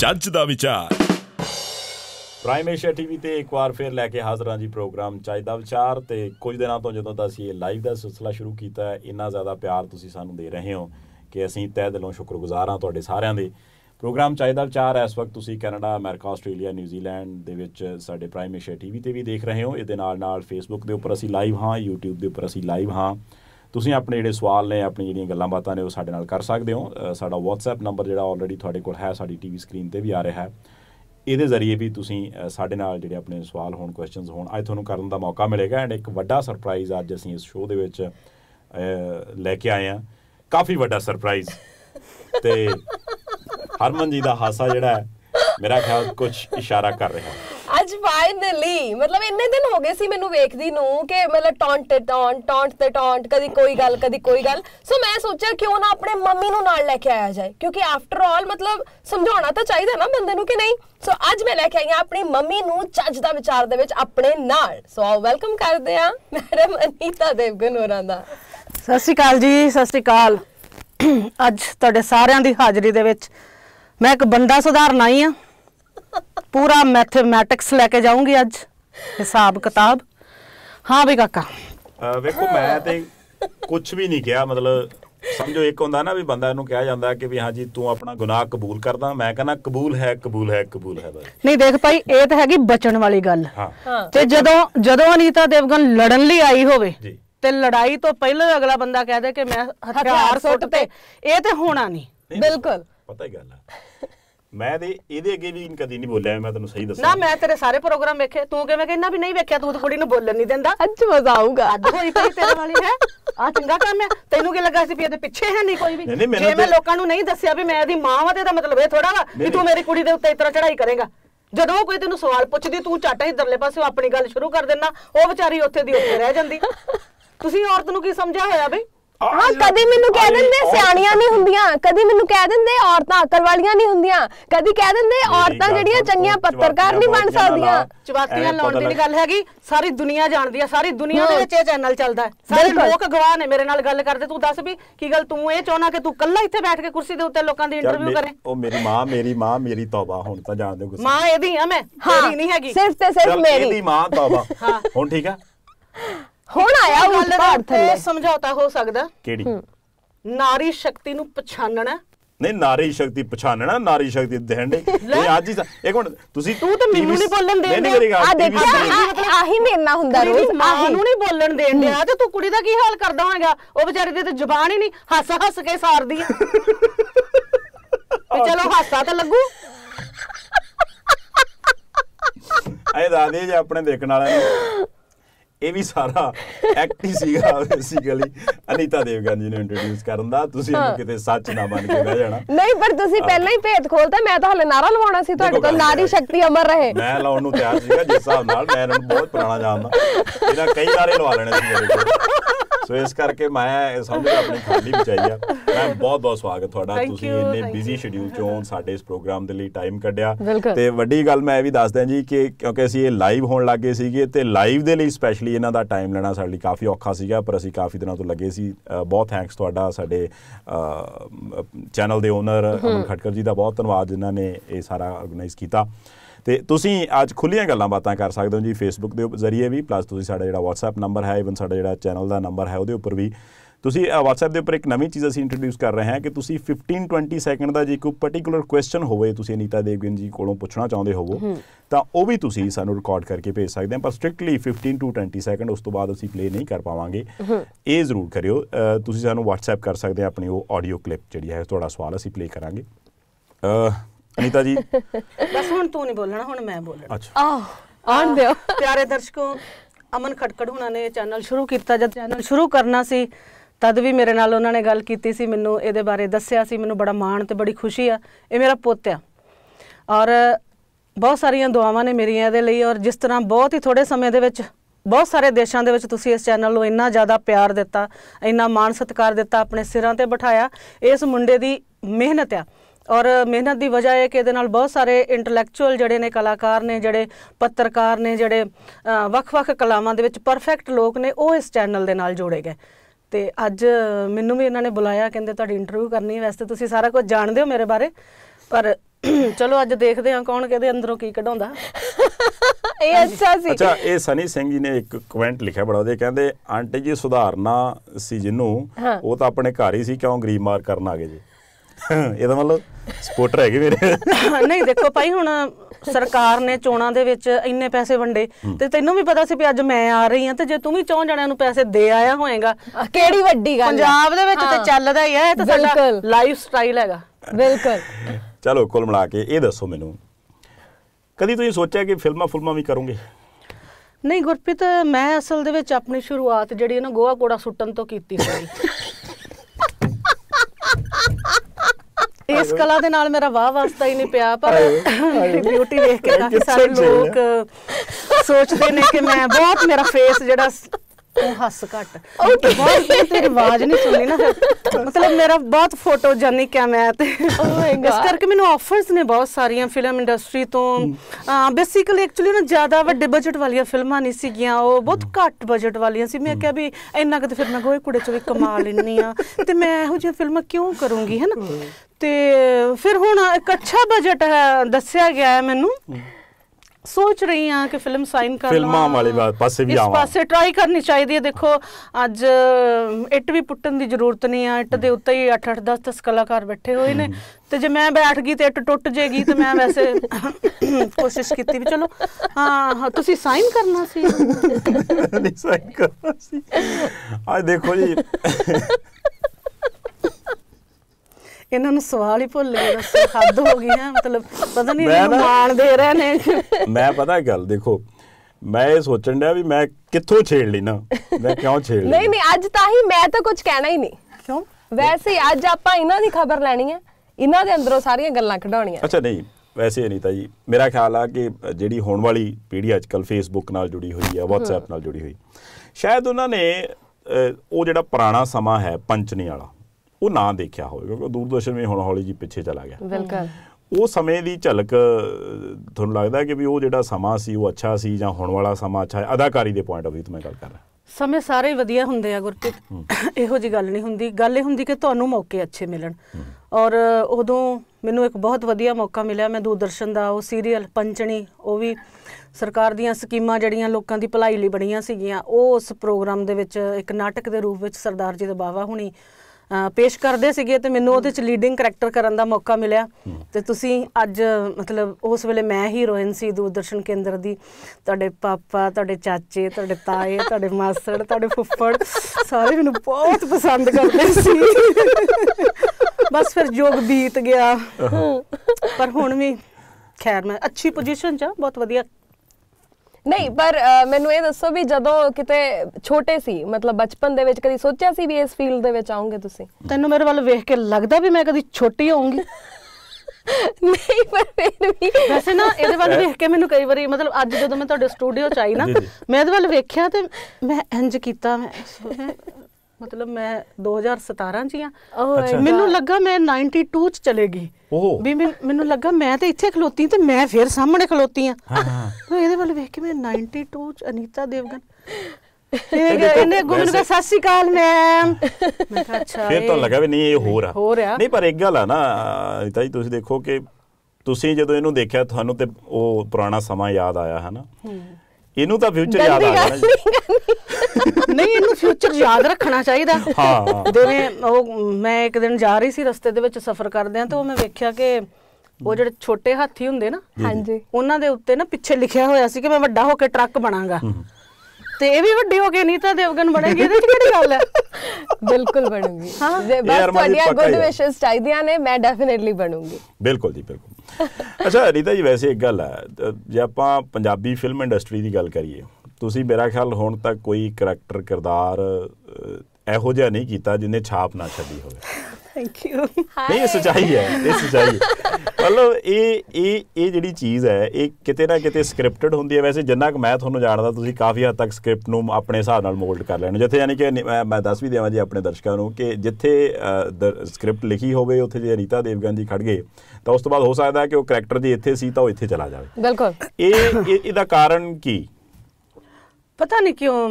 ਜੱਜ ਦਾ ਵਿਚਾਰ prime Asia TV ਤੇ ਇੱਕ ਵਾਰ ਫੇਰ ਲੈ ਕੇ ਹਾਜ਼ਰ ਹਾਂ ਜੀ ਪ੍ਰੋਗਰਾਮ ਚਾਹੀ ਦਾ ਵਿਚਾਰ ਤੇ ਕੁਝ ਦਿਨਾਂ ਤੋਂ ਜਦੋਂ ਤੱਕ ਅਸੀਂ ਇਹ ਲਾਈਵ ਦਾ ਸਿਲਸਿਲਾ ਸ਼ੁਰੂ ਕੀਤਾ ਹੈ ਇੰਨਾ ਜ਼ਿਆਦਾ ਪਿਆਰ ਤੁਸੀਂ ਸਾਨੂੰ ਦੇ ਰਹੇ ਹੋ ਕਿ ਅਸੀਂ ਤਹਿ ਦਿਲੋਂ ਸ਼ੁਕਰਗੁਜ਼ਾਰ ਹਾਂ ਤੁਹਾਡੇ ਸਾਰਿਆਂ ਦੇ ਪ੍ਰੋਗਰਾਮ ਚਾਹੀ ਦਾ ਵਿਚਾਰ ਇਸ ਵਕਤ ਤੁਸੀਂ ਕੈਨੇਡਾ ਅਮਰੀਕਾ ਆਸਟ੍ਰੇਲੀਆ ਨਿਊਜ਼ੀਲੈਂਡ ਦੇ ਵਿੱਚ ਸਾਡੇ ਪ੍ਰਾਈਮ ਏਸ਼ੀਆ ਟੀਵੀ ਤੇ ਵੀ ਦੇਖ ਰਹੇ ਹੋ ਇਹਦੇ ਨਾਲ ਨਾਲ ਫੇਸਬੁੱਕ ਦੇ ਉੱਪਰ ਅਸੀਂ ਲਾਈਵ ਹਾਂ YouTube ਦੇ ਉੱਪਰ ਅਸੀਂ ਲਾਈਵ ਹਾਂ ਤੁਸੀਂ ਆਪਣੇ ਜਿਹੜੇ ਸਵਾਲ ਨੇ ਆਪਣੀ ਜਿਹੜੀਆਂ ਗੱਲਾਂ ਬਾਤਾਂ ਨੇ ਉਹ ਸਾਡੇ ਨਾਲ ਕਰ ਸਕਦੇ ਹੋ ਸਾਡਾ WhatsApp ਨੰਬਰ ਜਿਹੜਾ ਆਲਰੇਡੀ ਤੁਹਾਡੇ ਕੋਲ ਹੈ ਸਾਡੀ ਟੀਵੀ ਸਕਰੀਨ ਤੇ ਵੀ ਆ ਰਿਹਾ ਹੈ ਇਹਦੇ ਜ਼ਰੀਏ ਵੀ ਤੁਸੀਂ ਸਾਡੇ ਨਾਲ ਜਿਹੜੇ ਆਪਣੇ ਸਵਾਲ ਹੋਣ ਕੁਐਸਚਨਸ ਹੋਣ ਅੱਜ ਤੁਹਾਨੂੰ ਕਰਨ ਦਾ ਮੌਕਾ ਮਿਲੇਗਾ ਐਂਡ ਇੱਕ ਵੱਡਾ ਸਰਪ੍ਰਾਈਜ਼ ਅੱਜ ਅਸੀਂ ਇਸ ਸ਼ੋਅ ਦੇ ਵਿੱਚ ਲੈ ਕੇ ਆਏ ਆ ਕਾਫੀ ਵੱਡਾ ਸਰਪ੍ਰਾਈਜ਼ ਤੇ ਹਰਮਨ ਜੀ ਦਾ ਹਾਸਾ ਜਿਹੜਾ ਹੈ ਮੇਰਾ ਖਿਆਲ ਕੁਝ ਇਸ਼ਾਰਾ ਕਰ ਰਿਹਾ ਹੈ ਅੱਜ ਫਾਈਨਲੀ ਮਤਲਬ ਇੰਨੇ ਦਿਨ ਹੋ ਗਏ ਸੀ ਮੈਨੂੰ ਵੇਖਦੀ ਨੂੰ ਕਿ ਮਤਲਬ ਟੌਂਟ ਤੇ ਟੌਂਟ ਟੌਂਟ ਤੇ ਟੌਂਟ ਕਦੀ ਕੋਈ ਗੱਲ ਕਦੀ ਕੋਈ ਗੱਲ ਸੋ ਮੈਂ ਸੋਚਿਆ ਕਿਉਂ ਨਾ ਆਪਣੇ ਮੰਮੀ ਨੂੰ ਨਾਲ ਲੈ ਕੇ ਆਇਆ ਜਾਏ ਕਿਉਂਕਿ ਆਫਟਰ ਆਲ ਮਤਲਬ ਸਮਝਾਉਣਾ ਤਾਂ ਚਾਹੀਦਾ ਨਾ ਬੰਦੇ ਨੂੰ ਕਿ ਨਹੀਂ ਸੋ ਅੱਜ ਮੈਂ ਲੈ ਕੇ ਆਈ ਆ ਆਪਣੀ ਮੰਮੀ ਨੂੰ ਚੱਜ ਦਾ ਵਿਚਾਰ ਦੇ ਵਿੱਚ ਆਪਣੇ ਨਾਲ ਸੋ ਆਓ ਵੈਲਕਮ ਕਰਦੇ ਆ ਮੈਡਮ ਅਨੀਤਾ ਦੇਵਗਨ ਹੋਰਾਂ ਦਾ ਸਤਿ ਸ਼੍ਰੀ ਅਕਾਲ ਜੀ ਸਤਿ ਸ਼੍ਰੀ ਅਕਾਲ ਅੱਜ ਤੁਹਾਡੇ ਸਾਰਿਆਂ ਦੀ ਹਾਜ਼ਰੀ ਦੇ ਵਿੱਚ ਮੈਂ ਇੱਕ ਬੰਦਾ ਸੁਧਾਰਨ ਆਈ ਆ ਪੂਰਾ ਮੈਥਮੈਟਿਕਸ ਲੈ ਕੇ ਜਾਊਂਗੀ ਅੱਜ ਹਿਸਾਬ ਕਿਤਾਬ ਹਾਂ ਵੀ ਕਾਕਾ ਵੇਖੋ ਮੈਂ ਤੇ ਕੁਝ ਵੀ ਨਹੀਂ ਕਿਹਾ ਮਤਲਬ ਸਮਝੋ ਇੱਕ ਹੁੰਦਾ ਨਾ ਵੀ ਬੰਦਾ ਇਹਨੂੰ ਕਿਹਾ ਜਾਂਦਾ ਕਿ ਵੀ ਹਾਂ ਜੀ ਤੂੰ ਆਪਣਾ ਗੁਨਾਹ ਕਬੂਲ ਕਰਦਾ ਮੈਂ ਕਹਿੰਦਾ ਕਬੂਲ ਹੈ ਕਬੂਲ ਹੈ ਕਬੂਲ ਹੈ ਬਸ ਨਹੀਂ ਦੇਖ ਭਾਈ ਇਹ ਤਾਂ ਹੈਗੀ ਬਚਣ ਵਾਲੀ ਗੱਲ ਹਾਂ ਤੇ ਜਦੋਂ ਜਦੋਂ ਅਨੀਤਾ ਦੇਵਗਨ ਲੜਨ ਲਈ ਆਈ ਹੋਵੇ ਤੇ ਲੜਾਈ ਤੋਂ ਪਹਿਲਾਂ ਅਗਲਾ ਬੰਦਾ ਕਹਿ ਦੇ ਕਿ ਮੈਂ ਹਥਿਆਰ ਸੁੱਟ ਤੇ ਇਹ ਤੇ ਹੋਣਾ ਨਹੀਂ ਬਿਲਕੁਲ ਪਤਾ ਹੀ ਗੱਲ ਆ ਮੈਂ ਤੇ ਇਹਦੇ ਅੱਗੇ ਵੀ ਕਦੀ ਨਹੀਂ ਬੋਲਿਆ ਮੈਂ ਤੈਨੂੰ ਸਹੀ ਦੱਸਾਂ ਨਾ ਮੈਂ ਤੇਰੇ ਸਾਰੇ ਪ੍ਰੋਗਰਾਮ ਵੇਖੇ ਤੂੰ ਕਿਵੇਂ ਕਹਿੰਦਾ ਵੀ ਨਹੀਂ ਵੇਖਿਆ ਤੂੰ ਤਾਂ ਕੁੜੀ ਨੂੰ ਬੋਲਣ ਨਹੀਂ ਦਿੰਦਾ ਅੱਜ ਮਜ਼ਾ ਆਊਗਾ ਅੱਜ ਹੋਈ ਪਈ ਤੇਰੇ ਵਾਲੀ ਹੈ ਆ ਚੰਗਾ ਕੰਮ ਹੈ ਤੈਨੂੰ ਕੀ ਲੱਗਾ ਸੀ ਵੀ ਇਹਦੇ ਪਿੱਛੇ ਹੈ ਨਹੀਂ ਕੋਈ ਵੀ ਜੇ ਮੈਂ ਲੋਕਾਂ ਨੂੰ ਨਹੀਂ ਦੱਸਿਆ ਵੀ ਮੈਂ ਇਹਦੀ ਮਾਂ ਵਾ ਤੇ ਦਾ ਮਤਲਬ ਇਹ ਥੋੜਾ ਵਾ ਵੀ ਤੂੰ ਮੇਰੀ ਕੁੜੀ ਦੇ ਉੱਤੇ ਇਤਰਾ ਚੜਾਈ ਕਰੇਗਾ ਜਦੋਂ ਕੋਈ ਤੈਨੂੰ ਸਵਾਲ ਪੁੱਛਦੀ ਤੂੰ ਝਾਟਾ ਇਧਰਲੇ ਪਾਸੇ ਆਪਣੀ ਗੱਲ ਸ਼ੁਰੂ ਕਰ ਦਿੰਦਾ ਉਹ ਵਿਚਾਰੀ ਉੱਥੇ ਦੀ ਉੱਥੇ ਰਹਿ ਜਾਂਦੀ ਤੁਸੀਂ ਔਰਤ ਨੂੰ ਕੀ ਸਮਝਿਆ ਹੋਇਆ ਬਈ ਹਾਂ ਕਦੀ ਮੈਨੂੰ ਕਹਿ ਦਿੰਦੇ ਸਿਆਣੀਆਂ ਨਹੀਂ ਹੁੰਦੀਆਂ ਕਦੀ ਮੈਨੂੰ ਕਹਿ ਦਿੰਦੇ ਔਰਤਾਂ ਅਕਲ ਵਾਲੀਆਂ ਨਹੀਂ ਹੁੰਦੀਆਂ ਕਦੀ ਕਹਿ ਦਿੰਦੇ ਔਰਤਾਂ ਜਿਹੜੀਆਂ ਚੰਗੀਆਂ ਪੱਤਰਕਾਰ ਨਹੀਂ ਬਣ ਸਕਦੀਆਂ ਚਵਾਤੀਆਂ ਲਾਉਣ ਦੀ ਗੱਲ ਹੈਗੀ ਸਾਰੀ ਦੁਨੀਆ ਜਾਣਦੀ ਆ ਸਾਰੀ ਦੁਨੀਆ ਦੇ ਵਿੱਚ ਇਹ ਚੈਨਲ ਚੱਲਦਾ ਹੈ ਸਾਰੇ ਲੋਕ ਗਵਾਹ ਨੇ ਮੇਰੇ ਨਾਲ ਗੱਲ ਕਰਦੇ ਤੂੰ ਦੱਸ ਵੀ ਕੀ ਗੱਲ ਤੂੰ ਇਹ ਚਾਹਨਾ ਕਿ ਤੂੰ ਕੱਲਾ ਇੱਥੇ ਬੈਠ ਕੇ ਕੁਰਸੀ ਦੇ ਉੱਤੇ ਲੋਕਾਂ ਦੀ ਇੰਟਰਵਿਊ ਕਰੇ ਉਹ ਮੇਰੀ ਮਾਂ ਮੇਰੀ ਮਾਂ ਮੇਰੀ ਤੌਬਾ ਹੁਣ ਤਾਂ ਜਾਣਦੇ ਗੁੱਸਾ ਮਾਂ ਇਹਦੀ ਆ ਮੈਂ ਤੇਰੀ ਨਹੀਂ ਹੈਗੀ ਸਿਰਫ ਤੇ ਸਿਰਫ ਮੇਰੀ ਇਹਦੀ ਮਾਂ ਤੌਬਾ ਹਾਂ ਹੁਣ ਠੀਕ ਆ ਹੁਣ ਆਇਆ ਉਹ ਪਹਾੜ ਥੱਲੇ ਸਮਝੌਤਾ ਹੋ ਸਕਦਾ ਕਿਹੜੀ ਨਾਰੀ ਸ਼ਕਤੀ ਨੂੰ ਪਛਾਨਣਾ ਨਹੀਂ ਨਾਰੀ ਸ਼ਕਤੀ ਪਛਾਨਣਾ ਨਾਰੀ ਸ਼ਕਤੀ ਦੇਣ ਦੇ ਇਹ ਅੱਜ ਹੀ ਇੱਕ ਮਿੰਟ ਤੁਸੀਂ ਤੂੰ ਤਾਂ ਮੈਨੂੰ ਨਹੀਂ ਬੋਲਣ ਦੇਣ ਆ ਦੇਖਿਆ ਆਹੀ ਮੇਨਾ ਹੁੰਦਾ ਰੋਜ਼ ਮਾਂ ਨੂੰ ਨਹੀਂ ਬੋਲਣ ਦੇਣ ਦੇ ਆ ਤੇ ਤੂੰ ਕੁੜੀ ਦਾ ਕੀ ਹਾਲ ਕਰਦਾ ਹੋਏਗਾ ਉਹ ਵਿਚਾਰੀ ਦੀ ਤਾਂ ਜ਼ੁਬਾਨ ਹੀ ਨਹੀਂ ਹੱਸ ਹੱਸ ਕੇ ਸਾਰਦੀ ਆ ਚਲੋ ਹਾਸਾ ਤਾਂ ਲੱਗੂ ਐ ਦਾਦੀ ਜੀ ਆਪਣੇ ਦੇਖਣ ਵਾਲਿਆਂ ਨੂੰ ਇਹ ਵੀ ਸਾਰਾ ਐਕਟ ਹੀ ਸੀਗਾ ਬੇਸਿਕਲੀ ਅਨੀਤਾ ਦੇਵਗਨ ਜੀ ਨੇ ਇੰਟਰੋਡਿਊਸ ਕਰਨ ਦਾ ਤੁਸੀਂ ਇਹਨੂੰ ਕਿਤੇ ਸੱਚ ਨਾ ਮੰਨ ਕੇ ਬਹਿ ਜਾਣਾ ਨਹੀਂ ਪਰ ਤੁਸੀਂ ਪਹਿਲਾਂ ਹੀ ਭੇਦ ਖੋਲਤਾ ਮੈਂ ਤਾਂ ਹਲੇ ਨਾਰਾ ਲਵਾਉਣਾ ਸੀ ਤੁਹਾਡੇ ਕੋਲ ਨਾਰੀ ਸ਼ਕਤੀ ਅਮਰ ਰਹੇ ਮੈਂ ਲਾਉਣ ਨੂੰ ਤਿਆਰ ਸੀਗਾ ਜਿਸ ਹਿਸਾਬ ਨਾਲ ਮੈਂ ਇਹਨੂੰ ਬਹੁਤ ਪੁਰਾਣਾ ਜਾਣਦਾ ਇਹਦਾ ਕਈ ਨਾਰੇ ਲਵਾ ਲੈਣੇ ਸੀ ਮੇਰੇ ਕੋਲ ਸੋ ਇਸ ਕਰਕੇ ਮੈਂ ਸਮਝਦਾ ਆਪਣੀ ਖਾਲੀ ਬਚਾਈ ਆ ਮੈਂ ਬਹੁਤ ਬਹੁਤ ਸਵਾਗਤ ਤੁਹਾਡਾ ਤੁਸੀਂ ਇੰਨੇ ਬਿਜ਼ੀ ਸ਼ਡਿਊਲ ਚੋਂ ਸਾਡੇ ਇਸ ਪ੍ਰੋਗਰਾਮ ਦੇ ਲਈ ਟਾਈਮ ਕੱਢਿਆ ਤੇ ਵੱਡੀ ਗੱਲ ਮੈਂ ਇਹ ਵੀ ਦੱਸ ਦਿਆਂ ਜੀ ਕਿ ਕਿਉਂਕਿ ਅਸੀਂ ਇਹ ਲਾਈਵ ਹੋਣ ਲੱਗੇ ਸੀਗੇ ਤੇ ਲਾਈਵ ਦੇ ਲਈ ਸਪੈਸ਼ਲੀ ਇਹਨਾਂ ਦਾ ਟਾਈਮ ਲੈਣਾ ਸਾਡੇ ਲਈ ਕਾਫੀ ਔਖਾ ਸੀਗਾ ਪਰ ਅਸੀਂ ਕਾਫੀ ਦਿਨਾਂ ਤੋਂ ਲੱਗੇ ਸੀ ਬਹੁਤ ਥੈਂਕਸ ਤੁਹਾਡਾ ਸਾਡੇ ਚੈਨਲ ਦੇ ਓਨਰ ਅਮਨ ਖਟਕਰ ਜੀ ਦਾ ਬਹੁਤ ਧੰਨਵਾਦ ਜਿਨ੍ਹਾਂ ਨੇ ਇਹ ਸਾਰਾ ਆਰਗੇਨਾਈਜ਼ ਕੀਤਾ ਤੇ ਤੁਸੀਂ ਅੱਜ ਖੁੱਲੀਆਂ ਗੱਲਾਂ ਬਾਤਾਂ ਕਰ ਸਕਦੇ ਹੋ ਜੀ ਫੇਸਬੁੱਕ ਦੇ ਜ਼ਰੀਏ ਵੀ ਪਲੱਸ ਤੁਸੀਂ ਸਾਡਾ ਜਿਹੜਾ WhatsApp ਨੰਬਰ ਹੈ ਇਵਨ ਸਾਡਾ ਜਿਹੜਾ ਚੈਨਲ ਦਾ ਨੰਬਰ ਹੈ ਉਹਦੇ ਉੱਪਰ ਵੀ ਤੁਸੀਂ WhatsApp ਦੇ ਉੱਪਰ ਇੱਕ ਨਵੀਂ ਚੀਜ਼ ਅਸੀਂ ਇੰਟਰੋਡਿਊਸ ਕਰ ਰਹੇ ਹਾਂ ਕਿ ਤੁਸੀਂ 15 20 ਸੈਕਿੰਡ ਦਾ ਜੇ ਕੋਈ ਪਾਰਟਿਕੂਲਰ ਕੁਐਸਚਨ ਹੋਵੇ ਤੁਸੀਂ ਅਨੀਤਾ ਦੇਵਗਨ ਜੀ ਕੋਲੋਂ ਪੁੱਛਣਾ ਚਾਹੁੰਦੇ ਹੋਵੋ ਤਾਂ ਉਹ ਵੀ ਤੁਸੀਂ ਸਾਨੂੰ ਰਿਕਾਰਡ ਕਰਕੇ ਭੇਜ ਸਕਦੇ ਹੋ ਪਰ ਸਟ੍ਰਿਕਟਲੀ 15 ਟੂ 20 ਸੈਕਿੰਡ ਉਸ ਤੋਂ ਬਾਅਦ ਅਸੀਂ ਪਲੇ ਨਹੀਂ ਕਰ ਪਾਵਾਂਗੇ ਇਹ ਜ਼ਰੂਰ ਕਰਿਓ ਤੁਸੀਂ ਸਾਨੂੰ WhatsApp ਕਰ ਸਕਦੇ ਆ ਆਪਣੀ ਉਹ ਆਡੀਓ ਕਲਿੱਪ ਜਿਹੜੀ ਹੈ ਤੁਹਾਡਾ ਸਵਾਲ ਅਸੀਂ ਪਲੇ ਕਰਾਂਗੇ ਅਨੀਤਾ ਜੀ ਬਸ ਹੁਣ ਤੂੰ ਨਹੀਂ ਬੋਲਣਾ ਹੁਣ ਮੈਂ ਬੋਲਣਾ ਅੱਛਾ ਆਹ ਆਣ ਦਿਓ ਪਿਆਰੇ ਦਰਸ਼ਕੋ ਅਮਨ ਖਟਕੜ ਹੁਣਾਂ ਨੇ ਚੈਨਲ ਸ਼ੁਰੂ ਕੀਤਾ ਜਦ ਚੈਨਲ ਸ਼ੁਰੂ ਕਰਨਾ ਸੀ ਤਦ ਵੀ ਮੇਰੇ ਨਾਲ ਉਹਨਾਂ ਨੇ ਗੱਲ ਕੀਤੀ ਸੀ ਮੈਨੂੰ ਇਹਦੇ ਬਾਰੇ ਦੱਸਿਆ ਸੀ ਮੈਨੂੰ ਬੜਾ ਮਾਣ ਤੇ ਬੜੀ ਖੁਸ਼ੀ ਆ ਇਹ ਮੇਰਾ ਪੁੱਤ ਆ ਔਰ ਬਹੁਤ ਸਾਰੀਆਂ ਦੁਆਵਾਂ ਨੇ ਮੇਰੀਆਂ ਇਹਦੇ ਲਈ ਔਰ ਜਿਸ ਤਰ੍ਹਾਂ ਬਹੁਤ ਹੀ ਥੋੜੇ ਸਮੇਂ ਦੇ ਵਿੱਚ ਬਹੁਤ ਸਾਰੇ ਦੇਸ਼ਾਂ ਦੇ ਵਿੱਚ ਤੁਸੀਂ ਇਸ ਚੈਨਲ ਨੂੰ ਇੰਨਾ ਜ਼ਿਆਦਾ ਪਿਆਰ ਦਿੱਤਾ ਇੰਨਾ ਮਾਣ ਸਤਿਕਾਰ ਦਿੱਤਾ ਆਪਣੇ ਸਿਰਾਂ ਤੇ ਬਿਠਾਇਆ ਇਸ ਮੁੰਡੇ ਦੀ ਮਿਹਨਤ ਆ ਔਰ ਮਿਹਨਤ ਦੀ ਵਜ੍ਹਾ ਇਹ ਕਿ ਇਹਦੇ ਨਾਲ ਬਹੁਤ ਸਾਰੇ ਇੰਟੈਲੈਕਚੁਅਲ ਜਿਹੜੇ ਨੇ ਕਲਾਕਾਰ ਨੇ ਜਿਹੜੇ ਪੱਤਰਕਾਰ ਨੇ ਜਿਹੜੇ ਵੱਖ-ਵੱਖ ਕਲਾਵਾਂ ਦੇ ਵਿੱਚ ਪਰਫੈਕਟ ਲੋਕ ਨੇ ਉਹ ਇਸ ਚੈਨਲ ਦੇ ਨਾਲ ਜੋੜੇ ਗਏ ਤੇ ਅੱਜ ਮੈਨੂੰ ਵੀ ਇਹਨਾਂ ਨੇ ਬੁਲਾਇਆ ਕਹਿੰਦੇ ਤੁਹਾਡੀ ਇੰਟਰਵਿਊ ਕਰਨੀ ਹੈ ਵੈਸੇ ਤੁਸੀਂ ਸਾਰਾ ਕੁਝ ਜਾਣਦੇ ਹੋ ਮੇਰੇ ਬਾਰੇ ਪਰ ਚਲੋ ਅੱਜ ਦੇਖਦੇ ਹਾਂ ਕੌਣ ਕਿਹਦੇ ਅੰਦਰੋਂ ਕੀ ਕਢਾਉਂਦਾ ਇਹ ਅੱਛਾ ਸੀ ਅੱਛਾ ਇਹ ਸਨੀ ਸਿੰਘ ਜੀ ਨੇ ਇੱਕ ਕਮੈਂਟ ਲਿਖਿਆ ਬੜਾ ਉਹਦੇ ਕਹਿੰਦੇ ਆਂਟੀ ਜੀ ਸੁਧਾਰਨਾ ਸੀ ਜਿੰਨੂੰ ਉਹ ਤਾਂ ਆਪਣੇ ਘਰ ਹੀ ਸੀ ਕਿਉਂ ਗਰੀਬ ਮਾਰ ਕਰਨ ਆ ਗਏ ਜੀ ਇਹਦਾ ਮਤਲਬ ਸਪੋਰਟਰ ਹੈਗੇ ਮੇਰੇ ਨਹੀਂ ਦੇਖੋ ਭਾਈ ਹੁਣ ਸਰਕਾਰ ਨੇ ਚੋਣਾਂ ਦੇ ਵਿੱਚ ਇੰਨੇ ਪੈਸੇ ਵੰਡੇ ਤੇ ਤੈਨੂੰ ਵੀ ਪਤਾ ਸੀ ਵੀ ਅੱਜ ਮੈਂ ਆ ਰਹੀ ਹਾਂ ਤੇ ਜੇ ਤੂੰ ਵੀ ਚੋਣ ਜਣਿਆਂ ਨੂੰ ਪੈਸੇ ਦੇ ਆਇਆ ਹੋਏਗਾ ਕਿਹੜੀ ਵੱਡੀ ਗੱਲ ਪੰਜਾਬ ਦੇ ਵਿੱਚ ਤੇ ਚੱਲਦਾ ਹੀ ਆ ਇਹ ਤਾਂ ਸਾਡਾ ਲਾਈਫ ਸਟਾਈਲ ਹੈਗਾ ਬਿਲਕੁਲ ਚਲੋ ਕੁੱਲ ਮਿਲਾ ਕੇ ਇਹ ਦੱਸੋ ਮੈਨੂੰ ਕਦੀ ਤੁਸੀਂ ਸੋਚਿਆ ਕਿ ਫਿਲਮਾਂ ਫੁਲਮਾਂ ਵੀ ਕਰੋਗੇ ਨਹੀਂ ਗੁਰਪ੍ਰੀਤ ਮੈਂ ਅਸਲ ਦੇ ਵਿੱਚ ਆਪਣੀ ਸ਼ੁਰੂਆਤ ਜਿਹੜੀ ਹੈ ਨਾ ਗੋਆ ਕੋੜਾ ਸੁੱਟਣ ਤੋਂ ਕੀਤੀ ਸੀ ਇਸ ਕਲਾ ਦੇ ਨਾਲ ਮੇਰਾ ਵਾਹ ਵਾਸਤਾ ਹੀ ਨਹੀਂ ਪਿਆ ਪਰ ਬਿਊਟੀ ਵੇਖ ਕੇ ਸਾਰੇ ਲੋਕ ਸੋਚਦੇ ਨੇ ਕਿ ਮੈਂ ਬਹੁਤ ਮੇਰਾ ਫੇਸ ਜਿਹੜਾ ਉਹ ਹੱਸ ਘੱਟ ਬਹੁਤ ਬਹੁਤ ਤੇਰੀ ਆਵਾਜ਼ ਨਹੀਂ ਸੁਣੀ ਨਾ ਮਤਲਬ ਮੇਰਾ ਬਹੁਤ ਫੋਟੋਜੈਨਿਕ ਹੈ ਮੈਂ ਤੇ oh ਇਸ ਕਰਕੇ ਮੈਨੂੰ ਆਫਰਸ ਨੇ ਬਹੁਤ ਸਾਰੀਆਂ ਫਿਲਮ ਇੰਡਸਟਰੀ ਤੋਂ ਬੇਸਿਕਲੀ ਐਕਚੁਅਲੀ ਨਾ ਜ਼ਿਆਦਾ ਵੱਡੇ ਬਜਟ ਵਾਲੀਆਂ ਫਿਲਮਾਂ ਨਹੀਂ ਸੀਗੀਆਂ ਉਹ ਬਹੁਤ ਘੱਟ ਬਜਟ ਵਾਲੀਆਂ ਸੀ ਮੈਂ ਕਿਹਾ ਵੀ ਇੰਨਾ ਕਿ ਤੇ ਫਿਰ ਮੈਂ ਗੋਏ ਕੁੜੇ ਚ ਵੀ ਕਮਾ ਲੈਣੀ ਆ ਤੇ ਮੈਂ ਇਹੋ ਜਿਹੀਆਂ ਫਿਲਮਾਂ ਕਿਉਂ ਕਰੂੰਗੀ ਹੈ ਨਾ ਤੇ ਫਿਰ ਹੁਣ ਇੱਕ ਅੱਛਾ ਬਜਟ ਹੈ ਦੱਸਿਆ ਗਿਆ ਹੈ ਮੈਨੂੰ ਸੋਚ ਰਹੀ ਹਾਂ ਕਿ ਫਿਲਮ ਸਾਈਨ ਕਰਨਾ ਫਿਲਮਾਂ ਵਾਲੇ ਪਾਸੇ ਵੀ ਆਵਾਂ ਇਸ ਪਾਸੇ ਟਰਾਈ ਕਰਨੀ ਚਾਹੀਦੀ ਹੈ ਦੇਖੋ ਅੱਜ ਇੱਟ ਵੀ ਪੁੱਟਣ ਦੀ ਜ਼ਰੂਰਤ ਨਹੀਂ ਆ ਇੱਟ ਦੇ ਉੱਤੇ ਹੀ 8 8 10 10 ਕਲਾਕਾਰ ਬੈਠੇ ਹੋਏ ਨੇ ਤੇ ਜੇ ਮੈਂ ਬੈਠ ਗਈ ਤੇ ਇੱਟ ਟੁੱਟ ਜੇਗੀ ਤੇ ਮੈਂ ਵੈਸੇ ਕੋਸ਼ਿਸ਼ ਕੀਤੀ ਵੀ ਚਲੋ ਹਾਂ ਤੁਸੀਂ ਸਾਈਨ ਕਰਨਾ ਸੀ ਨਹੀਂ ਸਾਈਨ ਕਰਨਾ ਸੀ ਆ ਦੇਖੋ ਜੀ ਇਹਨਾਂ ਨੂੰ ਸਵਾਲ ਹੀ ਭੁੱਲ ਗਏ ਦੱਸ ਹੱਦ ਹੋ ਗਈ ਹੈ ਮਤਲਬ ਪਤਾ ਨਹੀਂ ਇਹਨੂੰ ਮਾਣ ਦੇ ਰਹੇ ਨੇ ਮੈਂ ਪਤਾ ਗੱਲ ਦੇਖੋ ਮੈਂ ਇਹ ਸੋਚਣ ਡਿਆ ਵੀ ਮੈਂ ਕਿੱਥੋਂ ਛੇੜ ਲਈ ਨਾ ਮੈਂ ਕਿਉਂ ਛੇੜ ਲਈ ਨਹੀਂ ਨਹੀਂ ਅੱਜ ਤਾਂ ਹੀ ਮੈਂ ਤਾਂ ਕੁਝ ਕਹਿਣਾ ਹੀ ਨਹੀਂ ਕਿਉਂ ਵੈਸੇ ਅੱਜ ਆਪਾਂ ਇਹਨਾਂ ਦੀ ਖਬਰ ਲੈਣੀ ਹੈ ਇਹਨਾਂ ਦੇ ਅੰਦਰੋਂ ਸਾਰੀਆਂ ਗੱਲਾਂ ਕਢਾਉਣੀਆਂ ਅੱਛਾ ਨਹੀਂ ਵੈਸੇ ਨਹੀਂ ਤਾਂ ਜੀ ਮੇਰਾ ਖਿਆਲ ਆ ਕਿ ਜਿਹੜੀ ਹੋਣ ਵਾਲੀ ਪੀੜ੍ਹੀ ਅੱਜਕੱਲ ਫੇਸਬੁੱਕ ਨਾਲ ਜੁੜੀ ਹੋਈ ਹੈ WhatsApp ਨਾਲ ਜੁੜੀ ਹੋਈ ਸ਼ਾਇਦ ਉਹਨਾਂ ਨੇ ਉਹ ਜਿਹੜਾ ਪੁਰਾਣਾ ਸਮਾਂ ਹੈ ਪੰਚਨੀ ਵਾਲਾ ਉਹ ਨਾ ਦੇਖਿਆ ਹੋਵੇ ਕਿਉਂਕਿ ਦੂਰਦਰਸ਼ਨ ਵੀ ਹੁਣ ਹੌਲੀ ਜੀ ਪਿੱਛੇ ਚਲਾ ਗਿਆ ਬਿਲਕੁਲ ਉਹ ਸਮੇਂ ਦੀ ਝਲਕ ਤੁਹਾਨੂੰ ਲੱਗਦਾ ਕਿ ਵੀ ਉਹ ਜਿਹੜਾ ਸਮਾਂ ਸੀ ਉਹ ਅੱਛਾ ਸੀ ਜਾਂ ਹੁਣ ਵਾਲਾ ਸਮਾਂ ਅੱਛਾ ਹੈ ਅਦਾਕਾਰੀ ਦੇ ਪੁਆਇੰਟ ਆਫ ਵੀ ਤੋਂ ਮੈਂ ਗੱਲ ਕਰ ਰਿਹਾ ਸਮੇਂ ਸਾਰੇ ਵਧੀਆ ਹੁੰਦੇ ਆ ਗੁਰਪ੍ਰੀਤ ਇਹੋ ਜੀ ਗੱਲ ਨਹੀਂ ਹੁੰਦੀ ਗੱਲ ਇਹ ਹੁੰਦੀ ਕਿ ਤੁਹਾਨੂੰ ਮੌਕੇ ਅੱਛੇ ਮਿਲਣ ਔਰ ਉਦੋਂ ਮੈਨੂੰ ਇੱਕ ਬਹੁਤ ਵਧੀਆ ਮੌਕਾ ਮਿਲਿਆ ਮੈਂ ਦੂਰਦਰਸ਼ਨ ਦਾ ਉਹ ਸੀਰੀਅਲ ਪੰਚਣੀ ਉਹ ਵੀ ਸਰਕਾਰ ਦੀਆਂ ਸਕੀਮਾਂ ਜਿਹੜੀਆਂ ਲੋਕਾਂ ਦੀ ਭਲਾਈ ਲਈ ਬਣੀਆਂ ਸੀਗੀਆਂ ਉਹ ਉਸ ਪ੍ਰੋਗਰਾਮ ਦੇ ਵਿੱਚ ਇੱਕ ਨਾਟਕ ਦੇ ਰੂਪ ਵਿੱਚ ਸਰਦਾਰ ਜੀ ਦਾ ਬਾਵਾ ਹੁਣੀ ਪੇਸ਼ ਕਰਦੇ ਸੀਗੇ ਤੇ ਮੈਨੂੰ ਉਹਦੇ ਚ ਲੀਡਿੰਗ ਕੈਰੈਕਟਰ ਕਰਨ ਦਾ ਮੌਕਾ ਮਿਲਿਆ ਤੇ ਤੁਸੀਂ ਅੱਜ ਮਤਲਬ ਉਸ ਵੇਲੇ ਮੈਂ ਹੀ ਹੀਰੋਇਨ ਸੀ ਦੂਰਦਰਸ਼ਨ ਕੇਂਦਰ ਦੀ ਤੁਹਾਡੇ ਪਾਪਾ ਤੁਹਾਡੇ ਚਾਚੇ ਤੁਹਾਡੇ ਤਾਏ ਤੁਹਾਡੇ ਮਾਸੜ ਤੁਹਾਡੇ ਫੁੱਫੜ ਸਾਰੇ ਮੈਨੂੰ ਬਹੁਤ ਪਸੰਦ ਕਰਦੇ ਸੀ ਬਸ ਫਿਰ ਜੋਗ ਬੀਤ ਗਿਆ ਪਰ ਹੁਣ ਵੀ ਖੈਰ ਮੈਂ ਅੱਛੀ ਪੋਜੀਸ਼ਨ 'ਚ ਬਹੁਤ ਵਧੀਆ ਨਹੀਂ ਪਰ ਮੈਨੂੰ ਇਹ ਦੱਸੋ ਵੀ ਜਦੋਂ ਕਿਤੇ ਛੋਟੇ ਸੀ ਮਤਲਬ ਬਚਪਨ ਦੇ ਵਿੱਚ ਕਦੀ ਸੋਚਿਆ ਸੀ ਵੀ ਇਸ ਫੀਲਡ ਦੇ ਵਿੱਚ ਆਉਂਗੇ ਤੁਸੀਂ ਤੈਨੂੰ ਮੇਰੇ ਵੱਲ ਵੇਖ ਕੇ ਲੱਗਦਾ ਵੀ ਮੈਂ ਕਦੀ ਛੋਟੀ ਹੋਊਂਗੀ ਨਹੀਂ ਪਰ ਫਿਰ ਵੀ ਵੈਸੇ ਨਾ ਇਹਦੇ ਵੱਲ ਵੇਖ ਕੇ ਮੈਨੂੰ ਕਈ ਵਾਰੀ ਮਤਲਬ ਅੱਜ ਜਦੋਂ ਮੈਂ ਤੁਹਾਡੇ ਸਟੂਡੀਓ ਚ ਆਈ ਨਾ ਮੈਂ ਇਹਦੇ ਵੱਲ ਵੇਖਿਆ ਤੇ ਮੈਂ ਇੰਜ ਕੀਤਾ ਮੈਂ ਮਤਲਬ ਮੈਂ 2017 ਚ ਆ ਮੈਨੂੰ ਲੱਗਾ ਮੈਂ 92 ਚ ਚਲੇਗੀ ਉਹ ਵੀ ਮੈਨੂੰ ਲੱਗਾ ਮੈਂ ਤਾਂ ਇੱਥੇ ਖਲੋਤੀ ਤੇ ਮੈਂ ਫੇਰ ਸਾਹਮਣੇ ਖਲੋਤੀ ਆ ਹਾਂ ਹਾਂ ਇਹਦੇ ਵੱਲ ਵੇਖ ਕੇ ਮੈਂ 92 ਚ ਅਨੀਤਾ ਦੇਵਗਨ ਇਹਨੇ ਗੁੰਨ ਦਾ ਸਤਿ ਸ਼੍ਰੀ ਅਕਾਲ ਮੈਮ ਮੈਂ ਅੱਛਾ ਫਿਰ ਤਾਂ ਲੱਗਾ ਵੀ ਨਹੀਂ ਇਹ ਹੋਰ ਆ ਨਹੀਂ ਪਰ ਇੱਕ ਗੱਲ ਆ ਨਾ ਅਨੀਤਾ ਜੀ ਤੁਸੀਂ ਦੇਖੋ ਕਿ ਤੁਸੀਂ ਜਦੋਂ ਇਹਨੂੰ ਦੇਖਿਆ ਤੁਹਾਨੂੰ ਤੇ ਉਹ ਪੁਰਾਣਾ ਸਮਾਂ ਯਾਦ ਆਇਆ ਹੈ ਨਾ ਇਹਨੂੰ ਤਾਂ ਫਿਊਚਰ ਯਾਦ ਆ ਜਾਣਾ ਨਹੀਂ ਇਹਨੂੰ ਫਿਊਚਰ ਯਾਦ ਰੱਖਣਾ ਚਾਹੀਦਾ ਹਾਂ ਜਿਵੇਂ ਉਹ ਮੈਂ ਇੱਕ ਦਿਨ ਜਾ ਰਹੀ ਸੀ ਰਸਤੇ ਦੇ ਵਿੱਚ ਸਫ਼ਰ ਕਰਦੇ ਆ ਤੇ ਉਹ ਮੈਂ ਵੇਖਿਆ ਕਿ ਉਹ ਜਿਹੜੇ ਛੋਟੇ ਹਾਥੀ ਹੁੰਦੇ ਨਾ ਹਾਂਜੀ ਉਹਨਾਂ ਦੇ ਉੱਤੇ ਨਾ ਪਿੱਛੇ ਲਿਖਿਆ ਹੋਇਆ ਸੀ ਕਿ ਮੈਂ ਵੱਡਾ ਹੋ ਕੇ ਟਰੱਕ ਬਣਾਂਗਾ ਤੇ ਇਹ ਵੀ ਵੱਡੇ ਹੋ ਕੇ ਤਾਂ ਦੇਵਗਨ ਬਣਾਂਗੇ ਇਹਦੇ ਚ ਕਿਹੜੀ ਗੱਲ ਹੈ ਬਿਲਕੁਲ ਬਣੂਗੀ ਹਾਂ ਬਸ ਤੁਹਾਡੀਆਂ ਗੁੱਡ ਵਿਸ਼ਸ ਚਾਹੀਦੀਆਂ ਨੇ ਮੈਂ ਡੈਫੀਨਿਟਲੀ ਬਣੂਗੀ ਬਿਲਕੁਲ ਜੀ ਬਿਲਕੁਲ ਅੱਛਾ ਰੀਤਾ ਜੀ ਵੈਸੇ ਇੱਕ ਗੱਲ ਹੈ ਜੇ ਆਪਾਂ ਪੰਜਾਬੀ ਫਿਲਮ ਇੰਡਸਟਰੀ ਦੀ ਗੱਲ ਕਰੀਏ ਤੁਸੀਂ ਮੇਰਾ ਖਿਆਲ ਹੁਣ ਤੱਕ ਕੋਈ ਕੈਰੈਕਟਰ ਕਿਰਦਾਰ ਇਹੋ ਜਿਹਾ ਨਹੀਂ ਕੀਤਾ ਜਿੰਨੇ ਛਾਪ ਨਾ ਛੱਡੀ ਹੋਵੇ ਥੈਂਕ ਯੂ ਨਹੀਂ ਸਚਾਈ ਹੈ ਇਹ ਸਚਾਈ ਮਤਲਬ ਇਹ ਇਹ ਇਹ ਜਿਹੜੀ ਚੀਜ਼ ਹੈ ਇਹ ਕਿਤੇ ਨਾ ਕਿਤੇ ਸਕ੍ਰਿਪਟਡ ਹੁੰਦੀ ਹੈ ਵੈਸੇ ਜਿੰਨਾ ਕਿ ਮੈਂ ਤੁਹਾਨੂੰ ਜਾਣਦਾ ਤੁਸੀਂ ਕਾਫੀ ਹੱਦ ਤੱਕ ਸਕ੍ਰਿਪਟ ਨੂੰ ਆਪਣੇ ਹਿਸਾਬ ਨਾਲ ਮੋਲਡ ਕਰ ਲੈਣਾ ਜਿੱਥੇ ਯਾਨੀ ਕਿ ਮੈਂ ਦੱਸ ਵੀ ਦੇਵਾਂ ਜੀ ਆਪਣੇ ਦਰਸ਼ਕਾਂ ਨੂੰ ਕਿ ਜਿੱਥੇ ਸਕ੍ਰਿਪਟ ਲਿਖੀ ਹੋਵੇ ਉੱਥੇ ਜੇ ਰੀਤਾ ਦੇਵਗਨ ਜੀ ਖੜ ਗਏ ਤਾਂ ਉਸ ਤੋਂ ਬਾਅਦ ਹੋ ਸਕਦਾ ਕਿ ਉਹ ਕੈਰੈਕਟਰ ਜੀ ਇੱਥੇ ਸੀ ਤਾਂ ਉਹ ਇੱਥੇ ਚਲਾ ਜਾਵੇ ਬਿਲਕੁਲ ਇਹ ਇਹਦਾ ਕਾਰਨ ਕੀ ਪਤਾ ਨਹੀਂ ਕਿਉਂ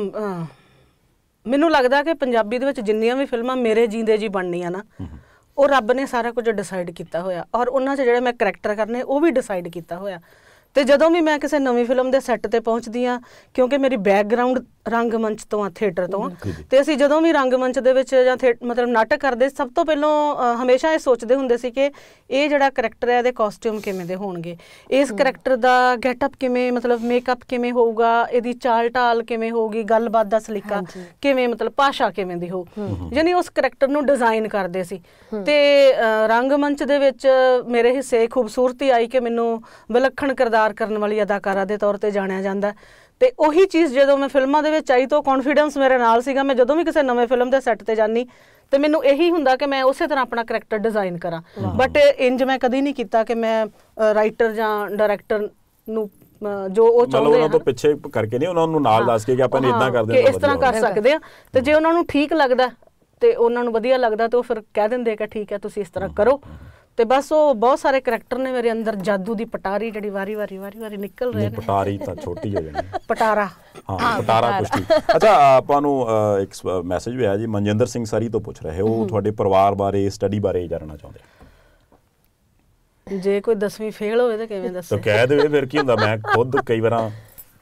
ਮੈਨੂੰ ਲੱਗਦਾ ਕਿ ਪੰਜਾਬੀ ਦੇ ਵਿੱਚ ਜਿੰਨੀਆਂ ਵੀ ਫਿਲਮਾਂ ਮੇਰੇ ਜੀਂਦੇ ਜੀ ਬਣਨੀਆਂ ਨਾ ਉਹ ਰੱਬ ਨੇ ਸਾਰਾ ਕੁਝ ਡਿਸਾਈਡ ਕੀਤਾ ਹੋਇਆ ਔਰ ਉਹਨਾਂ 'ਚ ਜਿਹੜੇ ਮੈਂ ਕੈਰੈਕਟਰ ਕਰਨੇ ਉਹ ਵੀ ਡਿਸਾਈਡ ਕੀਤਾ ਹੋਇਆ ਤੇ ਜਦੋਂ ਵੀ ਮੈਂ ਕਿਸੇ ਨਵੀਂ ਫਿਲਮ ਦੇ ਸੈੱਟ ਤੇ ਪਹੁੰਚਦੀ ਆ ਕਿਉਂਕਿ ਮੇਰੀ ਬੈਕਗ੍ਰਾਉਂਡ ਰੰਗਮੰਚ ਤੋਂ ਆ ਥੀਏਟਰ ਤੋਂ ਤੇ ਅਸੀਂ ਜਦੋਂ ਵੀ ਰੰਗਮੰਚ ਦੇ ਵਿੱਚ ਜਾਂ ਮਤਲਬ ਨਾਟਕ ਕਰਦੇ ਸਭ ਤੋਂ ਪਹਿਲਾਂ ਹਮੇਸ਼ਾ ਇਹ ਸੋਚਦੇ ਹੁੰਦੇ ਸੀ ਕਿ ਇਹ ਜਿਹੜਾ ਕੈਰੈਕਟਰ ਹੈ ਇਹਦੇ ਕਾਸਟਿਊਮ ਕਿਵੇਂ ਦੇ ਹੋਣਗੇ ਇਸ ਕੈਰੈਕਟਰ ਦਾ ਗੈਟਅਪ ਕਿਵੇਂ ਮਤਲਬ ਮੇਕਅਪ ਕਿਵੇਂ ਹੋਊਗਾ ਇਹਦੀ ਚਾਲ ਢਾਲ ਕਿਵੇਂ ਹੋਊਗੀ ਗੱਲਬਾਤ ਦਾ ਸਲੀਕਾ ਕਿਵੇਂ ਮਤਲਬ ਭਾਸ਼ਾ ਕਿਵੇਂ ਦੀ ਹੋ ਯਾਨੀ ਉਸ ਕੈਰੈਕਟਰ ਨੂੰ ਡਿਜ਼ਾਈਨ ਕਰਦੇ ਸੀ ਤੇ ਰੰਗਮੰਚ ਦੇ ਵਿੱਚ ਮੇਰੇ ਹਿੱਸੇ ਖੂਬਸੂਰਤੀ ਆਈ ਕਿ ਮੈਨੂੰ ਵਿਲੱਖਣ ਕਰਦਾ ਕਿਰਦਾਰ ਕਰਨ ਵਾਲੀ ਅਦਾਕਾਰਾ ਦੇ ਤੌਰ ਤੇ ਜਾਣਿਆ ਜਾਂਦਾ ਤੇ ਉਹੀ ਚੀਜ਼ ਜਦੋਂ ਮੈਂ ਫਿਲਮਾਂ ਦੇ ਵਿੱਚ ਆਈ ਤਾਂ ਕੌਨਫੀਡੈਂਸ ਮੇਰੇ ਨਾਲ ਸੀਗਾ ਮੈਂ ਜਦੋਂ ਵੀ ਕਿਸੇ ਨਵੇਂ ਫਿਲਮ ਦੇ ਸੈੱਟ ਤੇ ਜਾਨੀ ਤੇ ਮੈਨੂੰ ਇਹੀ ਹੁੰਦਾ ਕਿ ਮੈਂ ਉਸੇ ਤਰ੍ਹਾਂ ਆਪਣਾ ਕੈਰੈਕਟਰ ਡਿਜ਼ਾਈਨ ਕਰਾਂ ਬਟ ਇੰਜ ਮੈਂ ਕਦੀ ਨਹੀਂ ਕੀਤਾ ਕਿ ਮੈਂ ਰਾਈਟਰ ਜਾਂ ਡਾਇਰੈਕਟਰ ਨੂੰ ਜੋ ਉਹ ਚਾਹੁੰਦੇ ਹਨ ਉਹਨਾਂ ਤੋਂ ਪਿੱਛੇ ਕਰਕੇ ਨਹੀਂ ਉਹਨਾਂ ਨੂੰ ਨਾਲ ਦੱਸ ਕੇ ਕਿ ਆਪਾਂ ਨੇ ਇਦਾਂ ਕਰ ਦੇਣਾ ਕਿ ਇਸ ਤਰ੍ਹਾਂ ਕਰ ਸਕਦੇ ਆ ਤੇ ਜੇ ਉਹਨਾਂ ਨੂੰ ਠੀਕ ਲੱਗਦਾ ਤੇ ਉਹਨਾਂ ਨੂੰ ਵਧੀਆ ਲੱਗਦਾ ਤੇ ਉਹ ਫਿਰ ਕਹਿ ਦਿੰਦੇ ਕਿ ਠੀਕ ਹੈ ਤੁਸੀਂ ਇਸ ਤਰ੍ਹਾਂ ਕਰੋ ਤੇ ਬਸ ਉਹ ਬਹੁਤ ਸਾਰੇ ਕੈਰੈਕਟਰ ਨੇ ਮੇਰੇ ਅੰਦਰ ਜਾਦੂ ਦੀ ਪਟਾਰੀ ਜਿਹੜੀ ਵਾਰੀ-ਵਾਰੀ ਵਾਰੀ-ਵਾਰੀ ਨਿਕਲ ਰਹੀ ਹੈ ਪਟਾਰੀ ਤਾਂ ਛੋਟੀ ਹੋ ਹੈ ਪਟਾਰਾ ਹਾਂ ਪਟਾਰਾ ਕੁਸ਼ਤੀ ਅੱਛਾ ਆਪਾਂ ਨੂੰ ਇੱਕ ਮੈਸੇਜ ਵੀ ਆਇਆ ਜੀ ਮਨਜਿੰਦਰ ਸਿੰਘ ਸਰੀ ਤੋਂ ਪੁੱਛ ਰਹੇ ਉਹ ਤੁਹਾਡੇ ਪਰਿਵਾਰ ਬਾਰੇ ਸਟੱਡੀ ਬਾਰੇ ਜਾਣਨਾ ਚਾਹੁੰਦੇ ਜੇ ਕੋਈ 10ਵੀਂ ਫੇਲ ਹੋਵੇ ਤਾਂ ਕਿਵੇਂ ਦੱਸੇ ਤਾਂ ਕਹਿ ਦੇਵੇ ਫਿਰ ਕੀ ਹੁੰਦਾ ਮੈਂ ਖੁਦ ਕਈ ਵਾਰਾਂ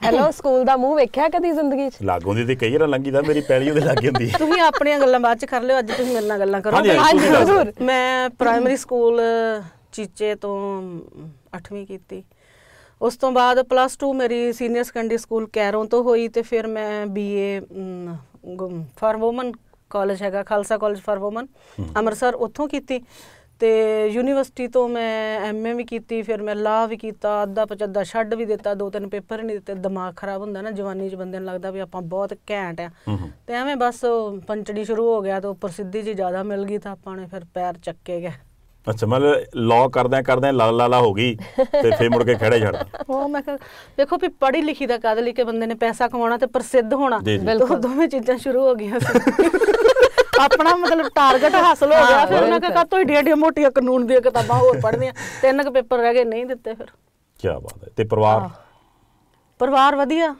ਹੈਲੋ ਸਕੂਲ ਦਾ ਮੂੰਹ ਵੇਖਿਆ ਕਦੀ ਜ਼ਿੰਦਗੀ 'ਚ ਲਾਗੋਂ ਤੇ ਕਈ ਵਾਰ ਲੰਗੀਦਾ ਮੇਰੀ ਪੈਲੀ ਉਹਦੇ ਲੱਗ ਜਾਂਦੀ ਤੁਸੀਂ ਆਪਣੀਆਂ ਗੱਲਾਂ ਬਾਅਦ 'ਚ ਕਰ ਲਿਓ ਅੱਜ ਤੁਸੀਂ ਮੇਰੇ ਨਾਲ ਗੱਲਾਂ ਕਰੋ ਹਾਂਜੀ ਜ਼ਰੂਰ ਮੈਂ ਪ੍ਰਾਇਮਰੀ ਸਕੂਲ ਚੀਚੇ ਤੋਂ 8ਵੀਂ ਕੀਤੀ ਉਸ ਤੋਂ ਬਾਅਦ ਪਲੱਸ 2 ਮੇਰੀ ਸੀਨੀਅਰ ਸੈਕੰਡਰੀ ਸਕੂਲ ਕੈਰੋਂ ਤੋਂ ਹੋਈ ਤੇ ਫਿਰ ਮੈਂ ਬੀਏ ਫਾਰ ਔਮਨ ਕਾਲਜ ਹੈਗਾ Khalsa college for women Amritsar ਉੱਥੋਂ ਕੀਤੀ ਤੇ ਯੂਨੀਵਰਸਿਟੀ ਤੋਂ ਮੈਂ ਐਮਏ ਵੀ ਕੀਤੀ ਫਿਰ ਮੈਂ ਲਾ ਵੀ ਕੀਤਾ ਅੱਧਾ ਪਚੱਦਾ ਛੱਡ ਵੀ ਦਿੱਤਾ ਦੋ ਤਿੰਨ ਪੇਪਰ ਨਹੀਂ ਦਿੱਤੇ ਦਿਮਾਗ ਖਰਾਬ ਹੁੰਦਾ ਨਾ ਜਵਾਨੀ 'ਚ ਬੰਦੇ ਨੂੰ ਲੱਗਦਾ ਵੀ ਆਪਾਂ ਬਹੁਤ ਘੈਂਟ ਆ ਤੇ ਐਵੇਂ ਬਸ ਪੰਚੜੀ ਸ਼ੁਰੂ ਹੋ ਗਿਆ ਤੇ ਉੱਪਰ ਸਿੱਧੀ ਜੀ ਜ਼ਿਆਦਾ ਮਿਲ ਗਈ ਤਾਂ ਆਪਾਂ ਨੇ ਫਿਰ ਪੈਰ ਚੱਕੇ ਗਏ ਅੱਛਾ ਮਤਲਬ ਲਾ ਕਰਦਿਆਂ ਕਰਦਿਆਂ ਲਾ ਲਾ ਲਾ ਹੋ ਗਈ ਤੇ ਫੇਰ ਮੁੜ ਕੇ ਖੜੇ ਜਾਣਾ ਉਹ ਮੈਂ ਕਿਹਾ ਦੇਖੋ ਵੀ ਪੜ੍ਹੀ ਲਿਖੀ ਦਾ ਕਾਦ ਲਈ ਕੇ ਬੰਦੇ ਨੇ ਪੈਸਾ ਕਮਾਉਣਾ ਤੇ ਪ੍ਰਸਿੱਧ ਹੋਣਾ ਦੋਵੇਂ ਚੀਜ਼ਾਂ ਸ਼ੁਰੂ ਹੋ ਗਈਆਂ ਸੀ ਆਪਣਾ ਮਤਲਬ ਟਾਰਗੇਟ ਹਾਸਲ ਹੋ ਗਿਆ ਫਿਰ ਉਹਨਾਂ ਕਾ ਕਾਤੋਂ ਏਡੀਆਂ ਏਡੀਆਂ ਮੋਟੀਆਂ ਕਾਨੂੰਨ ਦੀਆਂ ਕਿਤਾਬਾਂ ਹੋਰ ਪੜ੍ਹਨੀਆਂ ਤਿੰਨ ਕੁ ਪੇਪਰ ਰਹਿ ਗਏ ਨਹੀਂ ਦਿੱਤੇ ਫਿਰ ਕੀ ਬਾਤ ਹੈ ਤੇ ਪਰਿਵਾਰ ਪਰਿਵਾਰ ਵਧੀਆ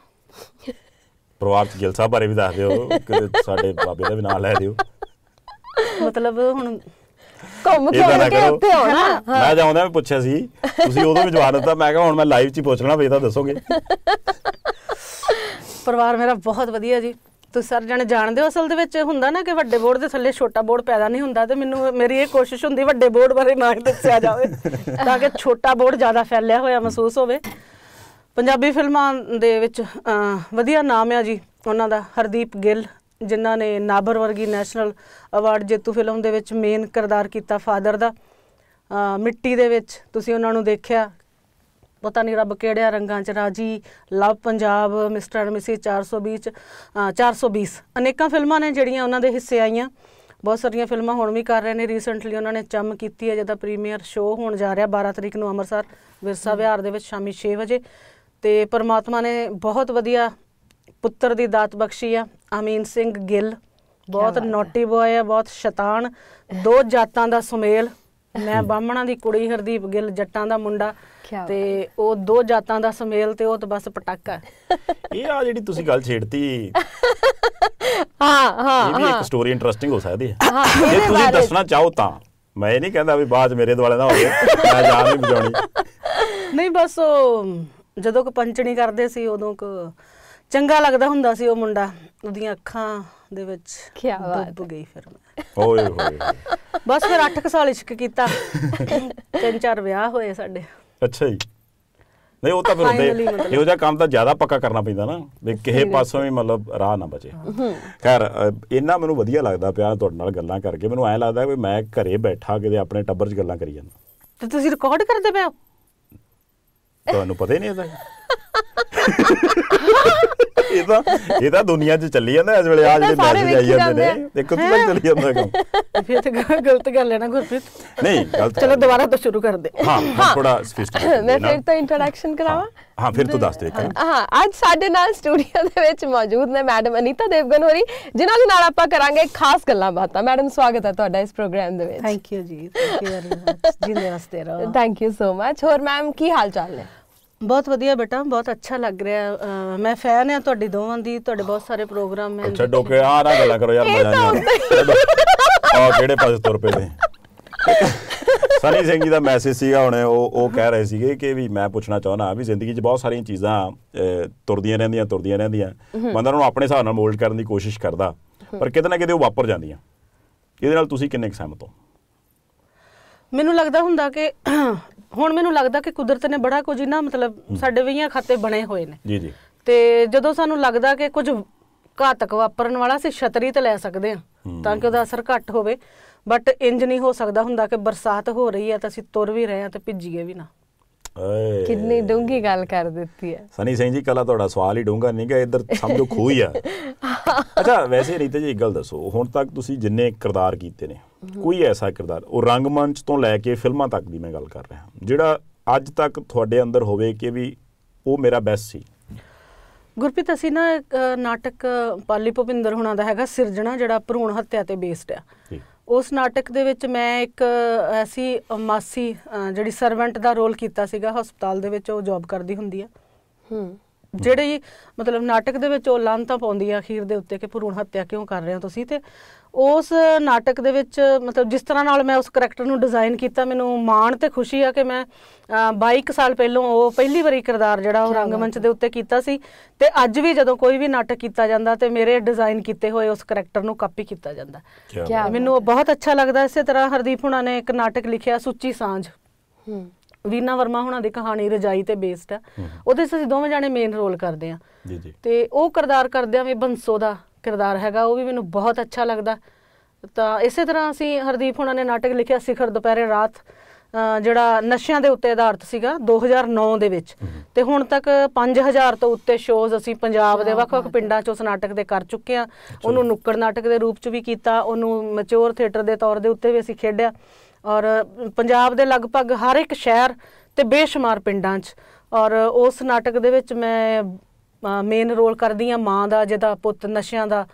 ਪਰਿਵਾਰ ਚ ਗਿਲ ਸਾਹਿਬ ਬਾਰੇ ਵੀ ਦੱਸ ਦਿਓ ਕਿ ਸਾਡੇ ਬਾਬੇ ਦਾ ਵੀ ਨਾਮ ਲੈ ਦਿਓ ਮਤਲਬ ਹੁਣ ਘੁੰਮ ਕੇ ਹੋ ਨਾ ਮੈਂ ਜਾਉਂਦਾ ਮੈਂ ਪੁੱਛਿਆ ਸੀ ਤੁਸੀਂ ਉਦੋਂ ਵੀ ਜਵਾਬ ਦਿੱਤਾ ਮੈਂ ਕਿਹਾ ਹੁਣ ਮੈਂ ਲਾਈਵ 'ਚ ਹੀ ਪੁੱਛਣਾ ਵੇ ਤਾਂ ਦੱਸੋਗੇ ਪਰਿਵਾਰ ਮੇਰਾ ਬਹੁਤ ਵਧੀਆ ਜੀ ਤੁਸੀਂ ਸਰ ਜਣ ਜਾਣਦੇ ਹੋ ਅਸਲ ਦੇ ਵਿੱਚ ਹੁੰਦਾ ਨਾ ਕਿ ਵੱਡੇ ਬੋਰਡ ਦੇ ਥੱਲੇ ਛੋਟਾ ਬੋਰਡ ਪੈਦਾ ਨਹੀਂ ਹੁੰਦਾ ਤੇ ਮੈਨੂੰ ਮੇਰੀ ਇਹ ਕੋਸ਼ਿਸ਼ ਹੁੰਦੀ ਵੱਡੇ ਬੋਰਡ ਬਾਰੇ ਨਾ ਦੱਸਿਆ ਜਾਵੇ ਤਾਂ ਕਿ ਛੋਟਾ ਬੋਰਡ ਜ਼ਿਆਦਾ ਫੈਲਿਆ ਹੋਇਆ ਮਹਿਸੂਸ ਹੋਵੇ ਪੰਜਾਬੀ ਫਿਲਮਾਂ ਦੇ ਵਿੱਚ ਵਧੀਆ ਨਾਮ ਆ ਜੀ ਉਹਨਾਂ ਦਾ ਹਰਦੀਪ ਗਿੱਲ ਜਿਨ੍ਹਾਂ ਨੇ ਨਾਬਰ ਵਰਗੀ ਨੈਸ਼ਨਲ ਅਵਾਰਡ ਜੇਤੂ ਫਿਲਮ ਦੇ ਵਿੱਚ ਮੇਨ ਕਿਰਦਾਰ ਕੀਤਾ ਫਾਦਰ ਦਾ ਮਿੱਟੀ ਦੇ ਵਿੱਚ ਤੁਸੀਂ ਉਹਨਾਂ ਨੂੰ ਦੇਖਿਆ ਪਤਾ ਨਹੀਂ ਰੱਬ ਕਿਹੜਿਆ ਰੰਗਾਂ 'ਚ ਰਾਜੀ love Punjab Mr and Mrs 420 ਚ 420 ਅਨੇਕਾਂ ਫਿਲਮਾਂ ਨੇ ਜਿਹੜੀਆਂ ਉਹਨਾਂ ਦੇ ਹਿੱਸੇ ਆਈਆਂ ਬਹੁਤ ਸਾਰੀਆਂ ਫਿਲਮਾਂ ਹੁਣ ਵੀ ਕਰ ਰਹੇ ਨੇ ਰੀਸੈਂਟਲੀ ਉਹਨਾਂ ਨੇ ਚੰਮ ਕੀਤੀ ਹੈ ਜਿਹਦਾ ਪ੍ਰੀਮੀਅਰ ਸ਼ੋਅ ਹੋਣ ਜਾ ਰਿਹਾ 12 ਤਰੀਕ ਨੂੰ ਅੰਮ੍ਰਿਤਸਰ ਵਿਰਸਾ ਵਿਹਾਰ ਦੇ ਵਿੱਚ ਸ਼ਾਮੀ 6 ਵਜੇ ਤੇ ਪਰਮਾਤਮਾ ਨੇ ਬਹੁਤ ਵਧੀਆ ਪੁੱਤਰ ਦੀ ਦਾਤ ਬਖਸ਼ੀ ਆ ਅਮੀਨ ਸਿੰਘ ਗਿੱਲ ਬਹੁਤ ਨੋਟੀ ਬੋਏ ਆ ਬਹੁਤ ਸ਼ੈਤਾਨ ਦੋ ਜਾਤਾਂ ਦਾ ਸੁਮੇਲ ਮੈਂ ਬਾਹਮਣਾਂ ਦੀ ਕੁੜੀ ਹਰਦੀਪ ਗਿੱਲ ਜੱਟਾਂ ਦਾ ਮੁੰਡਾ ਤੇ ਉਹ ਦੋ ਜਾਤਾਂ ਦਾ ਸਮੇਲ ਤੇ ਉਹ ਤਾਂ ਬਸ ਪਟਾਕਾ ਇਹ ਆ ਜਿਹੜੀ ਤੁਸੀਂ ਗੱਲ ਛੇੜਤੀ ਹਾਂ ਹਾਂ ਇਹ ਵੀ ਇੱਕ ਸਟੋਰੀ ਇੰਟਰਸਟਿੰਗ ਹੋ ਸਕਦੀ ਹੈ ਜੇ ਤੁਸੀਂ ਦੱਸਣਾ ਚਾਹੋ ਤਾਂ ਮੈਂ ਨਹੀਂ ਕਹਿੰਦਾ ਵੀ ਬਾਅਦ ਮੇਰੇ ਦੁਆਲੇ ਨਾ ਹੋਵੇ ਮੈਂ ਜਾ ਨਹੀਂ ਬੁਝਾਉਣੀ ਨਹੀਂ ਬਸ ਉਹ ਜਦੋਂ ਕੋ ਪੰਚਣੀ ਕਰਦੇ ਸੀ ਉਦੋਂ ਕੋ ਚੰਗਾ ਲੱਗਦਾ ਹੁੰਦਾ ਸੀ ਉਹ ਮੁੰਡਾ ਉਹਦੀਆਂ ਅੱਖਾਂ ਦੇ ਵਿੱਚ ਕੀ ਬਾਤ ਡੁੱਬ ਗਈ ਫਿਰ ਮੈਂ ਓਏ ਹੋਏ ਬਸ ਫਿਰ 8 ਸਾਲ ਇਸ਼ਕ ਕੀਤਾ ਤਿੰਨ ਚਾਰ ਵਿਆਹ ਹੋਏ ਸਾਡੇ ਅੱਛਾ ਜੀ ਨਹੀਂ ਉਹ ਤਾਂ ਫਿਰ ਹੁੰਦੇ ਇਹੋ ਜਿਹਾ ਕੰਮ ਤਾਂ ਜ਼ਿਆਦਾ ਪੱਕਾ ਕਰਨਾ ਪੈਂਦਾ ਨਾ ਵੀ ਕਿਸੇ ਪਾਸੋਂ ਵੀ ਮਤਲਬ ਰਾਹ ਨਾ ਬਚੇ ਖੈਰ ਇੰਨਾ ਮੈਨੂੰ ਵਧੀਆ ਲੱਗਦਾ ਪਿਆ ਤੁਹਾਡੇ ਨਾਲ ਗੱਲਾਂ ਕਰਕੇ ਮੈਨੂੰ ਐ ਲੱਗਦਾ ਵੀ ਮੈਂ ਘਰੇ ਬੈਠਾ ਕਿਤੇ ਆਪਣੇ ਟੱਬਰ 'ਚ ਗੱਲਾਂ ਕਰੀ ਜਾਂਦਾ ਤੇ ਤੁਸੀਂ ਰਿਕਾਰਡ ਕਰਦੇ ਪਿਆ ਤੁਹਾਨੂੰ ਪਤਾ ਹੀ ਨਹੀਂ ਇਹਦਾ ਇਹ ਤਾਂ ਇਹ ਤਾਂ ਦੁਨੀਆ 'ਚ ਚੱਲੀ ਜਾਂਦਾ ਇਸ ਵੇਲੇ ਆ ਜਿਹੜੇ ਮੈਸੇਜ ਆਈ ਜਾਂਦੇ ਨੇ ਦੇਖੋ ਤੂੰ ਤਾਂ ਚੱਲੀ ਜਾਂਦਾ ਕੰਮ ਫਿਰ ਤਾਂ ਗਲਤ ਗੱਲ ਹੈ ਨਾ ਗੁਰਪ੍ਰੀਤ ਨਹੀਂ ਗਲਤ ਚਲੋ ਦੁਬਾਰਾ ਤੋਂ ਸ਼ੁਰੂ ਕਰਦੇ ਹਾਂ ਹਾਂ ਥੋੜਾ ਸਪੀਸਟ ਮੈਂ ਫਿਰ ਤਾਂ ਇੰਟਰੋਡਕਸ਼ਨ ਕਰਾਵਾਂ ਹਾਂ ਫਿਰ ਤੂੰ ਦੱਸ ਦੇ ਹਾਂ ਅੱਜ ਸਾਡੇ ਨਾਲ ਸਟੂਡੀਓ ਦੇ ਵਿੱਚ ਮੌਜੂਦ ਨੇ ਮੈਡਮ ਅਨੀਤਾ ਦੇਵਗਨ ਹੋਰੀ ਜਿਨ੍ਹਾਂ ਦੇ ਨਾਲ ਆਪਾਂ ਕਰਾਂਗੇ ਖਾਸ ਗੱਲਾਂ ਬਾਤਾਂ ਮੈਡਮ ਸਵਾਗਤ ਹੈ ਤੁਹਾਡਾ ਇਸ ਪ੍ਰੋਗਰਾਮ ਦੇ ਵਿੱਚ ਥੈਂਕ ਯੂ ਜੀ ਥੈਂਕ ਯੂ ਵੈਰੀ ਮਚ ਜੀ ਨਮਸਤੇ ਰਹੋ ਥੈਂਕ ਯੂ ਸੋ ਮਚ ਹੋਰ ਮੈਮ ਕੀ ਹਾਲ ਚਾਲ ਨੇ ਬਹੁਤ ਵਧੀਆ ਬੇਟਾ ਬਹੁਤ ਅੱਛਾ ਲੱਗ ਰਿਹਾ ਮੈਂ ਫੈਨ ਆ ਤੁਹਾਡੀ ਦੋਵਾਂ ਦੀ ਤੁਹਾਡੇ ਬਹੁਤ ਸਾਰੇ ਪ੍ਰੋਗਰਾਮ ਮੈਂ ਛੱਡੋ ਡੋਕੇ ਆ ਨਾ ਗੱਲਾਂ ਕਰੋ ਯਾਰ ਮਜ਼ਾ ਨਹੀਂ ਆ ਕਿਹੜੇ ਪਾਸੇ ਤੁਰ ਪਏ ਨੇ ਸਨੀ ਸਿੰਘ ਜੀ ਦਾ ਮੈਸੇਜ ਸੀਗਾ ਹੁਣੇ ਉਹ ਉਹ ਕਹਿ ਰਹੇ ਸੀਗੇ ਕਿ ਵੀ ਮੈਂ ਪੁੱਛਣਾ ਚਾਹੁੰਦਾ ਵੀ ਜ਼ਿੰਦਗੀ 'ਚ ਬਹੁਤ ਸਾਰੀਆਂ ਚੀਜ਼ਾਂ ਤੁਰਦੀਆਂ ਰਹਿੰਦੀਆਂ ਤੁਰਦੀਆਂ ਰਹਿੰਦੀਆਂ ਬੰਦਾ ਨੂੰ ਆਪਣੇ ਹਿਸਾਬ ਨਾਲ ਮੋਲਡ ਕਰਨ ਦੀ ਕੋਸ਼ਿਸ਼ ਕਰਦਾ ਪਰ ਕਿਤੇ ਨਾ ਕਿਤੇ ਉਹ ਵਾਪਰ ਜਾਂਦੀਆਂ ਇਹਦੇ ਨਾਲ ਤੁਸੀਂ ਕਿੰਨੇ ਸਹਿਮਤ ਹੋ ਮੈਨੂੰ ਲੱਗਦਾ ਹੁੰਦਾ ਕਿ ਹੁਣ ਮੈਨੂੰ ਲੱਗਦਾ ਕਿ ਕੁਦਰਤ ਨੇ ਬੜਾ ਕੁਝ ਨਾ ਮਤਲਬ ਸਾਡੇ ਵਈਆਂ ਖਾਤੇ ਬਣੇ ਹੋਏ ਨੇ ਜੀ ਜੀ ਤੇ ਜਦੋਂ ਸਾਨੂੰ ਲੱਗਦਾ ਕਿ ਕੁਝ ਘਾਤਕ ਵਾਪਰਨ ਵਾਲਾ ਸੀ ਛਤਰੀ ਤੇ ਲੈ ਸਕਦੇ ਆ ਤਾਂ ਕਿ ਉਹਦਾ ਅਸਰ ਘੱਟ ਹੋਵੇ ਬਟ ਇੰਜ ਨਹੀਂ ਹੋ ਸਕਦਾ ਹੁੰਦਾ ਕਿ ਬਰਸਾਤ ਹੋ ਰਹੀ ਹੈ ਤਾਂ ਅਸੀਂ ਤੁਰ ਵੀ ਰਹੇ ਆ ਤੇ ਭਿੱਜੀਏ ਵੀ ਨਾ ਓਏ ਕਿੰਨੀ ਡੂੰਗੀ ਗੱਲ ਕਰ ਦਿੱਤੀ ਹੈ ਸਨੀ ਸਿੰਘ ਜੀ ਕੱਲਾ ਤੁਹਾਡਾ ਸਵਾਲ ਹੀ ਡੂੰਗਾ ਨਹੀਂ ਕਿ ਇੱਧਰ ਸਮਝੋ ਖੂਈ ਆ ਅੱਛਾ ਵੈਸੇ ਰੀਤੇ ਜੀ ਇੱਕ ਗੱਲ ਦੱਸੋ ਹੁਣ ਤੱਕ ਤੁਸੀਂ ਜਿੰਨੇ ਕਿਰਦਾਰ ਕੀਤੇ ਨੇ ਕੋਈ ਐਸਾ ਕਿਰਦਾਰ ਉਹ ਰੰਗਮੰਚ ਤੋਂ ਲੈ ਕੇ ਫਿਲਮਾਂ ਤੱਕ ਦੀ ਮੈਂ ਗੱਲ ਕਰ ਰਿਹਾ ਜਿਹੜਾ ਅੱਜ ਤੱਕ ਤੁਹਾਡੇ ਅੰਦਰ ਹੋਵੇ ਕਿ ਵੀ ਉਹ ਮੇਰਾ ਬੈਸਟ ਸੀ ਗੁਰਪ੍ਰੀਤ ਅਸੀਂ ਨਾ ਨਾਟਕ ਪਾਲੀ ਭਵਿੰਦਰ ਹੁਣਾਂ ਦਾ ਹੈਗਾ ਸਿਰਜਣਾ ਜਿਹੜਾ ਭਰੂਣ ਹੱਤਿਆ ਤੇ ਬੇਸਡ ਆ ਉਸ ਨਾਟਕ ਦੇ ਵਿੱਚ ਮੈਂ ਇੱਕ ਐਸੀ ਮਾਸੀ ਜਿਹੜੀ ਸਰਵੈਂਟ ਦਾ ਰੋਲ ਕੀਤਾ ਸੀਗਾ ਹਸਪਤਾਲ ਦੇ ਵਿੱਚ ਉਹ ਜੌਬ ਕਰਦੀ ਹੁੰਦੀ ਆ ਹੂੰ ਜਿਹੜੇ ਮਤਲਬ ਨਾਟਕ ਦੇ ਵਿੱਚ ਉਹ ਲਾਂਤਾ ਪਾਉਂਦੀ ਆ ਅਖੀਰ ਦੇ ਉੱਤੇ ਕਿ ਭਰੂਣ ਹੱਤਿਆ ਕਿਉਂ ਕਰ ਰਹੇ ਹੋ ਤੁਸੀਂ ਤੇ ਉਸ ਨਾਟਕ ਦੇ ਵਿੱਚ ਮਤਲਬ ਜਿਸ ਤਰ੍ਹਾਂ ਨਾਲ ਮੈਂ ਉਸ ਕੈਰੈਕਟਰ ਨੂੰ ਡਿਜ਼ਾਈਨ ਕੀਤਾ ਮੈਨੂੰ ਮਾਣ ਤੇ ਖੁਸ਼ੀ ਆ ਕਿ ਮੈਂ 22 ਸਾਲ ਪਹਿਲਾਂ ਉਹ ਪਹਿਲੀ ਵਾਰੀ ਕਿਰਦਾਰ ਜਿਹੜਾ ਉਹ ਰੰਗਮੰਚ ਦੇ ਉੱਤੇ ਕੀਤਾ ਸੀ ਤੇ ਅੱਜ ਵੀ ਜਦੋਂ ਕੋਈ ਵੀ ਨਾਟਕ ਕੀਤਾ ਜਾਂਦਾ ਤੇ ਮੇਰੇ ਡਿਜ਼ਾਈਨ ਕੀਤੇ ਹੋਏ ਉਸ ਕੈਰੈਕਟਰ ਨੂੰ ਕਾਪੀ ਕੀਤਾ ਜਾਂਦਾ ਮੈਨੂੰ ਬਹੁਤ ਅੱਛਾ ਲੱਗਦਾ ਇਸੇ ਤਰ੍ਹਾਂ ਹਰਦੀਪ ਹੁਣਾ ਨੇ ਇੱਕ ਨਾਟਕ ਲਿਖਿਆ ਸੁੱਚੀ ਸਾਂਝ ਹੂੰ ਵੀਨਾ ਵਰਮਾ ਹੁਣਾਂ ਦੀ ਕਹਾਣੀ ਰਜਾਈ ਤੇ ਬੇਸਡ ਆ ਉਹਦੇ ਵਿੱਚ ਅਸੀਂ ਦੋਵੇਂ ਜਾਣੇ ਮੇਨ ਰੋਲ ਕਰਦੇ ਆ ਜੀ ਜੀ ਤੇ ਉਹ ਕਿਰਦਾਰ ਕਰਦੇ ਆ ਵੀ ਬੰਸੋ ਦਾ ਕਿਰਦਾਰ ਹੈਗਾ ਉਹ ਵੀ ਮੈਨੂੰ ਬਹੁਤ ਅੱਛਾ ਲੱਗਦਾ ਤਾਂ ਇਸੇ ਤਰ੍ਹਾਂ ਅਸੀਂ ਹਰਦੀਪ ਹੁਣਾਂ ਨੇ ਨਾਟਕ ਲਿਖਿਆ ਸਿਖਰ ਦੁਪਹਿਰੇ ਰਾਤ ਜਿਹੜਾ ਨਸ਼ਿਆਂ ਦੇ ਉੱਤੇ ਆਧਾਰਿਤ ਸੀਗਾ 2009 ਦੇ ਵਿੱਚ ਤੇ ਹੁਣ ਤੱਕ 5000 ਤੋਂ ਉੱਤੇ ਸ਼ੋਜ਼ ਅਸੀਂ ਪੰਜਾਬ ਦੇ ਵੱਖ-ਵੱਖ ਪਿੰਡਾਂ 'ਚ ਉਸ ਨਾਟਕ ਦੇ ਕਰ ਚੁੱਕੇ ਆ ਉਹਨੂੰ ਨੁੱਕੜ ਨਾਟਕ ਦੇ ਰੂਪ 'ਚ ਵੀ ਕੀਤਾ ਉਹਨੂੰ ਮੈਚੋਰ ਥੀਏਟਰ ਦੇ ਤੌਰ ਦੇ ਉੱਤੇ ਵੀ ਅਸੀਂ ਖੇਡਿਆ ਔਰ ਪੰਜਾਬ ਦੇ ਲਗਭਗ ਹਰ ਇੱਕ ਸ਼ਹਿਰ ਤੇ ਬੇਸ਼ੁਮਾਰ ਪਿੰਡਾਂ 'ਚ ਔਰ ਉਸ ਨਾਟਕ ਦੇ ਵਿੱਚ ਮੈਂ ਮੇਨ ਰੋਲ ਕਰਦੀ ਆ ਮਾਂ ਦਾ ਜਿਹਦਾ ਪੁੱਤ ਨਸ਼ਿਆਂ ਦਾ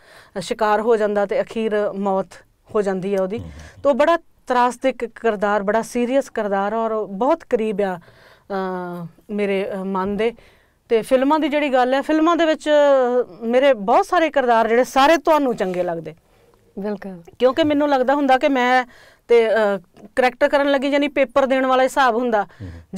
ਸ਼ਿਕਾਰ ਹੋ ਜਾਂਦਾ ਤੇ ਅਖੀਰ ਮੌਤ ਹੋ ਜਾਂਦੀ ਹੈ ਉਹਦੀ ਤੋਂ ਬੜਾ ਤਰਾਸਦਿਕ ਕਿਰਦਾਰ ਬੜਾ ਸੀਰੀਅਸ ਕਿਰਦਾਰ ਔਰ ਬਹੁਤ ਕਰੀਬ ਆ ਮੇਰੇ ਮਨ ਦੇ ਤੇ ਫਿਲਮਾਂ ਦੀ ਜਿਹੜੀ ਗੱਲ ਹੈ ਫਿਲਮਾਂ ਦੇ ਵਿੱਚ ਮੇਰੇ ਬਹੁਤ ਸਾਰੇ ਕਿਰਦਾਰ ਜਿਹੜੇ ਸਾਰੇ ਤੁਹਾਨੂੰ ਚੰਗੇ ਲੱਗਦੇ ਬਿਲਕੁਲ ਕਿਉਂਕਿ ਮੈਨੂੰ ਲੱਗਦਾ ਹੁੰਦਾ ਕਿ ਮੈਂ ਤੇ ਕਰੈਕਟ ਕਰਨ ਲੱਗੀ ਯਾਨੀ ਪੇਪਰ ਦੇਣ ਵਾਲਾ ਹਿਸਾਬ ਹੁੰਦਾ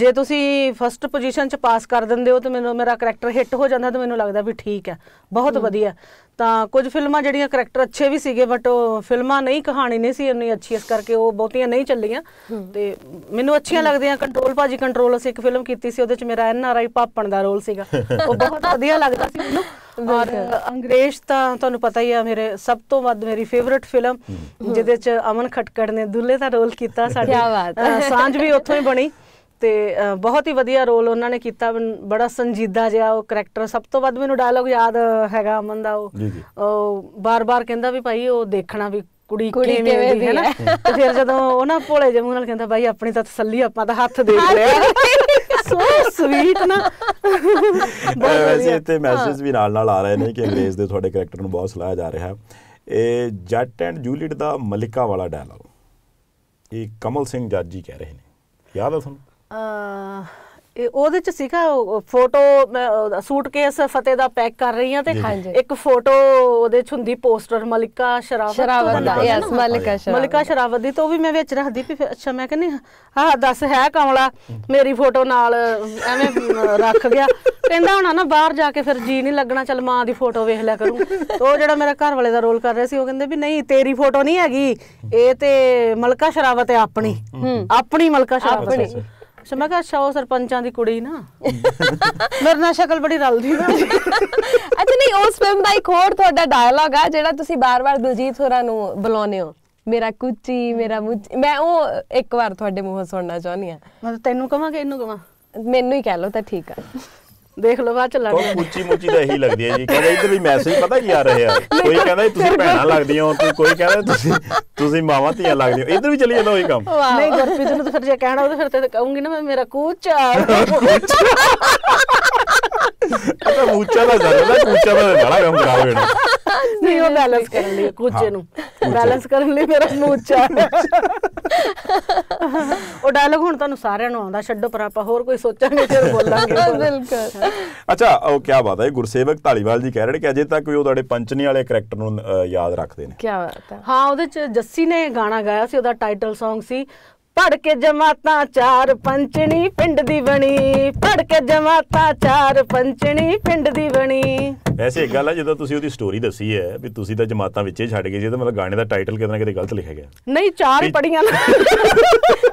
ਜੇ ਤੁਸੀਂ ਫਸਟ ਪੋਜੀਸ਼ਨ ਚ ਪਾਸ ਕਰ ਦਿੰਦੇ ਹੋ ਤੇ ਮੈਨੂੰ ਮੇਰਾ ਕਰੈਕਟਰ ਹਿੱਟ ਹੋ ਜਾਂਦਾ ਤਾਂ ਮੈਨੂੰ ਲੱਗਦਾ ਵੀ ਠੀਕ ਹੈ ਬਹੁਤ ਵਧੀਆ ਤਾਂ ਕੁਝ ਫਿਲਮਾਂ ਜਿਹੜੀਆਂ ਕਰੈਕਟਰ ਅੱਛੇ ਵੀ ਸੀਗੇ ਬਟ ਉਹ ਫਿਲਮਾਂ ਨਹੀਂ ਕਹਾਣੀ ਨਹੀਂ ਸੀ ਇੰਨੀ ਅੱਛੀ ਇਸ ਕਰਕੇ ਉਹ ਬਹੁਤੀਆਂ ਨਹੀਂ ਚੱਲੀਆਂ ਤੇ ਮੈਨੂੰ ਅੱਛੀਆਂ ਲੱਗਦੀਆਂ ਕੰਟਰੋਲ ਭਾਜੀ ਕੰਟਰੋਲ ਅਸੀਂ ਇੱਕ ਫਿਲਮ ਕੀਤੀ ਸੀ ਉਹਦੇ ਚ ਮੇਰਾ N R I ਪਾਪਣ the role ਸੀਗਾ ਉਹ ਬਹੁਤ ਵਧੀਆ ਲੱਗਦਾ ਸੀ ਮੈਨੂੰ ਔਰ ਅੰਗਰੇਜ਼ ਤਾਂ ਤੁਹਾਨੂੰ ਪਤਾ ਹੀ ਆ ਮੇਰੇ ਸਭ ਤੋਂ ਵੱਧ ਮੇਰੀ ਫੇਵਰਿਟ ਫਿਲਮ ਜਿਹਦੇ ਚ ਅਮਨ ਖਟਕੜ ਨੇ ਦੁੱਲੇ ਦਾ ਰੋਲ ਕੀਤਾ ਸਾਡੀ ਸਾਂਝ ਵੀ ਉੱਥੋਂ ਹੀ ਬਣੀ ਤੇ ਬਹੁਤ ਹੀ ਵਧੀਆ ਰੋਲ ਉਹਨਾਂ ਨੇ ਕੀਤਾ ਬੜਾ ਸੰਜੀਦਾ ਜਿਹਾ ਉਹ ਕੈਰੈਕਟਰ ਸਭ ਤੋਂ ਵੱਧ ਮੈਨੂੰ ਡਾਇਲੌਗ ਯਾਦ ਹੈਗਾ ਅਮਨ ਦਾ ਉਹ ਬਾਰ-ਬਾਰ ਕਹਿੰਦਾ ਵੀ ਭਾਈ ਉਹ ਦੇਖਣਾ ਵੀ ਕੁੜੀ ਕਿਵੇਂ ਦੀ ਹੈ ਨਾ ਤੇ ਫਿਰ ਜਦੋਂ ਉਹ ਨਾ ਭੋਲੇ ਜਿਹੇ ਨਾਲ ਕਹਿੰਦਾ ਭਾਈ ਆਪਣੀ ਤਾਂ ਤਸੱਲੀ ਆਪਾਂ ਤਾਂ ਹੱਥ ਦੇਖ ਰਿਹਾ ਸੋ ਸਵੀਟ ਨਾ ਵੈਸੇ ਤੇ ਮੈਸੇਜ ਵੀ ਨਾਲ ਨਾਲ ਆ ਰਹੇ ਨੇ ਕਿ ਅੰਗਰੇਜ਼ ਦੇ ਤੁਹਾਡੇ ਕੈਰੈਕਟਰ ਨੂੰ ਬਹੁਤ ਸਲਾਹਿਆ ਜਾ ਰਿਹਾ ਹੈ ਇਹ ਜੱਟ ਐਂਡ ਜੂਲੀਟ ਦਾ ਮਲਿਕਾ ਵਾਲਾ ਡਾਇਲੌਗ ਇਹ ਕਮਲ ਸਿੰਘ ਜੱਜ ਜੀ ਕਹਿ ਰਹੇ ਨੇ ਯਾਦ ਆ ਤੁਹਾਨੂੰ ਉਹਦੇ ਚ ਸੀਗਾ ਫੋਟੋ ਸੂਟਕੇਸ ਫਤੇ ਦਾ ਪੈਕ ਕਰ ਰਹੀ ਆ ਤੇ ਇੱਕ ਫੋਟੋ ਉਹਦੇ ਚ ਹੁੰਦੀ ਪੋਸਟਰ ਮਲਿਕਾ ਸ਼ਰਾਵਤ ਦਾ ਯਸ ਮਲਿਕਾ ਸ਼ਰਾਵਤ ਮਲਿਕਾ ਸ਼ਰਾਵਤ ਦੀ ਤੋਂ ਵੀ ਮੈਂ ਵਿੱਚ ਰੱਖਦੀ ਵੀ ਅੱਛਾ ਮੈਂ ਕਹਿੰਨੀ ਆ ਦੱਸ ਹੈ ਕਮਲਾ ਮੇਰੀ ਫੋਟੋ ਨਾਲ ਐਵੇਂ ਰੱਖ ਗਿਆ ਕਹਿੰਦਾ ਹੋਣਾ ਨਾ ਬਾਹਰ ਜਾ ਕੇ ਫਿਰ ਜੀ ਨਹੀਂ ਲੱਗਣਾ ਚਲ ਮਾਂ ਦੀ ਫੋਟੋ ਵੇਖ ਲਿਆ ਕਰੂੰ ਉਹ ਜਿਹੜਾ ਮੇਰਾ ਘਰ ਵਾਲੇ ਦਾ ਰੋਲ ਕਰ ਰਿਹਾ ਸੀ ਉਹ ਕਹਿੰਦੇ ਵੀ ਨਹੀਂ ਤੇਰੀ ਫੋਟੋ ਨਹੀਂ ਹੈਗੀ ਇਹ ਤੇ ਮਲਕਾ ਸ਼ਰਾਵਤ ਹੈ ਆਪਣੀ ਆਪਣੀ ਮਲਕਾ ਸ਼ਰਾਵਤ ਹੈ ਸੋ ਮੈਂ ਕਿਹਾ ਅੱਛਾ ਉਹ ਸਰਪੰਚਾਂ ਦੀ ਕੁੜੀ ਨਾ ਮੇਰੇ ਨਾਲ ਸ਼ਕਲ ਬੜੀ ਰਲਦੀ ਨਾ ਅੱਛਾ ਨਹੀਂ ਉਸ ਫਿਲਮ ਦਾ ਇੱਕ ਹੋਰ ਤੁਹਾਡਾ ਡਾਇਲੌਗ ਆ ਜਿਹੜਾ ਤੁਸੀਂ ਬਾਰ-ਬਾਰ ਦਿਲਜੀਤ ਹੋਰਾਂ ਨੂੰ ਬੁਲਾਉਂਦੇ ਹੋ ਮੇਰਾ ਕੁੱਤੀ ਮੇਰਾ ਮੁੱਚੀ ਮੈਂ ਉਹ ਇੱਕ ਵਾਰ ਤੁਹਾਡੇ ਮੂੰਹੋਂ ਸੁਣਨਾ ਚਾਹੁੰਦੀ ਆ ਮੈਂ ਤੈਨੂੰ ਕਹਾਂ ਕਿ ਇਹਨੂੰ ਕਵਾਂ ਮੈਨੂੰ ਹੀ ਕਹਿ ਲਓ ਤਾਂ ਠੀਕ ਆ ਦੇਖ ਲਓ ਬਾਅਦ ਚ ਲੱਗਦਾ ਕੋਈ ਪੁੱਚੀ ਮੁੱਚੀ ਤਾਂ ਇਹੀ ਲੱਗਦੀ ਹੈ ਜੀ ਕਹਿੰਦਾ ਇੱਧਰ ਵੀ ਮੈਸੇਜ ਪਤਾ ਕੀ ਆ ਰਹੇ ਆ ਕੋਈ ਕਹਿੰਦਾ ਤੁਸੀਂ ਭੈਣਾਂ ਲੱਗਦੀਆਂ ਹੋ ਤੂੰ ਕੋਈ ਕਹਿੰਦਾ ਤੁਸੀਂ ਤੁਸੀਂ ਮਾਵਾਂ ਧੀਆਂ ਲੱਗਦੇ ਹੋ ਇੱਧਰ ਵੀ ਚਲੀ ਜਾਂਦਾ ਉਹੀ ਕੰਮ ਨਹੀਂ ਗੁਰਪ੍ਰੀਤ ਨੂੰ ਤਾਂ ਫਿਰ ਜੇ ਕਹਿਣਾ ਉਹ ਫਿਰ ਤੇ ਕਹੂੰਗੀ ਨਾ ਮੈਂ ਮੇਰਾ ਕੂਚਾ ਅਤਾ ਮੂਚਾ ਦਾ ਜ਼ਰੂਰ ਨਾ ਕੂਚਾ ਦਾ ਨਾਲ ਕੰਮ ਕਰਾਵੇ ਨਹੀਂ ਉਹ ਬੈਲੈਂਸ ਕਰਨ ਲਈ ਕੁਝ ਨੂੰ ਬੈਲੈਂਸ ਕਰਨ ਲਈ ਮੇਰਾ ਮੂੰਹ ਉਹ ਡਾਇਲੌਗ ਹੁਣ ਤੁਹਾਨੂੰ ਸਾਰਿਆਂ ਨੂੰ ਆਉਂਦਾ ਛੱਡੋ ਪਰ ਆਪਾਂ ਹੋਰ ਕੋਈ ਸੋਚਾਂਗੇ ਫਿਰ ਬੋਲਾਂਗੇ ਬਿਲਕੁਲ ਅੱਛਾ ਉਹ ਕੀ ਬਾਤ ਹੈ ਗੁਰਸੇਵਕ ਢਾਲੀਵਾਲ ਜੀ ਕਹਿ ਰਹੇ ਕਿ ਅਜੇ ਤੱਕ ਵੀ ਉਹ ਤੁਹਾਡੇ ਪੰਚਨੀ ਵਾਲੇ ਕੈਰੈਕਟਰ ਨੂੰ ਯਾਦ ਰੱਖਦੇ ਨੇ ਕੀ ਬਾਤ ਹੈ ਹਾਂ ਉਹਦੇ ਚ ਜੱਸੀ ਨੇ ਗਾਣਾ ਗਾਇਆ ਸੀ ਉਹਦਾ ਟਾਈਟਲ Song ਸੀ ਪੜ ਕੇ ਜਮਾਤਾਂ ਚਾਰ ਪੰਚਣੀ ਪਿੰਡ ਦੀ ਬਣੀ ਪੜ ਕੇ ਜਮਾਤਾਂ ਚਾਰ ਪੰਚਣੀ ਪਿੰਡ ਦੀ ਬਣੀ ਐਸੀ ਇੱਕ ਗੱਲ ਹੈ ਜਦੋਂ ਤੁਸੀਂ ਉਹਦੀ ਸਟੋਰੀ ਦੱਸੀ ਹੈ ਵੀ ਤੁਸੀਂ ਤਾਂ ਜਮਾਤਾਂ ਵਿੱਚ ਹੀ ਛੱਡ ਗਏ ਸੀ ਤਾਂ ਮਤਲਬ ਗਾਣੇ ਦਾ ਟਾਈਟਲ ਕਿਤੇ ਨਾ ਕਿਤੇ ਗਲਤ ਲਿਖਿਆ ਗਿਆ ਨਹੀਂ ਚਾਰ ਪੜੀਆਂ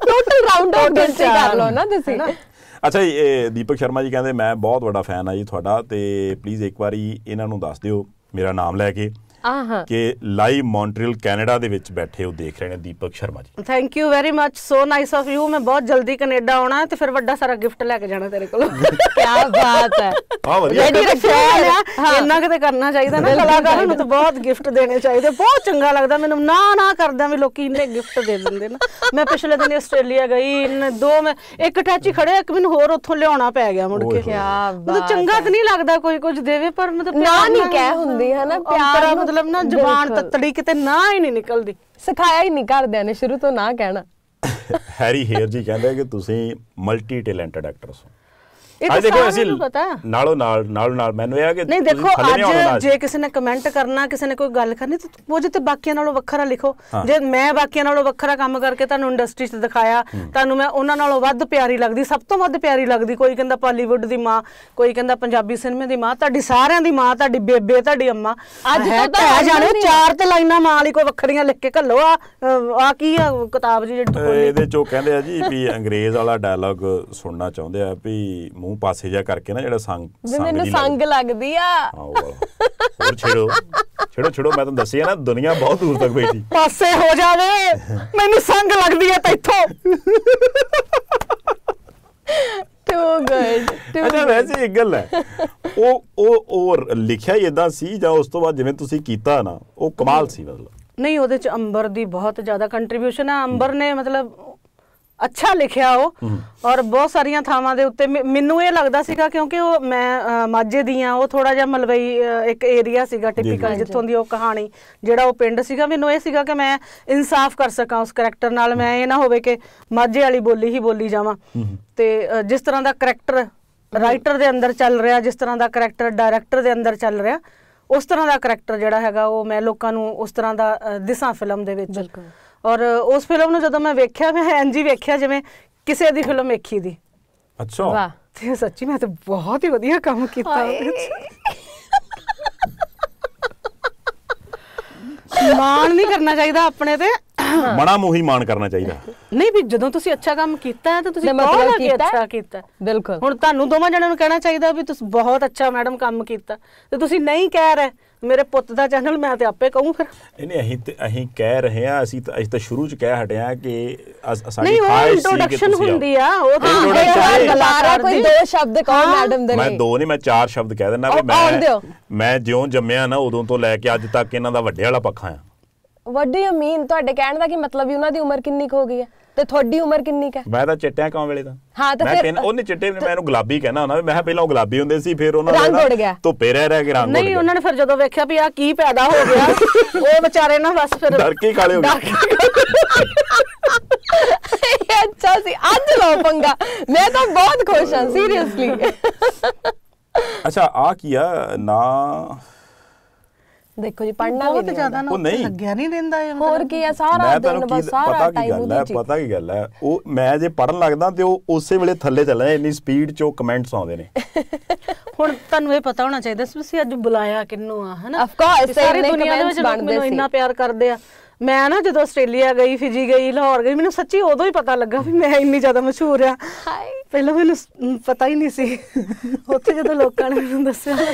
ਟੋਟਲ ਰਾਉਂਡ ਆਫ ਗਿਣਤੀ ਕਰ ਲਓ ਨਾ ਤੁਸੀਂ ਅੱਛਾ ਇਹ ਦੀਪਕ ਸ਼ਰਮਾ ਜੀ ਕਹਿੰਦੇ ਮੈਂ ਬਹੁਤ ਵੱਡਾ ਫੈਨ ਆ ਜੀ ਤੁਹਾਡਾ ਤੇ ਪਲੀਜ਼ ਇੱਕ ਵਾਰੀ ਇਹਨਾਂ ਨੂੰ ਦੱਸ ਦਿਓ ਮੇਰਾ ਨਾਮ ਲੈ ਕੇ ਕਿ ਲਾਈਵ ਮੌਂਟਰੀਅਲ ਕੈਨੇਡਾ ਦੇ ਵਿੱਚ ਬੈਠੇ ਉਹ ਦੇਖ ਰਹੇ ਨੇ Deepak Sharma ji thank you very much so nice of you ਮੈਂ ਬਹੁਤ ਜਲਦੀ ਕੈਨੇਡਾ ਆਉਣਾ ਤੇ ਫਿਰ ਵੱਡਾ ਸਾਰਾ ਗਿਫਟ ਲੈ ਕੇ ਜਾਣਾ ਤੇਰੇ ਕੋਲ ਕੀ ਬਾਤ ਹੈ ਬਹੁਤ ਵਧੀਆ ਰੈਡੀ ਰੱਖਿਆ ਇੰਨਾ ਕਿਤੇ ਕਰਨਾ ਚਾਹੀਦਾ ਨਾ ਕਲਾਕਾਰਾਂ ਨੂੰ ਤਾਂ ਬਹੁਤ ਗਿਫਟ ਦੇਣੇ ਚਾਹੀਦੇ ਬਹੁਤ ਚੰਗਾ ਲੱਗਦਾ ਮੈਨੂੰ ਨਾ ਨਾ ਕਰਦਾ ਵੀ ਲੋਕੀ ਇੰਨੇ ਗਿਫਟ ਦੇ ਦਿੰਦੇ ਨਾ ਮੈਂ ਪਿਛਲੇ ਦਿਨ ਆਸਟ੍ਰੇਲੀਆ ਗਈ ਦੋ ਮੈਂ ਇੱਕ ਟੱਚੀ ਖੜੇ ਇੱਕ ਮੈਨੂੰ ਹੋਰ ਉੱਥੋਂ ਲਿਆਉਣਾ ਪੈ ਗਿਆ ਮੁੜ ਕੇ ਕੀ ਬਾਤ ਮਤਲਬ ਚੰਗਾ ਤਾਂ ਨਹੀਂ ਲੱਗਦਾ ਕੋਈ ਕੁਝ ਦੇਵੇ ਪਰ ਮਤਲਬ ਨਾ ਨਹੀਂ ਕਹਿ ਹੁੰਦੀ ਹੈ ਨਾ ਪਿਆਰ ਮਤਲਬ ਨਾ ਜ਼ੁਬਾਨ ਤਤੜੀ ਕਿਤੇ ਨਾ ਹੀ ਨਹੀਂ ਨਿਕਲਦੀ ਸਿਖਾਇਆ ਹੀ ਨਹੀਂ ਕਰਦਿਆਂ ਨੇ ਸ਼ੁਰੂ ਤੋਂ ਨਾ ਕਹਿਣਾ ਹੈਰੀ ਹੇਅਰ ਜੀ ਕਹਿੰਦੇ ਕਿ ਤੁਸੀਂ ਮਲਟੀ ਟੈਲੈਂਟਡ ਐਕਟਰਸ ਹੋ ਅੱਜ ਦੇਖੋ ਅਸੀਂ ਨਾਲੋਂ ਨਾਲ ਨਾਲੋਂ ਨਾਲ ਮੈਨੂੰ ਇਹ ਆ ਕਿ ਨਹੀਂ ਦੇਖੋ ਅੱਜ ਜੇ ਕਿਸੇ ਨੇ ਕਮੈਂਟ ਕਰਨਾ ਕਿਸੇ ਨੇ ਕੋਈ ਗੱਲ ਕਰਨੀ ਤਾਂ ਉਹ ਤੇ ਬਾਕੀਆਂ ਨਾਲੋਂ ਵੱਖਰਾ ਲਿਖੋ ਜੇ ਮੈਂ ਬਾਕੀਆਂ ਨਾਲੋਂ ਵੱਖਰਾ ਕੰਮ ਕਰਕੇ ਤੁਹਾਨੂੰ ਇੰਡਸਟਰੀ 'ਚ ਦਿਖਾਇਆ ਤੁਹਾਨੂੰ ਮੈਂ ਉਹਨਾਂ ਨਾਲੋਂ ਵੱਧ ਪਿਆਰੀ ਲੱਗਦੀ ਸਭ ਤੋਂ ਵੱਧ ਪਿਆਰੀ ਲੱਗਦੀ ਕੋਈ ਕਹਿੰਦਾ ਪਾਲੀਵੁੱਡ ਦੀ ਮਾਂ ਕੋਈ ਕਹਿੰਦਾ ਪੰਜਾਬੀ ਸਿਨੇਮੇ ਦੀ ਮਾਂ ਤੁਹਾਡੀ ਸਾਰਿਆਂ ਦੀ ਮਾਂ ਤੁਹਾਡੀ ਬੇਬੇ ਤੁਹਾਡੀ ਅੰਮਾ ਅੱਜ ਤੋਂ ਤਾਂ ਜਾਣੇ ਚਾਰ ਤੇ ਲਾਈਨਾਂ ਮਾਂ ਵਾਲੀ ਕੋਈ ਵੱਖਰੀਆਂ ਲਿਖ ਕੇ ਘੱਲੋ ਆ ਆ ਕੀ ਆ ਕਿਤਾਬ ਜੀ ਜਿਹੜੀ ਇਹਦੇ ਚੋਂ ਕਹਿੰਦੇ ਆ ਜੀ ਵੀ ਅੰਗਰੇਜ਼ ਵਾਲਾ ਡਾਇਲੌਗ ਸੁਣਨਾ ਚਾਹੁੰਦੇ ਆ ਵੀ ਮੂੰਹ ਪਾਸੇ ਜਾ ਕਰਕੇ ਨਾ ਜਿਹੜਾ ਸੰਗ ਮੈਨੂੰ ਸੰਗ ਲੱਗਦੀ ਆ ਹੋਰ ਛੇੜੋ ਛੇੜੋ ਛੇੜੋ ਮੈਂ ਤੁਹਾਨੂੰ ਦੱਸਿਆ ਨਾ ਦੁਨੀਆ ਬਹੁਤ ਦੂਰ ਤੱਕ ਬੈਠੀ ਪਾਸੇ ਹੋ ਜਾਵੇ ਮੈਨੂੰ ਸੰਗ ਲੱਗਦੀ ਆ ਤੈਥੋਂ ਟੂ ਗੁੱਡ ਅੱਛਾ ਵੈਸੇ ਇੱਕ ਗੱਲ ਹੈ ਉਹ ਉਹ ਉਹ ਲਿਖਿਆ ਹੀ ਇਦਾਂ ਸੀ ਜਾਂ ਉਸ ਤੋਂ ਬਾਅਦ ਜਿਵੇਂ ਤੁਸੀਂ ਕੀਤਾ ਨਾ ਉਹ ਕਮਾਲ ਸੀ ਮਤਲਬ ਨਹੀਂ ਉਹਦੇ ਚ ਅੰਬਰ ਦੀ ਬਹੁਤ ਜ਼ਿਆਦਾ ਕੰਟਰੀਬਿਊਸ਼ਨ ਆ ਅੰਬਰ ਨੇ ਮਤਲਬ ਅੱਛਾ ਲਿਖਿਆ ਉਹ ਔਰ ਬਹੁਤ ਸਾਰੀਆਂ ਥਾਵਾਂ ਦੇ ਉੱਤੇ ਮੈਨੂੰ ਇਹ ਲੱਗਦਾ ਸੀਗਾ ਕਿਉਂਕਿ ਉਹ ਮੈਂ ਮਾਝੇ ਦੀ ਆ ਉਹ ਥੋੜਾ ਜਿਹਾ ਮਲਵਈ ਇੱਕ ਏਰੀਆ ਸੀਗਾ ਟਿਪੀਕਲ ਜਿੱਥੋਂ ਦੀ ਉਹ ਕਹਾਣੀ ਜਿਹੜਾ ਉਹ ਪਿੰਡ ਸੀਗਾ ਮੈਨੂੰ ਇਹ ਸੀਗਾ ਕਿ ਮੈਂ ਇਨਸਾਫ ਕਰ ਸਕਾਂ ਉਸ ਕੈਰੈਕਟਰ ਨਾਲ ਮੈਂ ਇਹ ਨਾ ਹੋਵੇ ਕਿ ਮਾਝੇ ਵਾਲੀ ਬੋਲੀ ਹੀ ਬੋਲੀ ਜਾਵਾਂ ਤੇ ਜਿਸ ਤਰ੍ਹਾਂ ਦਾ ਕੈਰੈਕਟਰ ਰਾਈਟਰ ਦੇ ਅੰਦਰ ਚੱਲ ਰਿਹਾ ਜਿਸ ਤਰ੍ਹਾਂ ਦਾ ਕੈਰੈਕਟਰ ਡਾਇਰੈਕਟਰ ਦੇ ਅੰਦਰ ਚੱਲ ਰਿਹਾ ਉਸ ਤਰ੍ਹਾਂ ਦਾ ਕੈਰੈਕਟਰ ਜਿਹੜਾ ਹੈਗਾ ਉਹ ਮੈਂ ਲੋਕਾਂ ਨੂੰ ਉਸ ਤਰ੍ਹਾਂ ਦਾ ਦਿਸਾਂ ਫਿਲਮ ਦੇ ਵਿੱਚ ਬਿਲਕੁਲ ਔਰ ਉਸ ਫਿਲਮ ਨੂੰ ਜਦੋਂ ਮੈਂ ਵੇਖਿਆ ਮੈਂ ਐਂਜੀ ਵੇਖਿਆ ਜਿਵੇਂ ਕਿਸੇ ਦੀ ਫਿਲਮ ਵੇਖੀ ਦੀ ਅੱਛਾ ਵਾਹ ਤੇ ਸੱਚੀ ਮੈਂ ਤਾਂ ਬਹੁਤ ਹੀ ਵਧੀਆ ਕੰਮ ਕੀਤਾ ਮਾਣ ਨਹੀਂ ਕਰਨਾ ਚਾਹੀਦਾ ਆਪਣੇ ਤੇ ਬੜਾ ਮੋਹੀ ਮਾਣ ਕਰਨਾ ਚਾਹੀਦਾ ਨਹੀਂ ਵੀ ਜਦੋਂ ਤੁਸੀਂ ਅੱਛਾ ਕੰਮ ਕੀਤਾ ਹੈ ਤਾਂ ਤੁਸੀਂ ਬਹੁਤ ਅੱਛਾ ਕੀਤਾ ਬਿਲਕੁਲ ਹੁਣ ਤੁਹਾਨੂੰ ਦੋਵਾਂ ਜਣਿਆਂ ਨੂੰ ਕਹਿਣਾ ਚਾਹੀਦਾ ਵੀ ਤੁਸੀਂ ਬਹੁਤ ਅੱਛਾ ਮੈਡਮ ਕੰਮ ਕੀਤਾ ਤੇ ਤੁਸੀਂ ਨਹੀਂ ਕਹਿ ਰਹੇ ਮੇਰੇ ਪੁੱਤ ਦਾ ਚੈਨਲ ਮੈਂ ਤੇ ਆਪੇ ਕਹੂੰ ਫਿਰ ਨਹੀਂ ਨਹੀਂ ਅਸੀਂ ਤੇ ਅਸੀਂ ਕਹਿ ਰਹੇ ਆ ਅਸੀਂ ਤਾਂ ਅਸੀਂ ਤਾਂ ਸ਼ੁਰੂ ਚ ਕਹਿ ਹਟੇ ਆ ਕਿ ਸਾਡੀ ਖਾਇਸ਼ ਸੀ ਕਿ ਤੁਸੀਂ ਹੁੰਦੀ ਆ ਉਹ ਤਾਂ ਗਲਾਰਾ ਕੋਈ ਦੋ ਸ਼ਬਦ ਕਹੋ ਮੈਡਮ ਦੇ ਮੈਂ ਦੋ ਨਹੀਂ ਮੈਂ ਚਾਰ ਸ਼ਬਦ ਕਹਿ ਦਿੰਦਾ ਵੀ ਮੈਂ ਮੈਂ ਜਿਉਂ ਜੰਮਿਆ ਨਾ ਉਦੋਂ ਤੋਂ ਲੈ ਕੇ ਅੱਜ ਤੱਕ ਇਹਨਾਂ ਦਾ ਵੱਡੇ ਵਾਲਾ ਪੱਖਾ ਆ ਵਾਟ ਡੂ ਯੂ ਮੀਨ ਤੁਹਾਡੇ ਕਹਿਣ ਦਾ ਕੀ ਮਤਲਬ ਵੀ ਉਹਨਾਂ ਦੀ ਉਮਰ ਕਿੰਨੀ ਕੁ ਹੋ ਗਈ ਹੈ ਤੇ ਤੁਹਾਡੀ ਉਮਰ ਕਿੰਨੀ ਕੁ ਹੈ ਮੈਂ ਤਾਂ ਚਿੱਟਿਆਂ ਕੌਣ ਵੇਲੇ ਤਾਂ ਹਾਂ ਤਾਂ ਫਿਰ ਉਹਨੇ ਚਿੱਟੇ ਮੈਂ ਇਹਨੂੰ ਗੁਲਾਬੀ ਕਹਿਣਾ ਹੁੰਦਾ ਮੈਂ ਪਹਿਲਾਂ ਉਹ ਗੁਲਾਬੀ ਹੁੰਦੇ ਸੀ ਫਿਰ ਉਹਨਾਂ ਦਾ ਰੰਗ ਉੱਡ ਗਿਆ ਧੁੱਪੇ ਰਹਿ ਰਹਿ ਕੇ ਰੰਗ ਗਿਆ ਨਹੀਂ ਉਹਨਾਂ ਨੇ ਫਿਰ ਜਦੋਂ ਵੇਖਿਆ ਵੀ ਆ ਕੀ ਪੈਦਾ ਹੋ ਗਿਆ ਉਹ ਵਿਚਾਰੇ ਨਾ ਬਸ ਫਿਰ ਕੇ ਕਾਲੇ ਹੋ ਗਏ ਅੱਛਾ ਸੀ ਅੱਜ ਲੋ ਪੰਗਾ ਮੈਂ ਤਾਂ ਬਹੁਤ ਖੁਸ਼ ਹਾਂ ਸੀਰੀਅਸਲੀ ਅੱਛਾ ਆ ਕੀ ਆ ਨਾ ਦੇਖੋ ਜੀ ਪੜਨਾ ਵੀ ਬਹੁਤ ਜ਼ਿਆਦਾ ਨਾ ਲੱਗਿਆ ਨਹੀਂ ਰਹਿੰਦਾ ਇਹ ਹੋਰ ਕੀ ਆ ਸਾਰਾ ਦਿਨ ਬਸ ਸਾਰਾ ਟਾਈਮ ਉਹਦੇ ਚ ਪਤਾ ਕੀ ਗੱਲ ਹੈ ਉਹ ਮੈਂ ਜੇ ਪੜਨ ਲੱਗਦਾ ਤੇ ਉਹ ਉਸੇ ਵੇਲੇ ਥੱਲੇ ਚੱਲ ਜਾਂਦਾ ਇੰਨੀ ਸਪੀਡ 'ਚ ਉਹ ਕਮੈਂਟਸ ਆਉਂਦੇ ਨੇ ਹੁਣ ਤੁਹਾਨੂੰ ਇਹ ਪਤਾ ਹੋਣਾ ਚਾਹੀਦਾ ਸੀ ਤੁਸੀਂ ਅੱਜ ਬੁਲਾਇਆ ਕਿੰਨੂੰ ਆ ਹਨਾ ਆਫ ਕੋਰਸ ਸਾਰੀ ਦੁਨੀਆ ਦੇ ਵਿੱਚ ਲੋਕ ਮੈਨੂੰ ਇੰਨਾ ਪਿਆਰ ਕਰਦੇ ਆ ਮੈਂ ਨਾ ਜਦੋਂ ਆਸਟ੍ਰੇਲੀਆ ਗਈ ਫਿਜੀ ਗਈ ਲਾਹੌਰ ਗਈ ਮੈਨੂੰ ਸੱਚੀ ਉਦੋਂ ਹੀ ਪਤਾ ਲੱਗਾ ਵੀ ਮੈਂ ਇੰਨੀ ਜ਼ਿਆਦਾ ਮਸ਼ਹੂਰ ਆ ਪਹਿਲਾਂ ਮੈਨੂੰ ਪਤਾ ਹੀ ਨਹੀਂ ਸੀ ਉੱਥੇ ਜਦੋਂ ਲੋਕਾਂ ਨੇ ਮੈਨੂੰ ਦੱਸਿਆ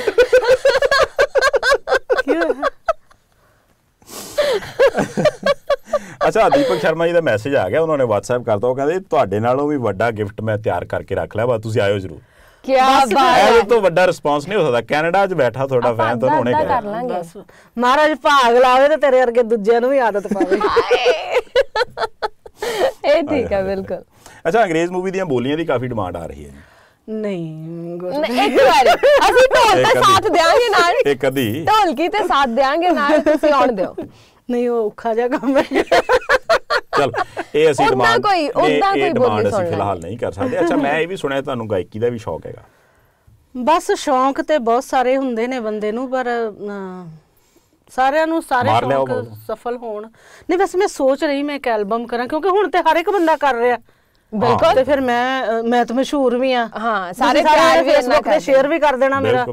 ਅੱਛਾ ਦੀਪਕ ਸ਼ਰਮਾ ਜੀ ਦਾ ਮੈਸੇਜ ਆ ਗਿਆ ਉਹਨਾਂ ਨੇ WhatsApp ਕਰਤਾ ਉਹ ਕਹਿੰਦੇ ਤੁਹਾਡੇ ਨਾਲੋਂ ਵੀ ਵੱਡਾ ਗਿਫਟ ਮੈਂ ਤਿਆਰ ਕਰਕੇ ਰੱਖ ਲਿਆ ਵਾ ਤੁਸੀਂ ਆਇਓ ਜ਼ਰੂਰ ਕੀ ਬਾਤ ਹੈ ਇਹ ਤੋਂ ਵੱਡਾ ਰਿਸਪਾਂਸ ਨਹੀਂ ਹੋ ਸਕਦਾ ਕੈਨੇਡਾ 'ਚ ਬੈਠਾ ਤੁਹਾਡਾ ਫੈਨ ਤੁਹਾਨੂੰ ਹੋਣੇ ਕਰ ਲਾਂਗੇ ਮਹਾਰਾਜ ਭਾਗ ਲਾਵੇ ਤੇ ਤੇਰੇ ਵਰਗੇ ਦੂਜਿਆਂ ਨੂੰ ਵੀ ਆਦਤ ਪਾਵੇ ਇਹ ਠੀਕ ਹੈ ਬਿਲਕੁਲ ਅੱਛਾ ਅੰਗਰੇਜ਼ ਮੂਵੀ ਦੀਆਂ ਬੋਲੀਆਂ ਦੀ ਕਾਫੀ ਡਿਮਾਂਡ ਆ ਰਹੀ ਹੈ ਜੀ ਨਹੀਂ ਇੱਕ ਵਾਰ ਅਸੀਂ ਢੋਲ ਤੇ ਸਾਥ ਦੇਾਂਗੇ ਨਾਲ ਇੱਕ ਕਦੀ ਢੋਲਕੀ ਤੇ ਸਾਥ ਦੇਾਂਗੇ ਨਾਲ ਤੁਸੀਂ ਆਉਣ ਦਿਓ ਨਹੀਂ ਉਹ ਔਖਾ ਜਿਹਾ ਕੰਮ ਹੈ ਚਲ ਇਹ ਅਸੀਂ ਉਹਦਾ ਕੋਈ ਉਦਾਂ ਕੋਈ ਨਹੀਂ ਸੁਣ ਫਿਲਹਾਲ ਨਹੀਂ ਕਰ ਸਕਦੇ ਅੱਛਾ ਮੈਂ ਇਹ ਵੀ ਸੁਣਿਆ ਤੁਹਾਨੂੰ ਗਾਇਕੀ ਦਾ ਵੀ ਸ਼ੌਕ ਹੈਗਾ ਬਸ ਸ਼ੌਂਕ ਤੇ ਬਹੁਤ ਸਾਰੇ ਹੁੰਦੇ ਨੇ ਬੰਦੇ ਨੂੰ ਪਰ ਸਾਰਿਆਂ ਨੂੰ ਸਾਰੇ ਸ਼ੌਂਕ ਸਫਲ ਹੋਣ ਨਹੀਂ ਵੈਸੇ ਮੈਂ ਸੋਚ ਰਹੀ ਮੈਂ ਇੱਕ ਐਲਬਮ ਕਰਾਂ ਕਿਉਂਕਿ ਹੁਣ ਤੇ ਹਰ ਇੱਕ ਬੰਦਾ ਕਰ ਰਿਹਾ ਬਿਲਕੁਲ ਤੇ ਫਿਰ ਮੈਂ ਮੈਂ ਤਾਂ ਮਸ਼ਹੂਰ ਵੀ ਆ ਹਾਂ ਸਾਰੇ ਪਿਆਰ ਵੀ ਫੇਸਬੁੱਕ ਤੇ ਸ਼ੇਅਰ ਵੀ ਕਰ ਦੇਣਾ ਮੇਰਾ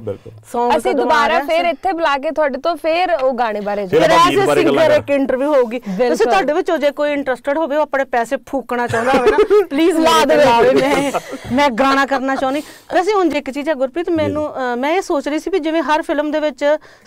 ਅਸੀਂ ਦੁਬਾਰਾ ਫਿਰ ਇੱਥੇ ਬੁਲਾ ਕੇ ਤੁਹਾਡੇ ਤੋਂ ਫਿਰ ਉਹ ਗਾਣੇ ਬਾਰੇ ਫਿਰ ਐਸ ਸਿੰਗਰ ਇੱਕ ਇੰਟਰਵਿਊ ਹੋਊਗੀ ਤੁਸੀਂ ਤੁਹਾਡੇ ਵਿੱਚੋਂ ਜੇ ਕੋਈ ਇੰਟਰਸਟਡ ਹੋਵੇ ਉਹ ਆਪਣੇ ਪੈਸੇ ਫੂਕਣਾ ਚਾਹੁੰਦਾ ਹੋਵੇ ਨਾ ਪਲੀਜ਼ ਲਾ ਦੇਵੇ ਮੈਂ ਮੈਂ ਗਾਣਾ ਕਰਨਾ ਚਾਹੁੰਦੀ ਅਸੀਂ ਹੁਣ ਜੇ ਇੱਕ ਚੀਜ਼ ਹੈ ਗੁਰਪ੍ਰੀਤ ਮੈਨੂੰ ਮੈਂ ਇਹ ਸੋਚ ਰਹੀ ਸੀ ਵੀ ਜਿਵੇਂ ਹਰ ਫਿਲਮ ਦੇ ਵਿੱਚ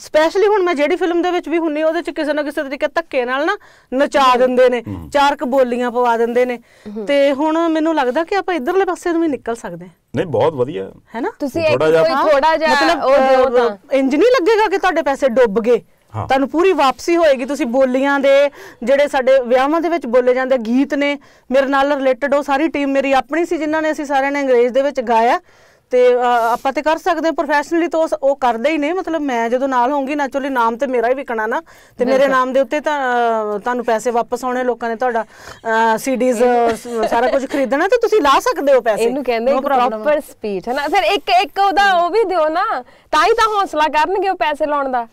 ਸਪੈਸ਼ਲੀ ਹੁਣ ਮੈਂ ਜਿਹੜੀ ਫਿਲਮ ਦੇ ਵਿੱਚ ਵੀ ਹੁੰਨੀ ਉਹਦੇ ਵਿੱਚ ਕਿਸੇ ਨਾ ਕਿਸੇ ਤਰੀਕੇ ਧੱਕੇ ਨਾਲ ਨਾ ਨਚਾ ਦਿੰਦੇ ਨੇ ਚਾਰਕ ਬੋਲੀਆਂ ਪਵਾ ਦਿੰਦੇ ਨੇ ਤੇ ਹੁਣ ਮੈਨੂੰ ਲੱਗਦਾ ਕਿ ਆਪਾਂ ਇਧਰਲੇ ਪਾਸੇ ਨੂੰ ਵੀ ਨਿਕਲ ਸਕਦੇ ਹਾਂ ਨਹੀਂ ਬਹੁਤ ਵਧੀਆ ਹੈ ਨਾ ਤੁਸੀਂ ਥੋੜਾ ਜਿਹਾ ਥੋੜਾ ਜਿਹਾ ਮਤਲਬ ਇੰਜ ਨਹੀਂ ਲੱਗੇਗਾ ਕਿ ਤੁਹਾਡੇ ਪੈਸੇ ਡੁੱਬ ਗਏ ਤੁਹਾਨੂੰ ਪੂਰੀ ਵਾਪਸੀ ਹੋਏਗੀ ਤੁਸੀਂ ਬੋਲੀਆਂ ਦੇ ਜਿਹੜੇ ਸਾਡੇ ਵਿਆਹਾਂ ਦੇ ਵਿੱਚ ਬੋਲੇ ਜਾਂਦੇ ਗੀਤ ਨੇ ਮੇਰੇ ਨਾਲ ਰਿਲੇਟਡ ਉਹ ਸਾਰੀ ਟੀਮ ਮੇਰੀ ਆਪਣੀ ਸੀ ਜਿਨ੍ਹਾਂ ਨੇ ਅਸੀਂ ਸਾਰਿਆਂ ਨੇ ਅੰਗਰੇਜ਼ ਦੇ ਵਿੱਚ ਗਾਇਆ ਤੇ ਆਪਾਂ ਤੇ ਕਰ ਸਕਦੇ ਹਾਂ ਪ੍ਰੋਫੈਸ਼ਨਲੀ ਤੋਂ ਉਹ ਕਰਦੇ ਹੀ ਨੇ ਮਤਲਬ ਮੈਂ ਜਦੋਂ ਨਾਲ ਹੋਊਂਗੀ ਨੈਚੁਰਲੀ ਨਾਮ ਤੇ ਮੇਰਾ ਹੀ ਵਿਕਣਾ ਨਾ ਤੇ ਮੇਰੇ ਨਾਮ ਦੇ ਉੱਤੇ ਤਾਂ ਤੁਹਾਨੂੰ ਪੈਸੇ ਵਾਪਸ ਆਉਣੇ ਲੋਕਾਂ ਨੇ ਤੁਹਾਡਾ ਸੀਡੀਜ਼ ਸਾਰਾ ਕੁਝ ਖਰੀਦਣਾ ਤੇ ਤੁਸੀਂ ਲਾ ਸਕਦੇ ਹੋ ਪੈਸੇ ਇਹਨੂੰ ਕਹਿੰਦੇ ਇੱਕ ਪ੍ਰੋਪਰ ਸਪੀਚ ਹੈ ਨਾ ਫਿਰ ਇੱਕ ਇੱਕ ਉਹਦਾ ਉਹ ਵੀ ਦਿਓ ਨਾ ਤਾਂ ਹੀ ਤਾਂ ਹੌਸਲਾ ਕਰਨਗੇ ਉਹ ਪੈਸੇ ਲਾਉਣ ਦਾ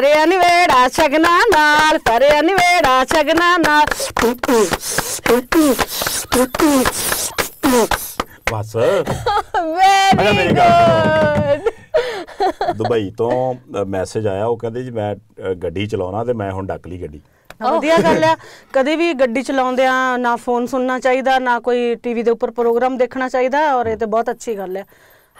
ਨਹੀਂ ਵੇੜਾ ਛਗਨਾ ਨਾਲ ਨਹੀਂ ਵੇੜਾ ਛਗਨਾ ਨਾਲ ਬਸ ਵੈਰੀ ਗੁੱਡ ਦੁਬਈ ਤੋਂ ਮੈਸੇਜ ਆਇਆ ਉਹ ਕਹਿੰਦੇ ਜੀ ਮੈਂ ਗੱਡੀ ਚਲਾਉਣਾ ਤੇ ਮੈਂ ਹੁਣ ਡੱਕ ਲਈ ਗੱਡੀ ਵਧੀਆ ਗੱਲ ਆ ਕਦੇ ਵੀ ਗੱਡੀ ਚਲਾਉਂਦੇ ਆ ਨਾ ਫੋਨ ਸੁਣਨਾ ਚਾਹੀਦਾ ਨਾ ਕੋਈ ਟੀਵੀ ਦੇ ਉੱਪਰ ਪ੍ਰੋਗਰਾਮ ਦੇਖਣਾ ਚਾਹੀਦਾ ਔਰ ਇਹ ਤੇ ਬਹੁਤ ਅੱਛੀ ਗੱਲ ਆ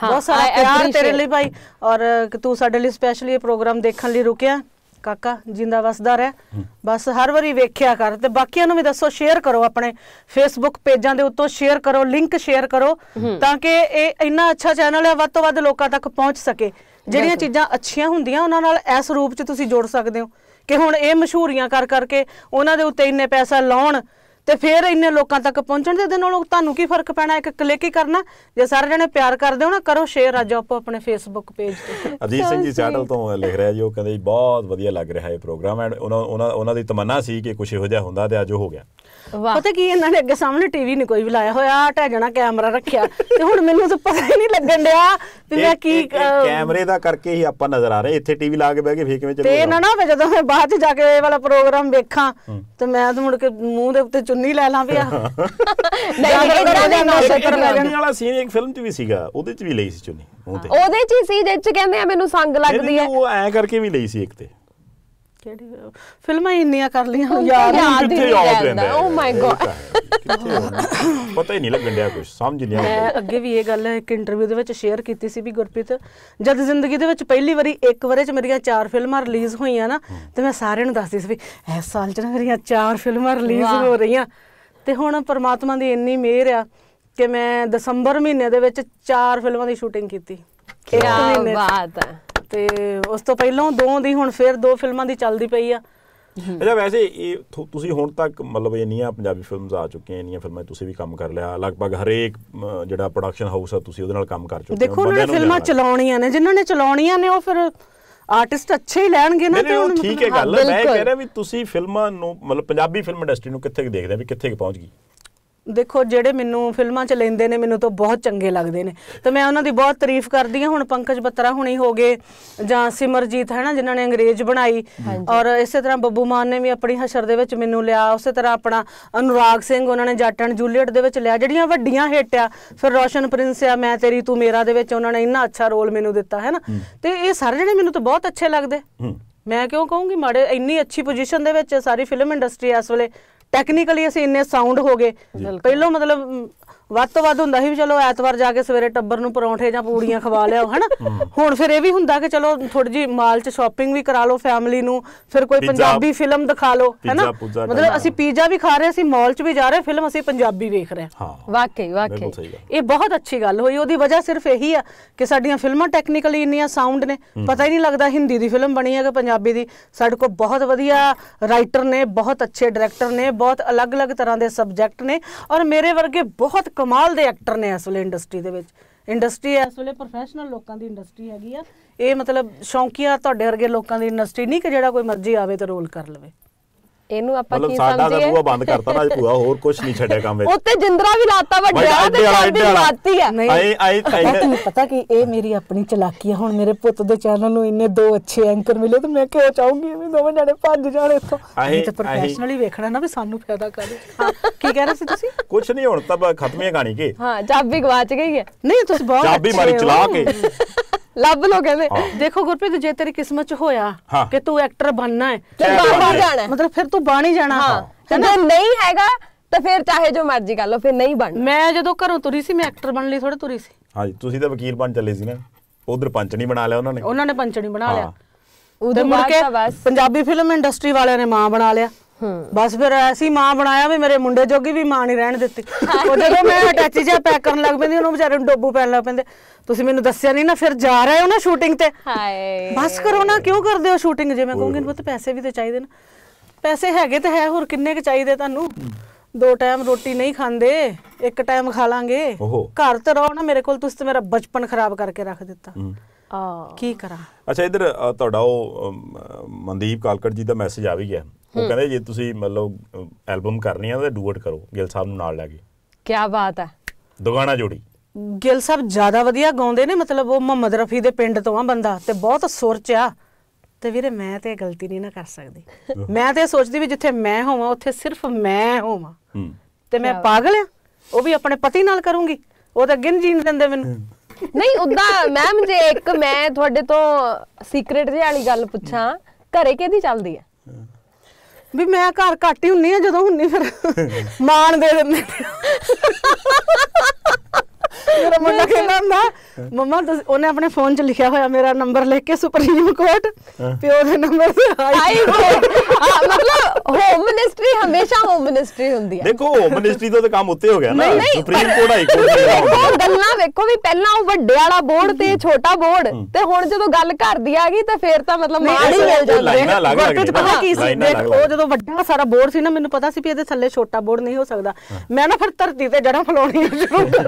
ਬਹੁਤ ਸਾਰਾ ਪਿਆਰ ਤੇਰੇ ਲਈ ਭਾਈ ਔਰ ਤੂੰ ਸਾਡੇ ਲਈ ਸਪੈਸ਼ਲੀ ਇਹ ਪ੍ਰੋਗਰਾਮ ਦੇਖਣ ਲਈ ਰੁਕਿਆ ਕਾਕਾ ਜਿੰਦਾ ਵਸਦਾ ਰਹਿ ਬਸ ਹਰ ਵਾਰੀ ਵੇਖਿਆ ਕਰ ਤੇ ਬਾਕੀਆਂ ਨੂੰ ਵੀ ਦੱਸੋ ਸ਼ੇਅਰ ਕਰੋ ਆਪਣੇ ਫੇਸਬੁੱਕ ਪੇਜਾਂ ਦੇ ਉੱਤੋਂ ਸ਼ੇਅਰ ਕਰੋ ਲਿੰਕ ਸ਼ੇਅਰ ਕਰੋ ਤਾਂ ਕਿ ਇਹ ਇੰਨਾ ਅੱਛਾ ਚੈਨਲ ਹੈ ਵੱਧ ਤੋਂ ਵੱਧ ਲੋਕਾਂ ਤੱਕ ਪਹੁੰਚ ਸਕੇ ਜਿਹੜੀਆਂ ਚੀਜ਼ਾਂ ਅੱਛੀਆਂ ਹੁੰਦੀਆਂ ਉਹਨਾਂ ਨਾਲ ਇਸ ਰੂਪ 'ਚ ਤੁਸੀਂ ਜੋੜ ਸਕਦੇ ਹੋ ਕਿ ਹੁਣ ਇਹ ਮਸ਼ਹੂਰੀਆਂ ਕਰ ਕਰਕੇ ਉਹਨਾਂ ਦੇ ਉੱਤੇ ਇੰਨੇ ਪੈਸਾ ਲਾਉਣ ਤੇ ਫਿਰ ਇੰਨੇ ਲੋਕਾਂ ਤੱਕ ਪਹੁੰਚਣ ਦੇ ਉਹ ਤੁਹਾਨੂੰ ਕੀ ਫਰਕ ਪੈਣਾ ਇੱਕ ਕਲਿੱਕ ਹੀ ਕਰਨਾ ਜੇ ਸਾਰੇ ਜਣੇ ਪਿਆਰ ਕਰਦੇ ਹੋ ਨਾ ਕਰੋ ਸ਼ੇਅਰ ਅੱਜ ਆਪੋ ਆਪਣੇ ਫੇਸਬੁੱਕ ਪੇਜ ਤੇ ਅਜੀਤ ਸਿੰਘ ਜੀ ਚੈਨਲ ਤੋਂ ਲਿਖ ਰਿਹਾ ਜੀ ਉਹ ਕਹਿੰਦੇ ਬਹੁਤ ਵਧੀਆ ਲੱਗ ਰਿਹਾ ਇਹ ਪ੍ਰੋਗਰਾਮ ਐਂਡ ਉਹਨਾਂ ਉਹਨਾਂ ਦੀ ਤਮੰਨਾ ਸੀ ਕਿ ਕੁਝ ਇਹੋ ਜਿਹਾ ਹੁੰਦਾ ਤੇ ਅੱਜ ਉਹ ਹੋ ਗਿਆ ਪਤਾ ਕੀ ਇਹਨਾਂ ਨੇ ਅੱਗੇ ਸਾਹਮਣੇ ਟੀਵੀ ਨਹੀਂ ਕੋਈ ਵੀ ਲਾਇਆ ਹੋਇਆ ਟਹਿ ਜਾਣਾ ਕੈਮਰਾ ਰੱਖਿਆ ਤੇ ਹੁਣ ਮੈਨੂੰ ਤਾਂ ਪਤਾ ਹੀ ਨਹੀਂ ਲੱਗਣ ਡਿਆ ਵੀ ਮੈਂ ਕੀ ਕੈਮਰੇ ਦਾ ਕਰਕੇ ਹੀ ਆਪਾਂ ਨਜ਼ਰ ਆ ਰਹੇ ਇੱਥੇ ਟੀਵੀ ਲਾ ਕੇ ਬਹਿ ਕੇ ਫੇਰ ਕਿਵੇਂ ਚੱਲੂਗਾ ਤੇ ਨਾ ਨਾ ਜਦੋਂ ਮੈਂ ਬਾਅਦ ਚ ਜਾ ਕੇ ਇਹ ਵਾਲਾ ਪ੍ਰੋਗਰਾਮ ਵੇਖਾਂ ਤੇ ਮੈਂ ਤਾਂ ਮੁੜ ਕੇ ਮੂੰਹ ਦੇ ਉੱਤੇ ਚੁੰਨੀ ਲੈ ਲਾਂ ਵਿਆ ਨਹੀਂ ਇਦਾਂ ਨਹੀਂ ਨਾ ਸ਼ਕਰ ਮੈਲਣ ਵਾਲਾ ਸੀਨ ਇੱਕ ਫਿਲਮ 'ਚ ਵੀ ਸੀਗਾ ਉਹਦੇ 'ਚ ਵੀ ਲਈ ਸੀ ਚੁੰਨੀ ਉਹਦੇ 'ਚ ਹੀ ਸੀ ਜਿੱਚ ਕਹਿੰਦੇ ਆ ਮੈਨੂੰ ਸੰਗ ਲੱਗਦੀ ਹੈ ਉਹ ਐ ਕਰਕੇ ਵੀ ਲਈ ਸੀ ਇੱਕ ਤੇ ਕਿਹੜੀ ਫਿਲਮਾਂ ਇੰਨੀਆਂ ਕਰ ਲਈਆਂ ਯਾਰ ਯਾਦ ਨਹੀਂ ਆਉਂਦਾ ਓ ਮਾਈ ਗੋਡ ਪਤਾ ਹੀ ਨਹੀਂ ਲੱਗਣ ਡਿਆ ਕੁਝ ਸਮਝ ਨਹੀਂ ਆਉਂਦਾ ਮੈਂ ਅੱਗੇ ਵੀ ਇਹ ਗੱਲ ਇੱਕ ਇੰਟਰਵਿਊ ਦੇ ਵਿੱਚ ਸ਼ੇਅਰ ਕੀਤੀ ਸੀ ਵੀ ਗੁਰਪ੍ਰੀਤ ਜਦ ਜ਼ਿੰਦਗੀ ਦੇ ਵਿੱਚ ਪਹਿਲੀ ਵਾਰੀ ਇੱਕ ਵਾਰੇ ਚ ਮੇਰੀਆਂ ਚਾਰ ਫਿਲਮਾਂ ਰਿਲੀਜ਼ ਹੋਈਆਂ ਨਾ ਤੇ ਮੈਂ ਸਾਰਿਆਂ ਨੂੰ ਦੱਸਦੀ ਸੀ ਵੀ ਇਸ ਸਾਲ ਚ ਨਾ ਮੇਰੀਆਂ ਚਾਰ ਫਿਲਮਾਂ ਰਿਲੀਜ਼ ਹੋ ਰਹੀਆਂ ਤੇ ਹੁਣ ਪਰਮਾਤਮਾ ਦੀ ਇੰਨੀ ਮਿਹਰ ਆ ਕਿ ਮੈਂ ਦਸੰਬਰ ਮਹੀਨੇ ਦੇ ਵਿੱਚ ਚਾਰ ਫਿਲਮਾਂ ਦੀ ਸ਼ੂਟਿੰਗ ਕੀਤੀ ਕੀ ਬਾਤ ਹੈ ਤੇ ਉਸ ਤੋਂ ਪਹਿਲਾਂ ਦੋ ਦੀ ਹੁਣ ਫਿਰ ਦੋ ਫਿਲਮਾਂ ਦੀ ਚੱਲਦੀ ਪਈ ਆ ਅੱਛਾ ਵੈਸੇ ਇਹ ਤੁਸੀਂ ਹੁਣ ਤੱਕ ਮਤਲਬ ਇੰਨੀਆਂ ਪੰਜਾਬੀ ਫਿਲਮਾਂ ਆ ਚੁੱਕੀਆਂ ਇੰਨੀਆਂ ਫਿਲਮਾਂ ਤੁਸੀਂ ਵੀ ਕੰਮ ਕਰ ਲਿਆ ਲਗਭਗ ਹਰੇਕ ਜਿਹੜਾ ਪ੍ਰੋਡਕਸ਼ਨ ਹਾਊਸ ਆ ਤੁਸੀਂ ਉਹਦੇ ਨਾਲ ਕੰਮ ਕਰ ਚੁੱਕੇ ਹੋ ਦੇਖੋ ਉਹਨਾਂ ਨੇ ਫਿਲਮਾਂ ਚਲਾਉਣੀਆਂ ਨੇ ਜਿਨ੍ਹਾਂ ਨੇ ਚਲਾਉਣੀਆਂ ਨੇ ਉਹ ਫਿਰ ਆਰਟਿਸਟ ਅੱਛੇ ਹੀ ਲੈਣਗੇ ਨਾ ਤੇ ਉਹ ਠੀਕ ਹੈ ਗੱਲ ਮੈਂ ਕਹਿ ਰਿਹਾ ਵੀ ਤੁਸੀਂ ਫਿਲਮਾਂ ਨੂੰ ਮਤਲਬ ਪੰਜਾਬੀ ਫਿਲਮ ਇੰਡਸਟਰੀ ਨੂੰ ਕਿੱਥੇ ਦੇਖਦੇ ਆ ਵੀ ਕਿੱਥੇ ਪਹੁੰਚ ਗਈ ਦੇਖੋ ਜਿਹੜੇ ਮੈਨੂੰ ਫਿਲਮਾਂ 'ਚ ਲੈਂਦੇ ਨੇ ਮੈਨੂੰ ਤਾਂ ਬਹੁਤ ਚੰਗੇ ਲੱਗਦੇ ਨੇ ਤੇ ਮੈਂ ਉਹਨਾਂ ਦੀ ਬਹੁਤ ਤਾਰੀਫ ਕਰਦੀ ਹਾਂ ਹੁਣ ਪੰਕਜ ਬੱਤਰਾ ਹੁਣੀ ਹੋ ਗਏ ਜਾਂ ਸਿਮਰਜੀਤ ਹੈ ਨਾ ਜਿਨ੍ਹਾਂ ਨੇ ਅੰਗਰੇਜ਼ ਬਣਾਈ ਔਰ ਇਸੇ ਤਰ੍ਹਾਂ ਬੱਬੂ ਮਾਨ ਨੇ ਵੀ ਆਪਣੀ ਹਸ਼ਰ ਦੇ ਵਿੱਚ ਮੈਨੂੰ ਲਿਆ ਉਸੇ ਤਰ੍ਹਾਂ ਆਪਣਾ ਅਨੁਰਾਗ ਸਿੰਘ ਉਹਨਾਂ ਨੇ ਐਂਡ ਜੂਲੀਅਟ ਦੇ ਵਿੱਚ ਲਿਆ ਜਿਹੜੀਆਂ ਵੱਡੀਆਂ ਹਿੱਟ ਆ ਫਿਰ ਰੋਸ਼ਨ ਪ੍ਰਿੰਸ ਆ ਮੈਂ ਤੇਰੀ ਤੂੰ ਮੇਰਾ ਦੇ ਵਿੱਚ ਉਹਨਾਂ ਨੇ ਇੰਨਾ ਅੱਛਾ ਰੋਲ ਮੈਨੂੰ ਦਿੱਤਾ ਹੈ ਨਾ ਤੇ ਇਹ ਸਾਰੇ ਜਿਹੜੇ ਮੈਨੂੰ ਤਾਂ ਬਹੁਤ ਅੱਛੇ ਲੱਗਦੇ ਮੈਂ ਕਿਉਂ ਕਹੂੰਗੀ ਮਾੜੇ ਇੰਨੀ ਅੱਛੀ ਪੋਜੀਸ਼ਨ ਦੇ ਵਿੱਚ ਸਾਰੀ ਫਿਲਮ ਇੰਡਸਟਰੀ ਇਸ ਵੇਲੇ ਟੈਕਨੀਕਲੀ ਅਸੀਂ ਇੰਨੇ ਸਾਊਂਡ ਹੋ ਗਏ ਪਹਿਲੋਂ ਮਤਲਬ ਵੱਧ ਤੋਂ ਵੱਧ ਹੁੰਦਾ ਸੀ ਵੀ ਚਲੋ ਐਤਵਾਰ ਜਾ ਕੇ ਸਵੇਰੇ ਟੱਬਰ ਨੂੰ ਪਰੌਂਠੇ ਜਾਂ ਪੂੜੀਆਂ ਖਵਾ ਲਿਆ ਹਨ ਹੁਣ ਫਿਰ ਇਹ ਵੀ ਹੁੰਦਾ ਕਿ ਚਲੋ ਥੋੜੀ ਜੀ ਮਾਲ 'ਚ ਸ਼ਾਪਿੰਗ ਵੀ ਕਰਾ ਲਓ ਫੈਮਿਲੀ ਨੂੰ ਫਿਰ ਕੋਈ ਪੰਜਾਬੀ ਫਿਲਮ ਦਿਖਾ ਲਓ ਹੈਨਾ ਮਤਲਬ ਅਸੀਂ ਪੀਜ਼ਾ ਵੀ ਖਾ ਰਹੇ ਸੀ ਮਾਲ 'ਚ ਵੀ ਜਾ ਰਹੇ ਫਿਲਮ ਅਸੀਂ ਪੰਜਾਬੀ ਵੇਖ ਰਹੇ ਹਾਂ ਵਾਕਈ ਵਾਕਈ ਇਹ ਬਹੁਤ ਅੱਛੀ ਗੱਲ ਹੋਈ ਉਹਦੀ ਵਜ੍ਹਾ ਸਿਰਫ ਇਹੀ ਆ ਕਿ ਸਾਡੀਆਂ ਫਿਲਮਾਂ ਟੈਕਨੀਕਲੀ ਇੰਨੀਆਂ ਸਾਊਂਡ ਨੇ ਪਤਾ ਹੀ ਨਹੀਂ ਲੱਗਦਾ ਹਿੰਦੀ ਦੀ ਫਿਲਮ ਬਣੀ ਹੈ ਕਿ ਪੰਜਾਬੀ ਦੀ ਸਾਡੇ ਕੋਲ ਬਹੁਤ ਵਧੀਆ ਰਾਈਟਰ ਨੇ ਬਹੁਤ ਅੱਛੇ ਡਾਇਰੈਕਟਰ ਨੇ ਬਹੁਤ ਅਲੱਗ-ਅਲੱਗ ਤਰ੍ਹਾਂ ਦੇ ਸਬਜੈਕਟ ਨੇ ਔਰ ਮੇਰੇ ਵਰਗੇ ਬਹੁਤ ਕਮਾਲ ਦੇ ਐਕਟਰ ਨੇ ਇਸ ਵੇਲੇ ਇੰਡਸਟਰੀ ਦੇ ਵਿੱਚ ਇੰਡਸਟਰੀ ਇਸ ਵੇਲੇ ਪ੍ਰੋਫੈਸ਼ਨਲ ਲੋਕਾਂ ਦੀ ਇੰਡਸਟਰੀ ਹੈਗੀ ਆ ਇਹ ਮਤਲਬ ਸ਼ੌਂਕੀਆ ਤੁਹਾਡੇ ਵਰਗੇ ਲੋਕਾਂ ਦੀ ਇੰਡਸਟਰੀ ਨਹੀਂ ਕਿ ਜਿਹੜਾ ਕੋਈ ਮਰਜ਼ੀ ਆਵੇ ਤੇ ਰੋਲ ਕਰ ਲਵੇ ਇਹਨੂੰ ਆਪਾਂ ਕੀ ਸਮਝੀਏ ਮਤਲਬ ਸਾਡਾ ਬੂਆ ਬੰਦ ਕਰਤਾ ਨਾ ਭੂਆ ਹੋਰ ਕੁਝ ਨਹੀਂ ਛੱਡਿਆ ਕੰਮ ਵਿੱਚ ਉੱਤੇ ਜਿੰਦਰਾ ਵੀ ਲਾਤਾ ਵੱਡਿਆ ਤੇ ਚਾਂਦੀ ਲਾਤੀ ਆ ਆਏ ਆਏ ਤੈਨੂੰ ਪਤਾ ਕਿ ਇਹ ਮੇਰੀ ਆਪਣੀ ਚਲਾਕੀ ਆ ਹੁਣ ਮੇਰੇ ਪੁੱਤ ਦੇ ਚੈਨਲ ਨੂੰ ਇੰਨੇ ਦੋ ਅੱਛੇ ਐਂਕਰ ਮਿਲੇ ਤੇ ਮੈਂ ਕਿਉਂ ਚਾਹੂੰਗੀ ਵੀ ਦੋਵੇਂ ਜਾਣੇ ਭੱਜ ਜਾਣ ਇੱਥੋਂ ਇਹ ਤਾਂ ਪ੍ਰੋਫੈਸ਼ਨਲੀ ਵੇਖਣਾ ਨਾ ਵੀ ਸਾਨੂੰ ਫਾਇਦਾ ਕਰੇ ਕੀ ਕਹਿ ਰਹੇ ਸੀ ਤੁਸੀਂ ਕੁਝ ਨਹੀਂ ਹੁਣ ਤਾਂ ਖਤਮੀ ਗਾਣੀ ਕੇ ਹਾਂ ਚਾਬੀ ਗਵਾਚ ਗਈ ਹੈ ਨਹੀਂ ਤੁਸੀਂ ਬਹੁਤ ਚਾਬੀ ਮਾਰੀ ਚਲਾ ਕੇ ਲੱਭ ਲੋ ਕਹਿੰਦੇ ਦੇਖੋ ਗੁਰਪ੍ਰੀਤ ਜੇ ਤੇਰੀ ਕਿਸਮਤ ਚ ਹੋਇਆ ਕਿ ਤੂੰ ਐਕਟਰ ਬਣਨਾ ਹੈ ਤੇ ਬਾਹਰ ਜਾਣਾ ਮਤਲਬ ਫਿਰ ਤੂੰ ਬਾਹਰ ਹੀ ਜਾਣਾ ਹਾਂ ਜੇ ਨਹੀਂ ਹੈਗਾ ਤਾਂ ਫਿਰ ਚਾਹੇ ਜੋ ਮਰਜ਼ੀ ਕਰ ਲੋ ਫਿਰ ਨਹੀਂ ਬਣ ਮੈਂ ਜਦੋਂ ਘਰੋਂ ਤੁਰੀ ਸੀ ਮੈਂ ਐਕਟਰ ਬਣ ਲਈ ਥੋੜਾ ਤੁਰੀ ਸੀ ਹਾਂਜੀ ਤੁਸੀਂ ਤਾਂ ਵਕੀਲ ਬਣ ਚੱਲੇ ਸੀ ਨਾ ਉਧਰ ਪੰਚਣੀ ਬਣਾ ਲਿਆ ਉਹਨਾਂ ਨੇ ਉਹਨਾਂ ਨੇ ਪੰਚਣੀ ਬਣਾ ਲਿਆ ਉਧਰ ਮੁੜ ਕੇ ਪੰਜਾਬੀ ਫਿਲਮ ਇੰਡਸਟਰੀ ਵਾਲਿਆਂ ਨੇ ਮਾਂ ਬਣਾ ਲਿਆ ਬਸ ਫਿਰ ਐਸੀ ਮਾਂ ਬਣਾਇਆ ਵੀ ਮੇਰੇ ਮੁੰਡੇ ਜੋਗੀ ਵੀ ਮਾਂ ਨਹੀਂ ਰਹਿਣ ਦਿੱਤੀ ਉਹ ਜਦੋਂ ਮੈਂ ਅਟੈਚੀ ਜਿਹਾ ਪੈਕ ਕਰਨ ਲੱਗ ਪੈਂਦੀ ਉਹਨੂੰ ਵਿਚਾਰੇ ਨੂੰ ਡੋਬੂ ਪੈਣ ਲੱਗ ਪੈਂਦੇ ਤੁਸੀਂ ਮੈਨੂੰ ਦੱਸਿਆ ਨਹੀਂ ਨਾ ਫਿਰ ਜਾ ਰਹੇ ਹੋ ਨਾ ਸ਼ੂਟਿੰਗ ਤੇ ਹਾਏ ਬਸ ਕਰੋ ਨਾ ਕਿਉਂ ਕਰਦੇ ਹੋ ਸ਼ੂਟਿੰਗ ਜੇ ਮੈਂ ਕਹੂੰਗੀ ਬਹੁਤ ਪੈਸੇ ਵੀ ਤੇ ਚਾਹੀਦੇ ਨਾ ਪੈਸੇ ਹੈਗੇ ਤੇ ਹੈ ਹੋਰ ਕਿੰਨੇ ਕੁ ਚਾਹੀਦੇ ਤੁਹਾਨੂੰ ਦੋ ਟਾਈਮ ਰੋਟੀ ਨਹੀਂ ਖਾਂਦੇ ਇੱਕ ਟਾਈਮ ਖਾ ਲਾਂਗੇ ਘਰ ਤੇ ਰਹੋ ਨਾ ਮੇਰੇ ਕੋਲ ਤੁਸੀਂ ਤੇ ਮੇਰਾ ਬਚਪਨ ਖਰਾਬ ਕਰਕੇ ਰੱਖ ਦਿੱਤਾ ਆ ਕੀ ਕਰਾਂ ਅੱਛਾ ਇਧਰ ਤੁਹਾਡਾ ਉਹ ਮਨਦੀਪ ਕਾਲਕੜ ਜੀ ਦਾ ਮੈਸੇਜ ਆ ਵੀ ਗਿਆ ਉਹ ਕਹਿੰਦੇ ਜੇ ਤੁਸੀਂ ਮਤਲਬ ਐਲਬਮ ਕਰਨੀ ਆ ਤਾਂ ਡੂਟ ਕਰੋ ਗਿੱਲ ਸਾਹਿਬ ਨੂੰ ਨਾਲ ਲੈ ਕੇ ਕੀ ਬਾਤ ਹੈ ਦੁਗਾਣਾ ਜੋੜੀ ਗਿੱਲ ਸਾਹਿਬ ਜ਼ਿਆਦਾ ਵਧੀਆ ਗਾਉਂਦੇ ਨੇ ਮਤਲਬ ਉਹ ਮੁਹੰਮਦ ਰਫੀ ਦੇ ਪਿੰਡ ਤੋਂ ਆ ਬੰਦਾ ਤੇ ਬਹੁਤ ਸੁਰ ਚ ਆ ਤੇ ਵੀਰੇ ਮੈਂ ਤੇ ਗਲਤੀ ਨਹੀਂ ਨਾ ਕਰ ਸਕਦੀ ਮੈਂ ਤੇ ਸੋਚਦੀ ਵੀ ਜਿੱਥੇ ਮੈਂ ਹੋਵਾਂ ਉੱਥੇ ਸਿਰਫ ਮੈਂ ਹੋਵਾਂ ਤੇ ਮੈਂ ਪਾਗਲ ਆ ਉਹ ਵੀ ਆਪਣੇ ਪਤੀ ਨਾਲ ਕਰੂੰਗੀ ਉਹ ਤਾਂ ਗਿਨ ਜੀਣ ਦਿੰਦੇ ਮੈਨੂੰ ਨਹੀਂ ਉਦਾਂ ਮੈਮ ਜੇ ਇੱਕ ਮੈਂ ਤੁਹਾਡੇ ਤੋਂ ਸੀਕ੍ਰੀਟ ਜਿਹੀ ਵਾਲੀ ਗੱਲ ਪੁੱਛਾਂ ਘਰੇ ਕਿਹਦੀ ਚੱਲਦੀ ਹੈ ਵੀ ਮੈਂ ਘਰ ਘੱਟ ਹੀ ਹੁੰਨੀ ਆ ਜਦੋਂ ਹੁੰਨੀ ਫਿਰ ਮਾਣ ਦੇ ਦਿੰਦੇ ਮੇਰਾ ਮੁੰਡਾ ਕਹਿੰਦਾ ਹੁੰਦਾ ਮੰਮਾ ਉਹਨੇ ਆਪਣੇ ਫੋਨ 'ਚ ਲਿਖਿਆ ਹੋਇਆ ਮੇਰਾ ਨੰਬਰ ਲਿਖ ਕੇ ਸੁਪਰੀਮ ਕੋਰਟ ਪਿਓ ਦੇ ਨੰਬਰ ਤੇ ਹਾਈ ਕੋਰਟ ਮਤਲਬ ਹੋਮ ਮਿਨਿਸਟਰੀ ਹਮੇਸ਼ਾ ਹੋਮ ਮਿਨਿਸਟਰੀ ਹੁੰਦੀ ਹੈ ਦੇਖੋ ਹੋਮ ਮਿਨਿਸਟਰੀ ਤੋਂ ਤਾਂ ਕੰਮ ਉੱਤੇ ਹੋ ਗਿਆ ਨਾ ਸੁਪਰੀਮ ਕੋਰਟ ਹਾਈ ਕੋਰਟ ਗੱਲਾਂ ਵੇਖੋ ਵੀ ਪਹਿਲਾਂ ਉਹ ਵੱਡੇ ਵਾਲਾ ਬੋਰਡ ਤੇ ਛੋਟਾ ਬੋਰਡ ਤੇ ਹੁਣ ਜਦੋਂ ਗੱਲ ਕਰਦੀ ਆ ਗਈ ਤਾਂ ਫੇਰ ਤਾਂ ਮਤਲਬ ਹੀ ਮਿਲ ਜਾਂਦੀ ਹੈ ਵਰਤੇ ਚ ਪਤਾ ਕੀ ਸੀ ਉਹ ਜਦੋਂ ਵੱਡਾ ਸਾਰਾ ਬੋਰਡ ਸੀ ਨਾ ਮੈਨੂੰ ਪਤਾ ਸੀ ਵੀ ਇਹਦੇ ਥੱਲੇ ਛੋਟਾ ਬੋਰਡ ਨਹੀਂ ਹੋ ਸਕਦਾ ਮੈਂ ਨਾ ਫਿਰ ਧਰਤੀ ਤੇ ਜੜਾਂ ਫਲਾਉਣੀਆਂ ਸ਼ੁਰੂ ਕਰ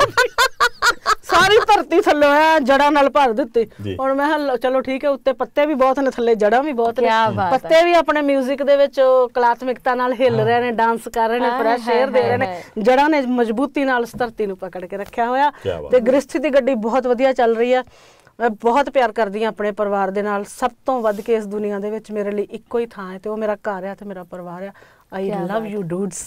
ਸਾਰੀ ਧਰਤੀ ਥੱਲੇ ਆ ਜੜਾਂ ਨਾਲ ਭਰ ਦਿੱਤੀ ਹੁਣ ਮੈਂ ਹਾਂ ਚਲੋ ਠੀਕ ਹੈ ਉੱਤੇ ਪੱਤੇ ਵੀ ਬਹੁਤ ਨੇ ਥੱਲੇ ਜੜਾਂ ਵੀ ਬਹੁਤ ਨੇ ਪੱਤੇ ਵੀ ਆਪਣੇ 뮤직 ਦੇ ਵਿੱਚ ਕਲਾਤਮਿਕਤਾ ਨਾਲ ਹਿੱਲ ਰਹੇ ਨੇ ਡਾਂਸ ਕਰ ਰਹੇ ਨੇ ਫਰੈਸ਼ ਏਅਰ ਦੇ ਰਹੇ ਨੇ ਜੜਾਂ ਨੇ ਮਜ਼ਬੂਤੀ ਨਾਲ ਇਸ ਧਰਤੀ ਨੂੰ ਪਕੜ ਕੇ ਰੱਖਿਆ ਹੋਇਆ ਤੇ ਗ੍ਰਸਥੀ ਦੀ ਗੱਡੀ ਬਹੁਤ ਵਧੀਆ ਚੱਲ ਰਹੀ ਆ ਮੈਂ ਬਹੁਤ ਪਿਆਰ ਕਰਦੀ ਆ ਆਪਣੇ ਪਰਿਵਾਰ ਦੇ ਨਾਲ ਸਭ ਤੋਂ ਵੱਧ ਕੇ ਇਸ ਦੁਨੀਆ ਦੇ ਵਿੱਚ ਮੇਰੇ ਲਈ ਇੱਕੋ ਹੀ ਥਾਂ ਹੈ ਤੇ ਉਹ ਮੇਰਾ ਘਰ ਹੈ ਤੇ ਮੇਰਾ ਪਰਿਵਾਰ ਹੈ ਆਈ ਲਵ ਯੂ ਡੂਡਸ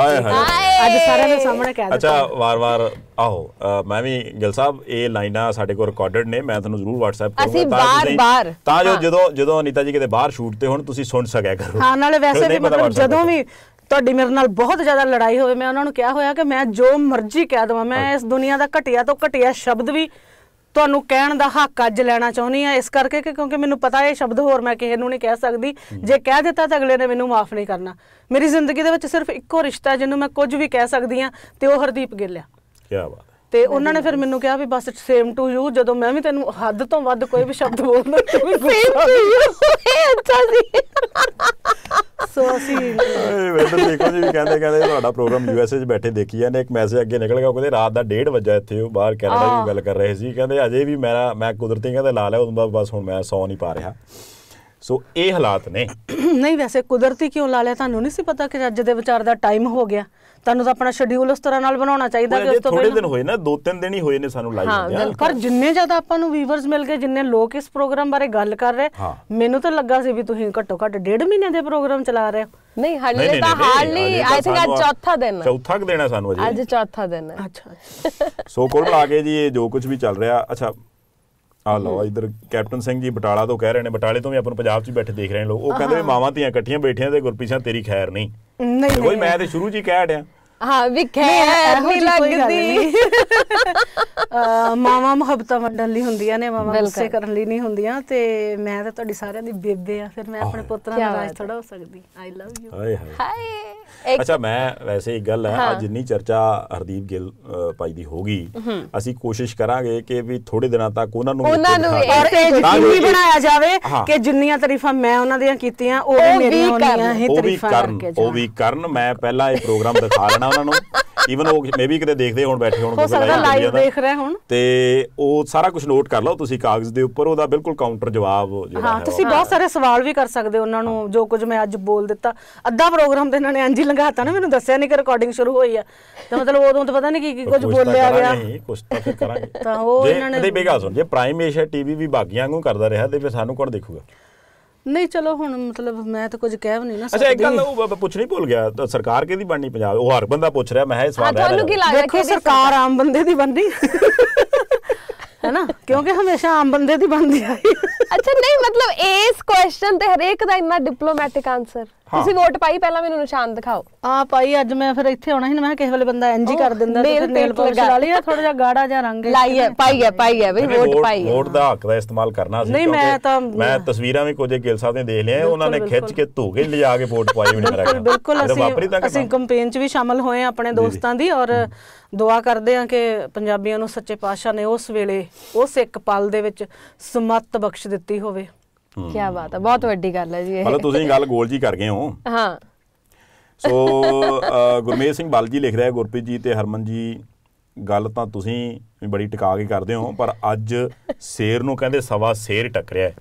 ਆਏ ਹਾਏ ਅੱਜ ਸਾਰਿਆਂ ਦੇ ਸਾਹਮਣੇ ਕਹਿ ਦਿੱਤਾ ਅੱਛਾ ਵਾਰ-ਵਾਰ ਆਹੋ ਮੈਂ ਵੀ ਗਿਲ ਸਾਹਿਬ ਇਹ ਲਾਈਨਾਂ ਸਾਡੇ ਕੋਲ ਰਿਕਾਰਡਡ ਨੇ ਮੈਂ ਤੁਹਾਨੂੰ ਜ਼ਰੂਰ WhatsApp ਕਰੂੰਗਾ ਤਾਂ ਬਾਰ ਤਾਂ ਜੋ ਜਦੋਂ ਜਦੋਂ ਅਨੀਤਾ ਜੀ ਕਿਤੇ ਬਾਹਰ ਸ਼ੂਟ ਤੇ ਹੋਣ ਤੁਸੀਂ ਸੁਣ ਸਕਿਆ ਕਰੋ ਹਾਂ ਨਾਲੇ ਵੈਸੇ ਵੀ ਮਤਲਬ ਜਦੋਂ ਵੀ ਤੁਹਾਡੀ ਮੇਰੇ ਨਾਲ ਬਹੁਤ ਜ਼ਿਆਦਾ ਲੜਾਈ ਹੋਵੇ ਮੈਂ ਉਹਨਾਂ ਨੂੰ ਕਿਹਾ ਹੋਇਆ ਕਿ ਮੈਂ ਜੋ ਮਰਜ਼ੀ ਕਹਿ ਦਵਾਂ ਮੈਂ ਇਸ ਦੁਨੀਆ ਦਾ ਘਟਿਆ ਤੋਂ ਘਟਿਆ ਸ਼ਬਦ ਵੀ ਤੁਹਾਨੂੰ ਕਹਿਣ ਦਾ ਹੱਕ ਅੱਜ ਲੈਣਾ ਚਾਹੁੰਦੀ ਆ ਇਸ ਕਰਕੇ ਕਿ ਕਿਉਂਕਿ ਮੈਨੂੰ ਪਤਾ ਇਹ ਸ਼ਬਦ ਹੋਰ ਮੈਂ ਕਿਸੇ ਨੂੰ ਨਹੀਂ ਕਹਿ ਸਕਦੀ ਜੇ ਕਹਿ ਦਿੱਤਾ ਤਾਂ ਅਗਲੇ ਨੇ ਮੈਨੂੰ ਮਾਫ ਨਹੀਂ ਕਰਨਾ ਮੇਰੀ ਜ਼ਿੰਦਗੀ ਦੇ ਵਿੱਚ ਸਿਰਫ ਇੱਕੋ ਰਿਸ਼ਤਾ ਜਿਹਨੂੰ ਮੈਂ ਕੁਝ ਵੀ ਕਹਿ ਸਕਦੀ ਆ ਤੇ ਉਹ ਹਰਦੀਪ ਗਿੱਲ ਆ ਕੀ ਬਾਤ ਤੇ ਉਹਨਾਂ ਨੇ ਫਿਰ ਮੈਨੂੰ ਕਿਹਾ ਵੀ ਬਸ ਸੇਮ ਟੂ ਯੂ ਜਦੋਂ ਮੈਂ ਵੀ ਤੈਨੂੰ ਹੱਦ ਤੋਂ ਵੱਧ ਕੋਈ ਵੀ ਸ਼ਬਦ ਬੋਲਦਾ ਤੂੰ ਸੇਮ ਟੂ ਯੂ ਅੱਛਾ ਸੀ ਸੋ ਅਸੀਂ ਵੇਦਰ ਦੇਖੋ ਜੀ ਵੀ ਕਹਿੰਦੇ ਕਹਿੰਦੇ ਤੁਹਾਡਾ ਪ੍ਰੋਗਰਾਮ ਯੂ ਏ 'ਚ ਬੈਠੇ ਦੇਖੀ ਜਾਂਦੇ ਇੱਕ ਮੈਸੇਜ ਅੱਗੇ ਨਿਕਲ ਗਿਆ ਕਹਿੰਦੇ ਰਾਤ ਦਾ 1:30 ਵਜੇ ਇੱਥੇ ਉਹ ਬਾਹਰ ਕੈਨੇਡਾ ਦੀ ਗੱਲ ਕਰ ਰਹੇ ਸੀ ਕਹਿੰਦੇ ਅਜੇ ਵੀ ਮੇਰਾ ਮੈਂ ਕੁਦਰਤੀ ਕਹਿੰਦੇ ਲਾਲ ਹੈ ਉਦੋਂ ਬਾਅਦ ਬਸ ਹੁਣ ਮੈਂ ਸੌ ਨਹੀਂ ਪਾ ਰਿਹਾ ਸੋ ਇਹ ਹਾਲਾਤ ਨੇ ਨਹੀਂ ਵੈਸੇ ਕੁਦਰਤੀ ਕਿਉਂ ਲਾ ਲਿਆ ਤੁਹਾਨੂੰ ਨਹੀਂ ਸੀ ਪਤਾ ਕਿ ਅੱਜ ਦੇ ਵਿਚਾਰ ਦਾ ਟਾਈਮ ਹੋ ਗਿਆ ਤੁਹਾਨੂੰ ਤਾਂ ਆਪਣਾ ਸ਼ਡਿਊਲ ਉਸ ਤਰ੍ਹਾਂ ਨਾਲ ਬਣਾਉਣਾ ਚਾਹੀਦਾ ਕਿ ਉਸ ਤੋਂ ਥੋੜੇ ਦਿਨ ਹੋਏ ਨਾ ਦੋ ਤਿੰਨ ਦਿਨ ਹੀ ਹੋਏ ਨੇ ਸਾਨੂੰ ਲਾਈਵ ਹੁੰਦਿਆਂ ਹਾਂ ਪਰ ਜਿੰਨੇ ਜ਼ਿਆਦਾ ਆਪਾਂ ਨੂੰ ਵੀਵਰਸ ਮਿਲ ਗਏ ਜਿੰਨੇ ਲੋਕ ਇਸ ਪ੍ਰੋਗਰਾਮ ਬਾਰੇ ਗੱਲ ਕਰ ਰਹੇ ਮੈਨੂੰ ਤਾਂ ਲੱਗਾ ਸੀ ਵੀ ਤੁਸੀਂ ਘੱਟੋ ਘੱਟ ਡੇਢ ਮਹੀਨੇ ਦੇ ਪ੍ਰੋਗਰਾਮ ਚਲਾ ਰਹੇ ਹੋ ਨਹੀਂ ਹਾਲੇ ਤਾਂ ਹਾਲੇ ਆਈ ਥਿੰਕ ਅੱਜ ਚੌਥਾ ਦਿਨ ਹੈ ਚੌਥਾ ਦਿਨ ਹੈ ਸਾਨੂੰ ਅਜੇ ਅੱਜ ਚੌਥਾ ਦਿਨ ਹੈ ਅੱਛਾ ਸੋ ਕੋਲ ਆ ਕੇ ਜੀ ਇਹ ਜੋ ਕੁਝ ਵੀ ਚੱਲ ਰਿਹਾ ਅੱਛਾ ਆ ਲਓ ਇਧਰ ਕੈਪਟਨ ਸਿੰਘ ਜੀ ਬਟਾਲਾ ਤੋਂ ਕਹਿ ਰਹੇ ਨੇ ਬਟਾਲੇ ਤੋਂ ਵੀ ਆਪਾਂ ਨੂੰ ਪੰਜਾਬ 'ਚ ਬੈਠੇ ਦੇਖ ਰਹੇ ਨੇ ਲੋਕ ਉਹ ਕਹਿੰਦੇ ਮਾਵਾਂ ਧੀਆਂ ਇਕੱਠੀਆਂ ਬੈਠੀਆਂ ਤੇ ਗੁਰਪੀਸ਼ਾ ਤੇਰੀ ਖੈਰ ਨਹੀਂ ਨਹੀਂ ਕੋਈ ਮੈਂ ਤੇ ਸ਼ੁਰੂ 'ਚ ਹੀ ਕਹਿ ਰਿਹਾ ਹਾਂ ਵੀ ਖੈਰ ਨਹੀਂ ਲੱਗਦੀ ਮਾਵਾ ਮੁਹੱਬਤਾਂ ਵੰਡਣ ਲਈ ਹੁੰਦੀਆਂ ਨੇ ਮਾਵਾ ਗੁੱਸੇ ਕਰਨ ਲਈ ਨਹੀਂ ਹੁੰਦੀਆਂ ਤੇ ਮੈਂ ਤਾਂ ਤੁਹਾਡੀ ਸਾਰਿਆਂ ਦੀ ਬੇਬੇ ਆ ਫਿਰ ਮੈਂ ਆਪਣੇ ਪੁੱਤਰਾਂ ਨਾਲ ਰਾਜ ਥੋੜਾ ਹੋ ਸਕਦੀ ਆਈ ਲਵ ਯੂ ਹਾਏ ਹਾਏ ਹਾਏ ਅੱਛਾ ਮੈਂ ਵੈਸੇ ਇੱਕ ਗੱਲ ਹੈ ਅੱਜ ਜਿੰਨੀ ਚਰਚਾ ਹਰਦੀਪ ਗਿੱਲ ਪਾਈ ਦੀ ਹੋਗੀ ਅਸੀਂ ਕੋਸ਼ਿਸ਼ ਕਰਾਂਗੇ ਕਿ ਵੀ ਥੋੜੇ ਦਿਨਾਂ ਤੱਕ ਉਹਨਾਂ ਨੂੰ ਉਹਨਾਂ ਨੂੰ ਔਰ ਵੀ ਬਣਾਇਆ ਜਾਵੇ ਕਿ ਜਿੰਨੀਆਂ ਤਾਰੀਫਾਂ ਮੈਂ ਉਹਨਾਂ ਦੀਆਂ ਕੀਤੀਆਂ ਉਹ ਵੀ ਮੇਰੀਆਂ ਹੋਣੀਆਂ ਇਹ ਤਾਰੀਫਾਂ ਕਰਕੇ ਉਹ ਵੀ ਕਰਨ ਮੈਂ ਪਹਿਲਾਂ ਇਹ ਪ੍ਰੋਗਰਾਮ ਦਿਖਾ ਲੈਣਾ ਉਹਨਾਂ ਨੂੰ ਈਵਨ ਉਹ ਮੇਬੀ ਕਿਤੇ ਦੇਖਦੇ ਹੋਣ ਬੈਠੇ ਹੋਣ ਕੋਈ ਲਾਈਵ ਦੇਖ ਰਿਹਾ ਹੁਣ ਤੇ ਉਹ ਸਾਰਾ ਕੁਝ ਨੋਟ ਕਰ ਲਓ ਤੁਸੀਂ ਕਾਗਜ਼ ਦੇ ਉੱਪਰ ਉਹਦਾ ਬਿਲਕੁਲ ਕਾਊਂਟਰ ਜਵਾਬ ਜਿਹੜਾ ਹਾਂ ਤੁਸੀਂ ਬਹੁਤ ਸਾਰੇ ਸਵਾਲ ਵੀ ਕਰ ਸਕਦੇ ਉਹਨਾਂ ਨੂੰ ਜੋ ਕੁਝ ਮੈਂ ਅੱਜ ਬੋਲ ਦਿੱਤਾ ਅੱਧਾ ਪ੍ਰੋਗਰਾਮ ਤੇ ਇਹਨਾਂ ਨੇ ਅੰਜੀ ਲੰਘਾਤਾ ਨਾ ਮੈਨੂੰ ਦੱਸਿਆ ਨਹੀਂ ਕਿ ਰਿਕਾਰਡਿੰਗ ਸ਼ੁਰੂ ਹੋਈ ਆ ਤਾਂ ਮਤਲਬ ਉਦੋਂ ਤਾਂ ਪਤਾ ਨਹੀਂ ਕੀ ਕੀ ਕੁਝ ਬੋਲਿਆ ਗਿਆ ਨਹੀਂ ਕੁਝ ਤਾਂ ਫਿਰ ਕਰਾਂਗੇ ਤਾਂ ਉਹ ਇਹਨਾਂ ਨੇ ਨਹੀਂ ਬੇਗਾ ਸੁਣ ਜੇ ਪ੍ਰਾਈਮ ਏਸ਼ੀਆ ਟੀਵੀ ਵੀ ਬਾਗੀਆਂ ਵਾਂਗੂ ਕਰਦਾ ਰਿਹਾ ਤੇ ਫਿਰ ਸਾਨੂੰ ਕੌਣ ਦੇਖੂਗਾ ਨਹੀਂ ਚਲੋ ਹੁਣ ਮਤਲਬ ਮੈਂ ਤਾਂ ਕੁਝ ਕਹਿ ਵੀ ਨਹੀਂ ਨਾ ਸਕਦੀ ਅੱਛਾ ਇੱਕ ਗੱਲ ਉਹ ਨਹੀਂ ਭੁੱਲ ਗਿਆ ਸਰਕਾਰ ਕਿਹਦੀ ਬਣਨੀ ਪੰਜਾਬ ਉਹ ਹਰ ਬੰਦਾ ਪੁੱਛ ਰਿਹਾ ਮੈਂ ਇਹ ਸਵਾਲ ਹੈ ਤੁਹਾਨੂੰ ਕੀ ਲੱਗਦਾ ਕਿ ਸਰਕਾਰ ਆਮ ਬੰਦੇ ਦੀ ਬਣਨੀ ਹੈਨਾ ਕਿਉਂਕਿ ਹਮੇਸ਼ਾ ਆਮ ਬੰਦੇ ਦੀ ਬਣਦੀ ਆਈ ਅੱਛਾ ਨਹੀਂ ਮਤਲਬ ਇਸ ਕੁਐਸਚਨ ਤੇ ਹਰੇਕ ਦਾ ਇੰਨਾ ਡਿਪਲੋਮੈਟਿਕ ਆਨਸਰ ਤੁਸੀਂ ਵੋਟ ਪਾਈ ਪਹਿਲਾਂ ਮੈਨੂੰ ਨਿਸ਼ਾਨ ਦਿਖਾਓ ਆ ਪਾਈ ਅੱਜ ਮੈਂ ਫਿਰ ਇੱਥੇ ਆਉਣਾ ਸੀ ਨਾ ਮੈਂ ਕਿਸੇ ਵੇਲੇ ਬੰਦਾ ਇੰਜੀ ਕਰ ਦਿੰਦਾ ਤੇ ਫਿਰ ਨੇਲ ਪੋਲਿਸ਼ ਲਾ ਲਈ ਆ ਥੋੜਾ ਜਿਹਾ ਗਾੜਾ ਜਿਹਾ ਰੰਗ ਲਾਈ ਹੈ ਪਾਈ ਹੈ ਪਾਈ ਹੈ ਬਈ ਵੋਟ ਪਾਈ ਹੈ ਵੋਟ ਦਾ ਹੱਕ ਦਾ ਇਸਤੇਮਾਲ ਕਰਨਾ ਸੀ ਨਹੀਂ ਮੈਂ ਤਾਂ ਮੈਂ ਤਸਵੀਰਾਂ ਵੀ ਕੁਝ ਗਿਲ ਸਾਹਿਬ ਨੇ ਦੇਖ ਲਿਆ ਉਹਨਾਂ ਨੇ ਖਿੱਚ ਕੇ ਧੋ ਕੇ ਲਿਜਾ ਕੇ ਵੋਟ ਪਾਈ ਵੀ ਨਹੀਂ ਬਿਲਕੁਲ ਬਿਲਕੁਲ ਅਸੀਂ ਅਸੀਂ ਕੰਪੇਨ 'ਚ ਵੀ ਸ਼ਾਮਲ ਹੋਏ ਆ ਆਪਣੇ ਦੋਸਤਾਂ ਦੀ ਔਰ ਦੁਆ ਕਰਦੇ ਆ ਕਿ ਪੰਜਾਬੀਆਂ ਨੂੰ ਸੱਚੇ ਪਾਤਸ਼ਾਹ ਨੇ ਉਸ ਵੇਲੇ ਉਸ ਇੱਕ ਪਲ ਦੇ ਵਿੱਚ ਸਮਤ ਬਖਸ਼ ਦਿੱਤੀ ਹੋਵੇ ਕੀ ਬਾਤ ਹੈ ਬਹੁਤ ਵੱਡੀ ਗੱਲ ਹੈ ਜੀ ਇਹ ਮਤਲਬ ਤੁਸੀਂ ਗੱਲ ਗੋਲ ਜੀ ਕਰ ਗਏ ਹੋ ਹਾਂ ਸੋ ਗੁਰਮੇਸ਼ ਸਿੰਘ ਬਲਜੀ ਜੀ ਲਿਖ ਰਿਹਾ ਗੁਰਪ੍ਰੀਤ ਜੀ ਤੇ ਹਰਮਨ ਜੀ ਗੱਲ ਤਾਂ ਤੁਸੀਂ ਬੜੀ ਟਿਕਾ ਕੇ ਕਰਦੇ ਹੋ ਪਰ ਅੱਜ ਸ਼ੇਰ ਨੂੰ ਕਹਿੰਦੇ ਸਵਾ ਸ਼ੇਰ ਟੱਕਰਿਆ ਹੈ